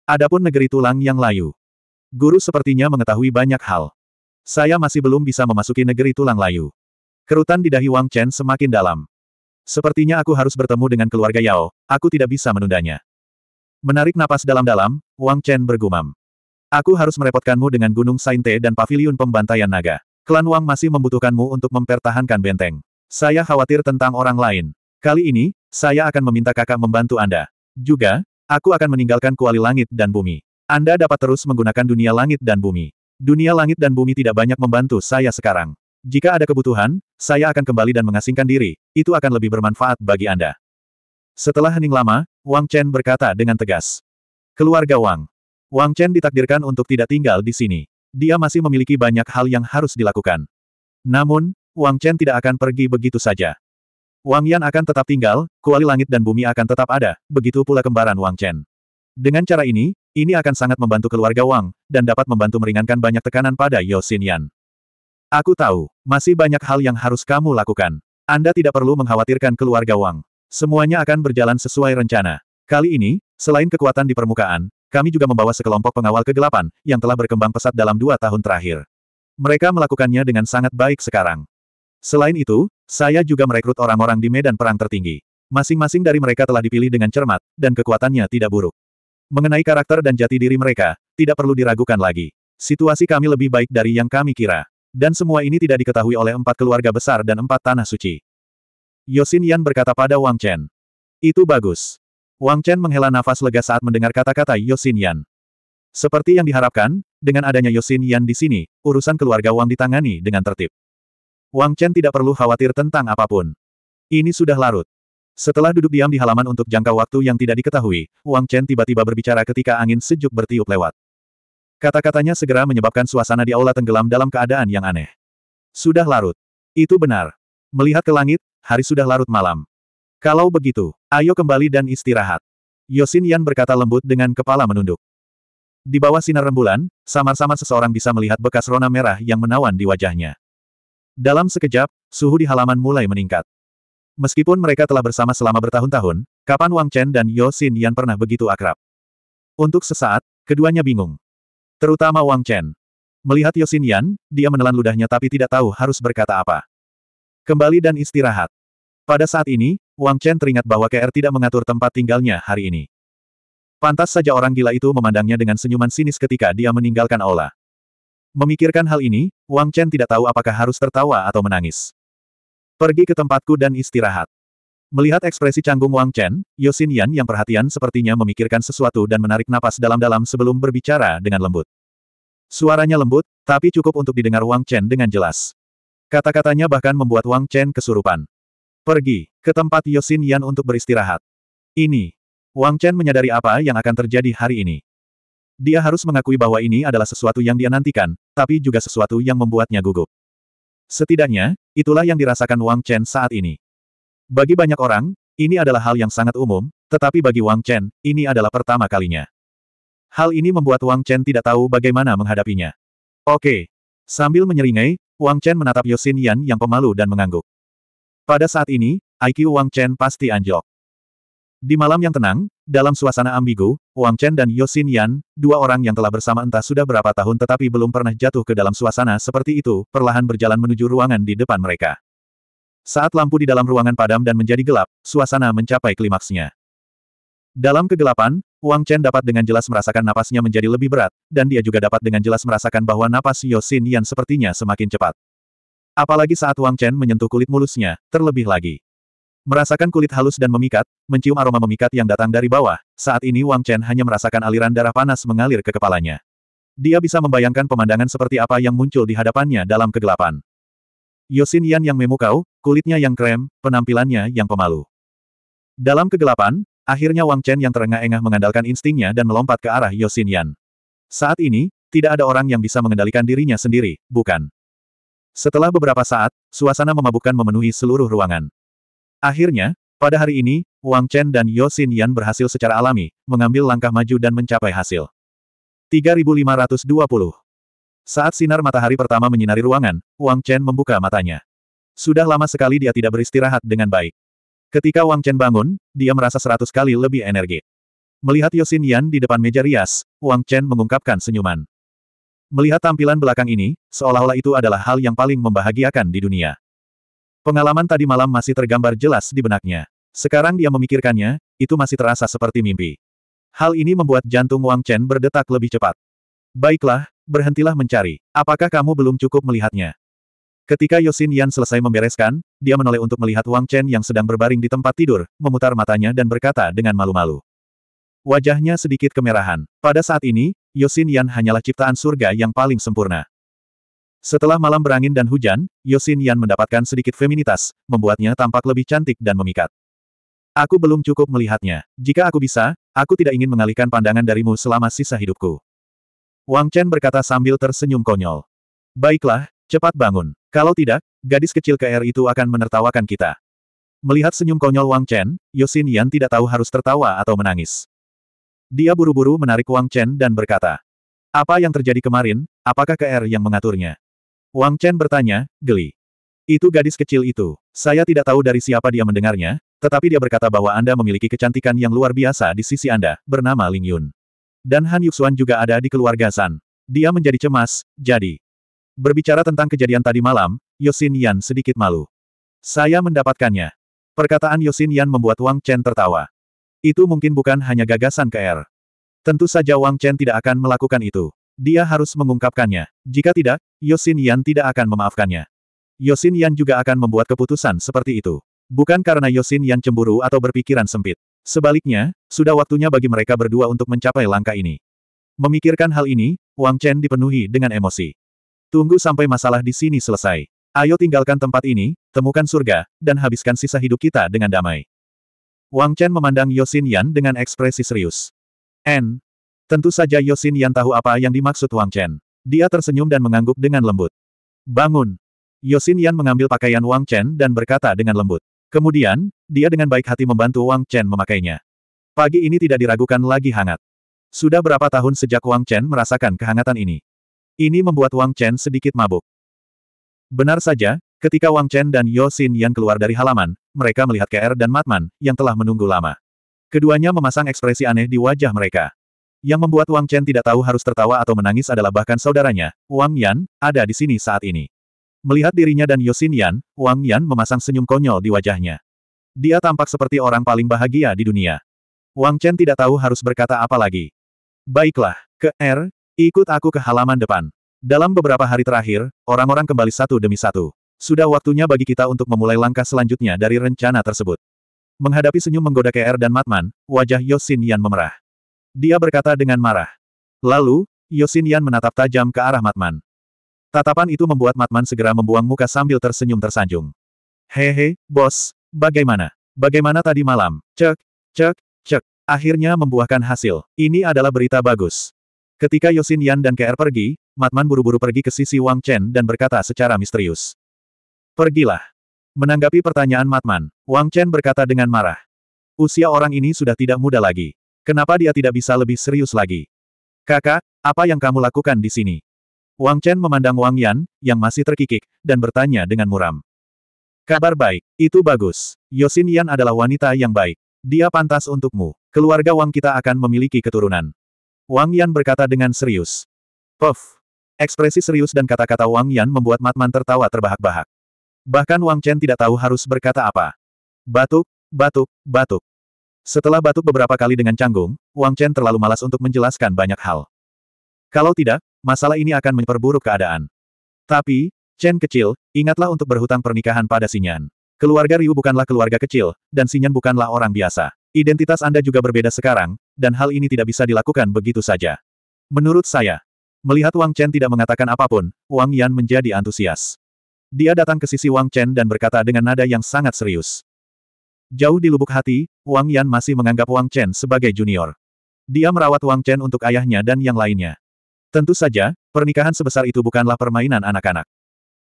Adapun negeri tulang yang layu. Guru sepertinya mengetahui banyak hal. Saya masih belum bisa memasuki negeri tulang layu. Kerutan di dahi Wang Chen semakin dalam. Sepertinya aku harus bertemu dengan keluarga Yao, aku tidak bisa menundanya. Menarik napas dalam-dalam, Wang Chen bergumam. Aku harus merepotkanmu dengan Gunung Sainte dan Paviliun Pembantaian Naga. Klan Wang masih membutuhkanmu untuk mempertahankan benteng. Saya khawatir tentang orang lain. Kali ini, saya akan meminta kakak membantu Anda. Juga, aku akan meninggalkan kuali langit dan bumi. Anda dapat terus menggunakan dunia langit dan bumi. Dunia langit dan bumi tidak banyak membantu saya sekarang. Jika ada kebutuhan, saya akan kembali dan mengasingkan diri, itu akan lebih bermanfaat bagi Anda. Setelah hening lama, Wang Chen berkata dengan tegas. Keluarga Wang. Wang Chen ditakdirkan untuk tidak tinggal di sini. Dia masih memiliki banyak hal yang harus dilakukan. Namun, Wang Chen tidak akan pergi begitu saja. Wang Yan akan tetap tinggal, kuali langit dan bumi akan tetap ada, begitu pula kembaran Wang Chen. Dengan cara ini, ini akan sangat membantu keluarga Wang, dan dapat membantu meringankan banyak tekanan pada Yao Xinyan. Aku tahu, masih banyak hal yang harus kamu lakukan. Anda tidak perlu mengkhawatirkan keluarga Wang. Semuanya akan berjalan sesuai rencana. Kali ini, selain kekuatan di permukaan, kami juga membawa sekelompok pengawal kegelapan, yang telah berkembang pesat dalam dua tahun terakhir. Mereka melakukannya dengan sangat baik sekarang. Selain itu, saya juga merekrut orang-orang di medan perang tertinggi. Masing-masing dari mereka telah dipilih dengan cermat, dan kekuatannya tidak buruk. Mengenai karakter dan jati diri mereka, tidak perlu diragukan lagi. Situasi kami lebih baik dari yang kami kira. Dan semua ini tidak diketahui oleh empat keluarga besar dan empat tanah suci. Yosin Yan berkata pada Wang Chen. Itu bagus. Wang Chen menghela nafas lega saat mendengar kata-kata Yosin Yan. Seperti yang diharapkan, dengan adanya Yosin Yan di sini, urusan keluarga Wang ditangani dengan tertib. Wang Chen tidak perlu khawatir tentang apapun. Ini sudah larut. Setelah duduk diam di halaman untuk jangka waktu yang tidak diketahui, Wang Chen tiba-tiba berbicara ketika angin sejuk bertiup lewat. Kata-katanya segera menyebabkan suasana di aula tenggelam dalam keadaan yang aneh. Sudah larut. Itu benar. Melihat ke langit, hari sudah larut malam. Kalau begitu, ayo kembali dan istirahat. Yosin Yan berkata lembut dengan kepala menunduk. Di bawah sinar rembulan, samar-samar seseorang bisa melihat bekas rona merah yang menawan di wajahnya. Dalam sekejap, suhu di halaman mulai meningkat. Meskipun mereka telah bersama selama bertahun-tahun, kapan Wang Chen dan Yo Xin Yan pernah begitu akrab? Untuk sesaat, keduanya bingung. Terutama Wang Chen. Melihat Yo Xin Yan, dia menelan ludahnya tapi tidak tahu harus berkata apa. Kembali dan istirahat. Pada saat ini, Wang Chen teringat bahwa KR tidak mengatur tempat tinggalnya hari ini. Pantas saja orang gila itu memandangnya dengan senyuman sinis ketika dia meninggalkan aula. Memikirkan hal ini, Wang Chen tidak tahu apakah harus tertawa atau menangis. Pergi ke tempatku dan istirahat. Melihat ekspresi canggung Wang Chen, Yosin Yan yang perhatian sepertinya memikirkan sesuatu dan menarik napas dalam-dalam sebelum berbicara dengan lembut. Suaranya lembut, tapi cukup untuk didengar Wang Chen dengan jelas. Kata-katanya bahkan membuat Wang Chen kesurupan. Pergi ke tempat Yosin Yan untuk beristirahat. Ini. Wang Chen menyadari apa yang akan terjadi hari ini. Dia harus mengakui bahwa ini adalah sesuatu yang dia nantikan, tapi juga sesuatu yang membuatnya gugup. Setidaknya, itulah yang dirasakan Wang Chen saat ini. Bagi banyak orang, ini adalah hal yang sangat umum, tetapi bagi Wang Chen, ini adalah pertama kalinya. Hal ini membuat Wang Chen tidak tahu bagaimana menghadapinya. Oke. Sambil menyeringai, Wang Chen menatap Yosin Yan yang pemalu dan mengangguk. Pada saat ini, IQ Wang Chen pasti anjlok. Di malam yang tenang, dalam suasana ambigu, Wang Chen dan Yosin Yan, dua orang yang telah bersama entah sudah berapa tahun tetapi belum pernah jatuh ke dalam suasana seperti itu, perlahan berjalan menuju ruangan di depan mereka. Saat lampu di dalam ruangan padam dan menjadi gelap, suasana mencapai klimaksnya. Dalam kegelapan, Wang Chen dapat dengan jelas merasakan napasnya menjadi lebih berat, dan dia juga dapat dengan jelas merasakan bahwa napas Yosin Yan sepertinya semakin cepat. Apalagi saat Wang Chen menyentuh kulit mulusnya, terlebih lagi. Merasakan kulit halus dan memikat, mencium aroma memikat yang datang dari bawah, saat ini Wang Chen hanya merasakan aliran darah panas mengalir ke kepalanya. Dia bisa membayangkan pemandangan seperti apa yang muncul di hadapannya dalam kegelapan. Yosin Yan yang memukau, kulitnya yang krem, penampilannya yang pemalu. Dalam kegelapan, akhirnya Wang Chen yang terengah-engah mengandalkan instingnya dan melompat ke arah Yosin Yan. Saat ini, tidak ada orang yang bisa mengendalikan dirinya sendiri, bukan? Setelah beberapa saat, suasana memabukkan memenuhi seluruh ruangan. Akhirnya, pada hari ini, Wang Chen dan Yo Xin Yan berhasil secara alami, mengambil langkah maju dan mencapai hasil. 3520 Saat sinar matahari pertama menyinari ruangan, Wang Chen membuka matanya. Sudah lama sekali dia tidak beristirahat dengan baik. Ketika Wang Chen bangun, dia merasa seratus kali lebih energi. Melihat Yosin Yan di depan meja rias, Wang Chen mengungkapkan senyuman. Melihat tampilan belakang ini, seolah-olah itu adalah hal yang paling membahagiakan di dunia. Pengalaman tadi malam masih tergambar jelas di benaknya. Sekarang dia memikirkannya, itu masih terasa seperti mimpi. Hal ini membuat jantung Wang Chen berdetak lebih cepat. Baiklah, berhentilah mencari. Apakah kamu belum cukup melihatnya? Ketika Yosin Yan selesai membereskan, dia menoleh untuk melihat Wang Chen yang sedang berbaring di tempat tidur, memutar matanya dan berkata dengan malu-malu. Wajahnya sedikit kemerahan. Pada saat ini, Yosin Yan hanyalah ciptaan surga yang paling sempurna. Setelah malam berangin dan hujan, Yosin Yan mendapatkan sedikit feminitas, membuatnya tampak lebih cantik dan memikat. Aku belum cukup melihatnya. Jika aku bisa, aku tidak ingin mengalihkan pandangan darimu selama sisa hidupku. Wang Chen berkata sambil tersenyum konyol. Baiklah, cepat bangun. Kalau tidak, gadis kecil KR itu akan menertawakan kita. Melihat senyum konyol Wang Chen, Yosin Yan tidak tahu harus tertawa atau menangis. Dia buru-buru menarik Wang Chen dan berkata, Apa yang terjadi kemarin, apakah KR yang mengaturnya? Wang Chen bertanya, geli. Itu gadis kecil itu. Saya tidak tahu dari siapa dia mendengarnya, tetapi dia berkata bahwa Anda memiliki kecantikan yang luar biasa di sisi Anda, bernama Ling Yun. Dan Han Yuxuan juga ada di keluarga San. Dia menjadi cemas, jadi. Berbicara tentang kejadian tadi malam, Yosin Yan sedikit malu. Saya mendapatkannya. Perkataan Yosin Yan membuat Wang Chen tertawa. Itu mungkin bukan hanya gagasan KR. Tentu saja Wang Chen tidak akan melakukan itu. Dia harus mengungkapkannya. Jika tidak, Yosin Yan tidak akan memaafkannya. Yosin Yan juga akan membuat keputusan seperti itu. Bukan karena Yosin Yan cemburu atau berpikiran sempit. Sebaliknya, sudah waktunya bagi mereka berdua untuk mencapai langkah ini. Memikirkan hal ini, Wang Chen dipenuhi dengan emosi. Tunggu sampai masalah di sini selesai. Ayo tinggalkan tempat ini, temukan surga, dan habiskan sisa hidup kita dengan damai. Wang Chen memandang Yosin Yan dengan ekspresi serius. N, Tentu saja Yosin Yan tahu apa yang dimaksud Wang Chen. Dia tersenyum dan mengangguk dengan lembut. Bangun! Yosin Yan mengambil pakaian Wang Chen dan berkata dengan lembut. Kemudian, dia dengan baik hati membantu Wang Chen memakainya. Pagi ini tidak diragukan lagi hangat. Sudah berapa tahun sejak Wang Chen merasakan kehangatan ini. Ini membuat Wang Chen sedikit mabuk. Benar saja, ketika Wang Chen dan Yosin Yan keluar dari halaman, mereka melihat KR dan Matman, yang telah menunggu lama. Keduanya memasang ekspresi aneh di wajah mereka. Yang membuat Wang Chen tidak tahu harus tertawa atau menangis adalah bahkan saudaranya, Wang Yan, ada di sini saat ini. Melihat dirinya dan Yosin Yan, Wang Yan memasang senyum konyol di wajahnya. Dia tampak seperti orang paling bahagia di dunia. Wang Chen tidak tahu harus berkata apa lagi. Baiklah, ke R, er, ikut aku ke halaman depan. Dalam beberapa hari terakhir, orang-orang kembali satu demi satu. Sudah waktunya bagi kita untuk memulai langkah selanjutnya dari rencana tersebut. Menghadapi senyum menggoda KR er dan Matman, wajah Yosin Yan memerah. Dia berkata dengan marah. Lalu, Yosin Yan menatap tajam ke arah Matman. Tatapan itu membuat Matman segera membuang muka sambil tersenyum tersanjung. Hehe, bos, bagaimana? Bagaimana tadi malam? Cek, cek, cek. Akhirnya membuahkan hasil. Ini adalah berita bagus. Ketika Yosin Yan dan KR pergi, Matman buru-buru pergi ke sisi Wang Chen dan berkata secara misterius. Pergilah. Menanggapi pertanyaan Matman, Wang Chen berkata dengan marah. Usia orang ini sudah tidak muda lagi. Kenapa dia tidak bisa lebih serius lagi? Kakak, apa yang kamu lakukan di sini? Wang Chen memandang Wang Yan, yang masih terkikik, dan bertanya dengan muram. Kabar baik, itu bagus. Yosin Yan adalah wanita yang baik. Dia pantas untukmu. Keluarga Wang kita akan memiliki keturunan. Wang Yan berkata dengan serius. Puff. Ekspresi serius dan kata-kata Wang Yan membuat Matman tertawa terbahak-bahak. Bahkan Wang Chen tidak tahu harus berkata apa. Batuk, batuk, batuk. Setelah batuk beberapa kali dengan canggung, Wang Chen terlalu malas untuk menjelaskan banyak hal. Kalau tidak, masalah ini akan memperburuk keadaan. Tapi, Chen kecil, ingatlah untuk berhutang pernikahan pada Sinyan. Keluarga Ryu bukanlah keluarga kecil, dan Sinyan bukanlah orang biasa. Identitas Anda juga berbeda sekarang, dan hal ini tidak bisa dilakukan begitu saja. Menurut saya, melihat Wang Chen tidak mengatakan apapun, Wang Yan menjadi antusias. Dia datang ke sisi Wang Chen dan berkata dengan nada yang sangat serius. Jauh di lubuk hati, Wang Yan masih menganggap Wang Chen sebagai junior. Dia merawat Wang Chen untuk ayahnya dan yang lainnya. Tentu saja, pernikahan sebesar itu bukanlah permainan anak-anak.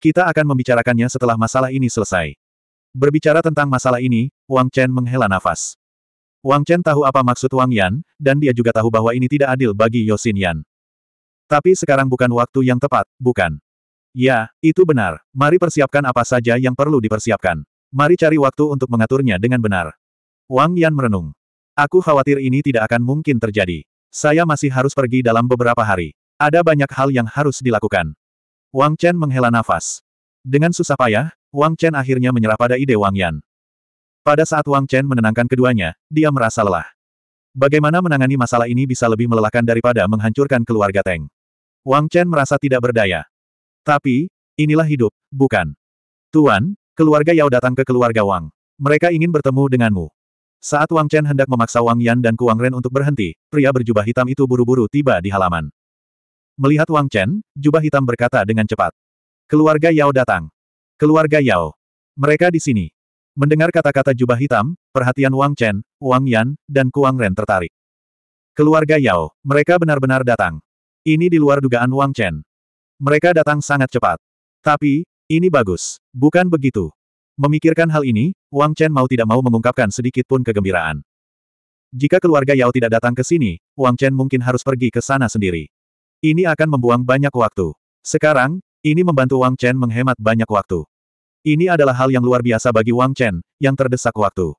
Kita akan membicarakannya setelah masalah ini selesai. Berbicara tentang masalah ini, Wang Chen menghela nafas. Wang Chen tahu apa maksud Wang Yan, dan dia juga tahu bahwa ini tidak adil bagi Yosin Yan. Tapi sekarang bukan waktu yang tepat, bukan? Ya, itu benar. Mari persiapkan apa saja yang perlu dipersiapkan. Mari cari waktu untuk mengaturnya dengan benar. Wang Yan merenung. Aku khawatir ini tidak akan mungkin terjadi. Saya masih harus pergi dalam beberapa hari. Ada banyak hal yang harus dilakukan. Wang Chen menghela nafas. Dengan susah payah, Wang Chen akhirnya menyerah pada ide Wang Yan. Pada saat Wang Chen menenangkan keduanya, dia merasa lelah. Bagaimana menangani masalah ini bisa lebih melelahkan daripada menghancurkan keluarga Teng. Wang Chen merasa tidak berdaya. Tapi, inilah hidup, bukan? Tuan, Keluarga Yao datang ke keluarga Wang. Mereka ingin bertemu denganmu. Saat Wang Chen hendak memaksa Wang Yan dan Kuang Ren untuk berhenti, pria berjubah hitam itu buru-buru tiba di halaman. Melihat Wang Chen, jubah hitam berkata dengan cepat. Keluarga Yao datang. Keluarga Yao. Mereka di sini. Mendengar kata-kata jubah hitam, perhatian Wang Chen, Wang Yan, dan Kuang Ren tertarik. Keluarga Yao, mereka benar-benar datang. Ini di luar dugaan Wang Chen. Mereka datang sangat cepat. Tapi, ini bagus. Bukan begitu. Memikirkan hal ini, Wang Chen mau tidak mau mengungkapkan sedikit pun kegembiraan. Jika keluarga Yao tidak datang ke sini, Wang Chen mungkin harus pergi ke sana sendiri. Ini akan membuang banyak waktu. Sekarang, ini membantu Wang Chen menghemat banyak waktu. Ini adalah hal yang luar biasa bagi Wang Chen, yang terdesak waktu.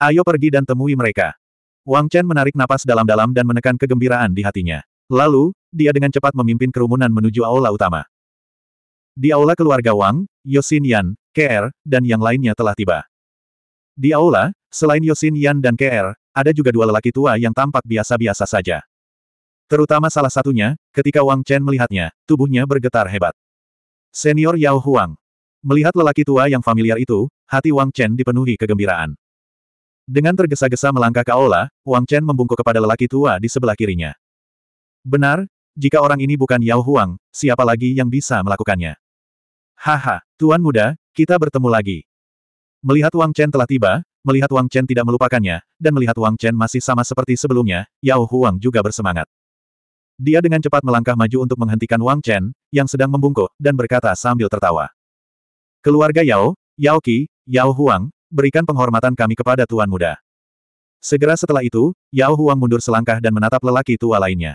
Ayo pergi dan temui mereka. Wang Chen menarik napas dalam-dalam dan menekan kegembiraan di hatinya. Lalu, dia dengan cepat memimpin kerumunan menuju aula utama. Di aula keluarga Wang, Yosin Yan, KR, dan yang lainnya telah tiba. Di aula, selain Yosin Yan dan KR, ada juga dua lelaki tua yang tampak biasa-biasa saja. Terutama salah satunya, ketika Wang Chen melihatnya, tubuhnya bergetar hebat. Senior Yao Huang. Melihat lelaki tua yang familiar itu, hati Wang Chen dipenuhi kegembiraan. Dengan tergesa-gesa melangkah ke aula, Wang Chen membungkuk kepada lelaki tua di sebelah kirinya. Benar, jika orang ini bukan Yao Huang, siapa lagi yang bisa melakukannya? Haha, Tuan Muda, kita bertemu lagi. Melihat Wang Chen telah tiba, melihat Wang Chen tidak melupakannya, dan melihat Wang Chen masih sama seperti sebelumnya, Yao Huang juga bersemangat. Dia dengan cepat melangkah maju untuk menghentikan Wang Chen, yang sedang membungkuk, dan berkata sambil tertawa. Keluarga Yao, Yao Qi, Yao Huang, berikan penghormatan kami kepada Tuan Muda. Segera setelah itu, Yao Huang mundur selangkah dan menatap lelaki tua lainnya.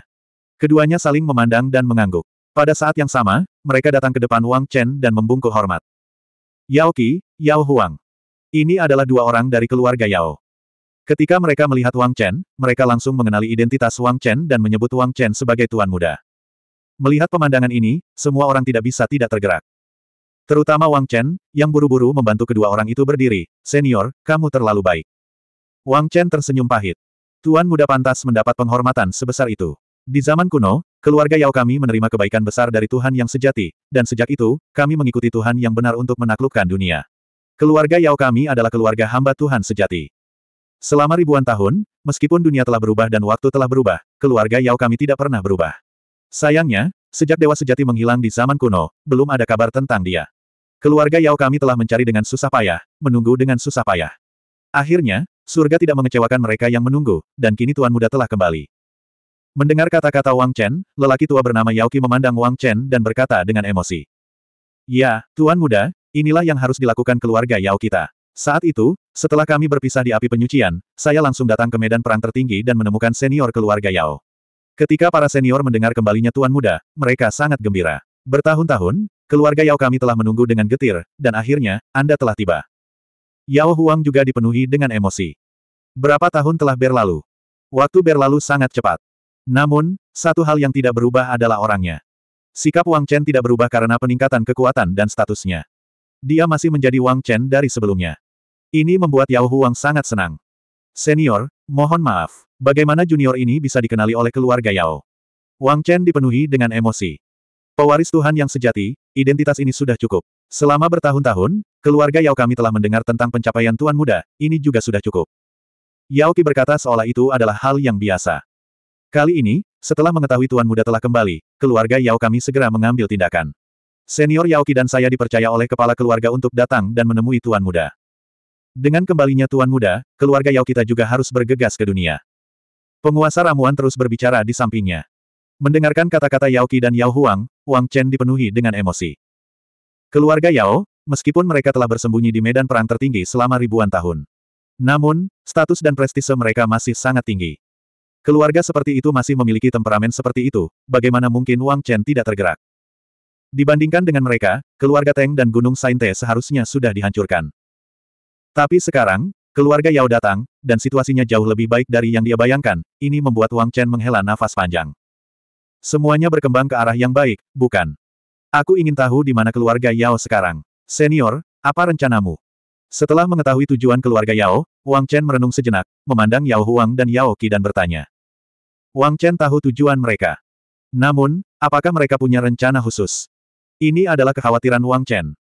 Keduanya saling memandang dan mengangguk. Pada saat yang sama, mereka datang ke depan Wang Chen dan membungkuk hormat. Yao Qi, Yao Huang. Ini adalah dua orang dari keluarga Yao. Ketika mereka melihat Wang Chen, mereka langsung mengenali identitas Wang Chen dan menyebut Wang Chen sebagai tuan muda. Melihat pemandangan ini, semua orang tidak bisa tidak tergerak. Terutama Wang Chen, yang buru-buru membantu kedua orang itu berdiri, senior, kamu terlalu baik. Wang Chen tersenyum pahit. Tuan muda pantas mendapat penghormatan sebesar itu. Di zaman kuno, keluarga Yao kami menerima kebaikan besar dari Tuhan yang sejati, dan sejak itu, kami mengikuti Tuhan yang benar untuk menaklukkan dunia. Keluarga Yao kami adalah keluarga hamba Tuhan sejati. Selama ribuan tahun, meskipun dunia telah berubah dan waktu telah berubah, keluarga Yao kami tidak pernah berubah. Sayangnya, sejak Dewa Sejati menghilang di zaman kuno, belum ada kabar tentang dia. Keluarga Yao kami telah mencari dengan susah payah, menunggu dengan susah payah. Akhirnya, surga tidak mengecewakan mereka yang menunggu, dan kini Tuan Muda telah kembali. Mendengar kata-kata Wang Chen, lelaki tua bernama Yao Qi memandang Wang Chen dan berkata dengan emosi. Ya, Tuan Muda, inilah yang harus dilakukan keluarga Yao kita. Saat itu, setelah kami berpisah di api penyucian, saya langsung datang ke medan perang tertinggi dan menemukan senior keluarga Yao. Ketika para senior mendengar kembalinya Tuan Muda, mereka sangat gembira. Bertahun-tahun, keluarga Yao kami telah menunggu dengan getir, dan akhirnya, Anda telah tiba. Yao Huang juga dipenuhi dengan emosi. Berapa tahun telah berlalu? Waktu berlalu sangat cepat. Namun, satu hal yang tidak berubah adalah orangnya. Sikap Wang Chen tidak berubah karena peningkatan kekuatan dan statusnya. Dia masih menjadi Wang Chen dari sebelumnya. Ini membuat Yao Huang sangat senang. Senior, mohon maaf. Bagaimana junior ini bisa dikenali oleh keluarga Yao? Wang Chen dipenuhi dengan emosi. Pewaris Tuhan yang sejati, identitas ini sudah cukup. Selama bertahun-tahun, keluarga Yao kami telah mendengar tentang pencapaian Tuan Muda, ini juga sudah cukup. Yao Qi berkata seolah itu adalah hal yang biasa. Kali ini, setelah mengetahui Tuan Muda telah kembali, keluarga Yao kami segera mengambil tindakan. Senior Yao Qi dan saya dipercaya oleh kepala keluarga untuk datang dan menemui Tuan Muda. Dengan kembalinya Tuan Muda, keluarga Yao kita juga harus bergegas ke dunia. Penguasa ramuan terus berbicara di sampingnya. Mendengarkan kata-kata Yao Qi dan Yao Huang, Wang Chen dipenuhi dengan emosi. Keluarga Yao, meskipun mereka telah bersembunyi di medan perang tertinggi selama ribuan tahun. Namun, status dan prestise mereka masih sangat tinggi. Keluarga seperti itu masih memiliki temperamen seperti itu, bagaimana mungkin Wang Chen tidak tergerak? Dibandingkan dengan mereka, keluarga Teng dan Gunung Sainte seharusnya sudah dihancurkan. Tapi sekarang, keluarga Yao datang, dan situasinya jauh lebih baik dari yang dia bayangkan, ini membuat Wang Chen menghela nafas panjang. Semuanya berkembang ke arah yang baik, bukan? Aku ingin tahu di mana keluarga Yao sekarang. Senior, apa rencanamu? Setelah mengetahui tujuan keluarga Yao, Wang Chen merenung sejenak, memandang Yao Huang dan Yao Qi dan bertanya. Wang Chen tahu tujuan mereka. Namun, apakah mereka punya rencana khusus? Ini adalah kekhawatiran Wang Chen.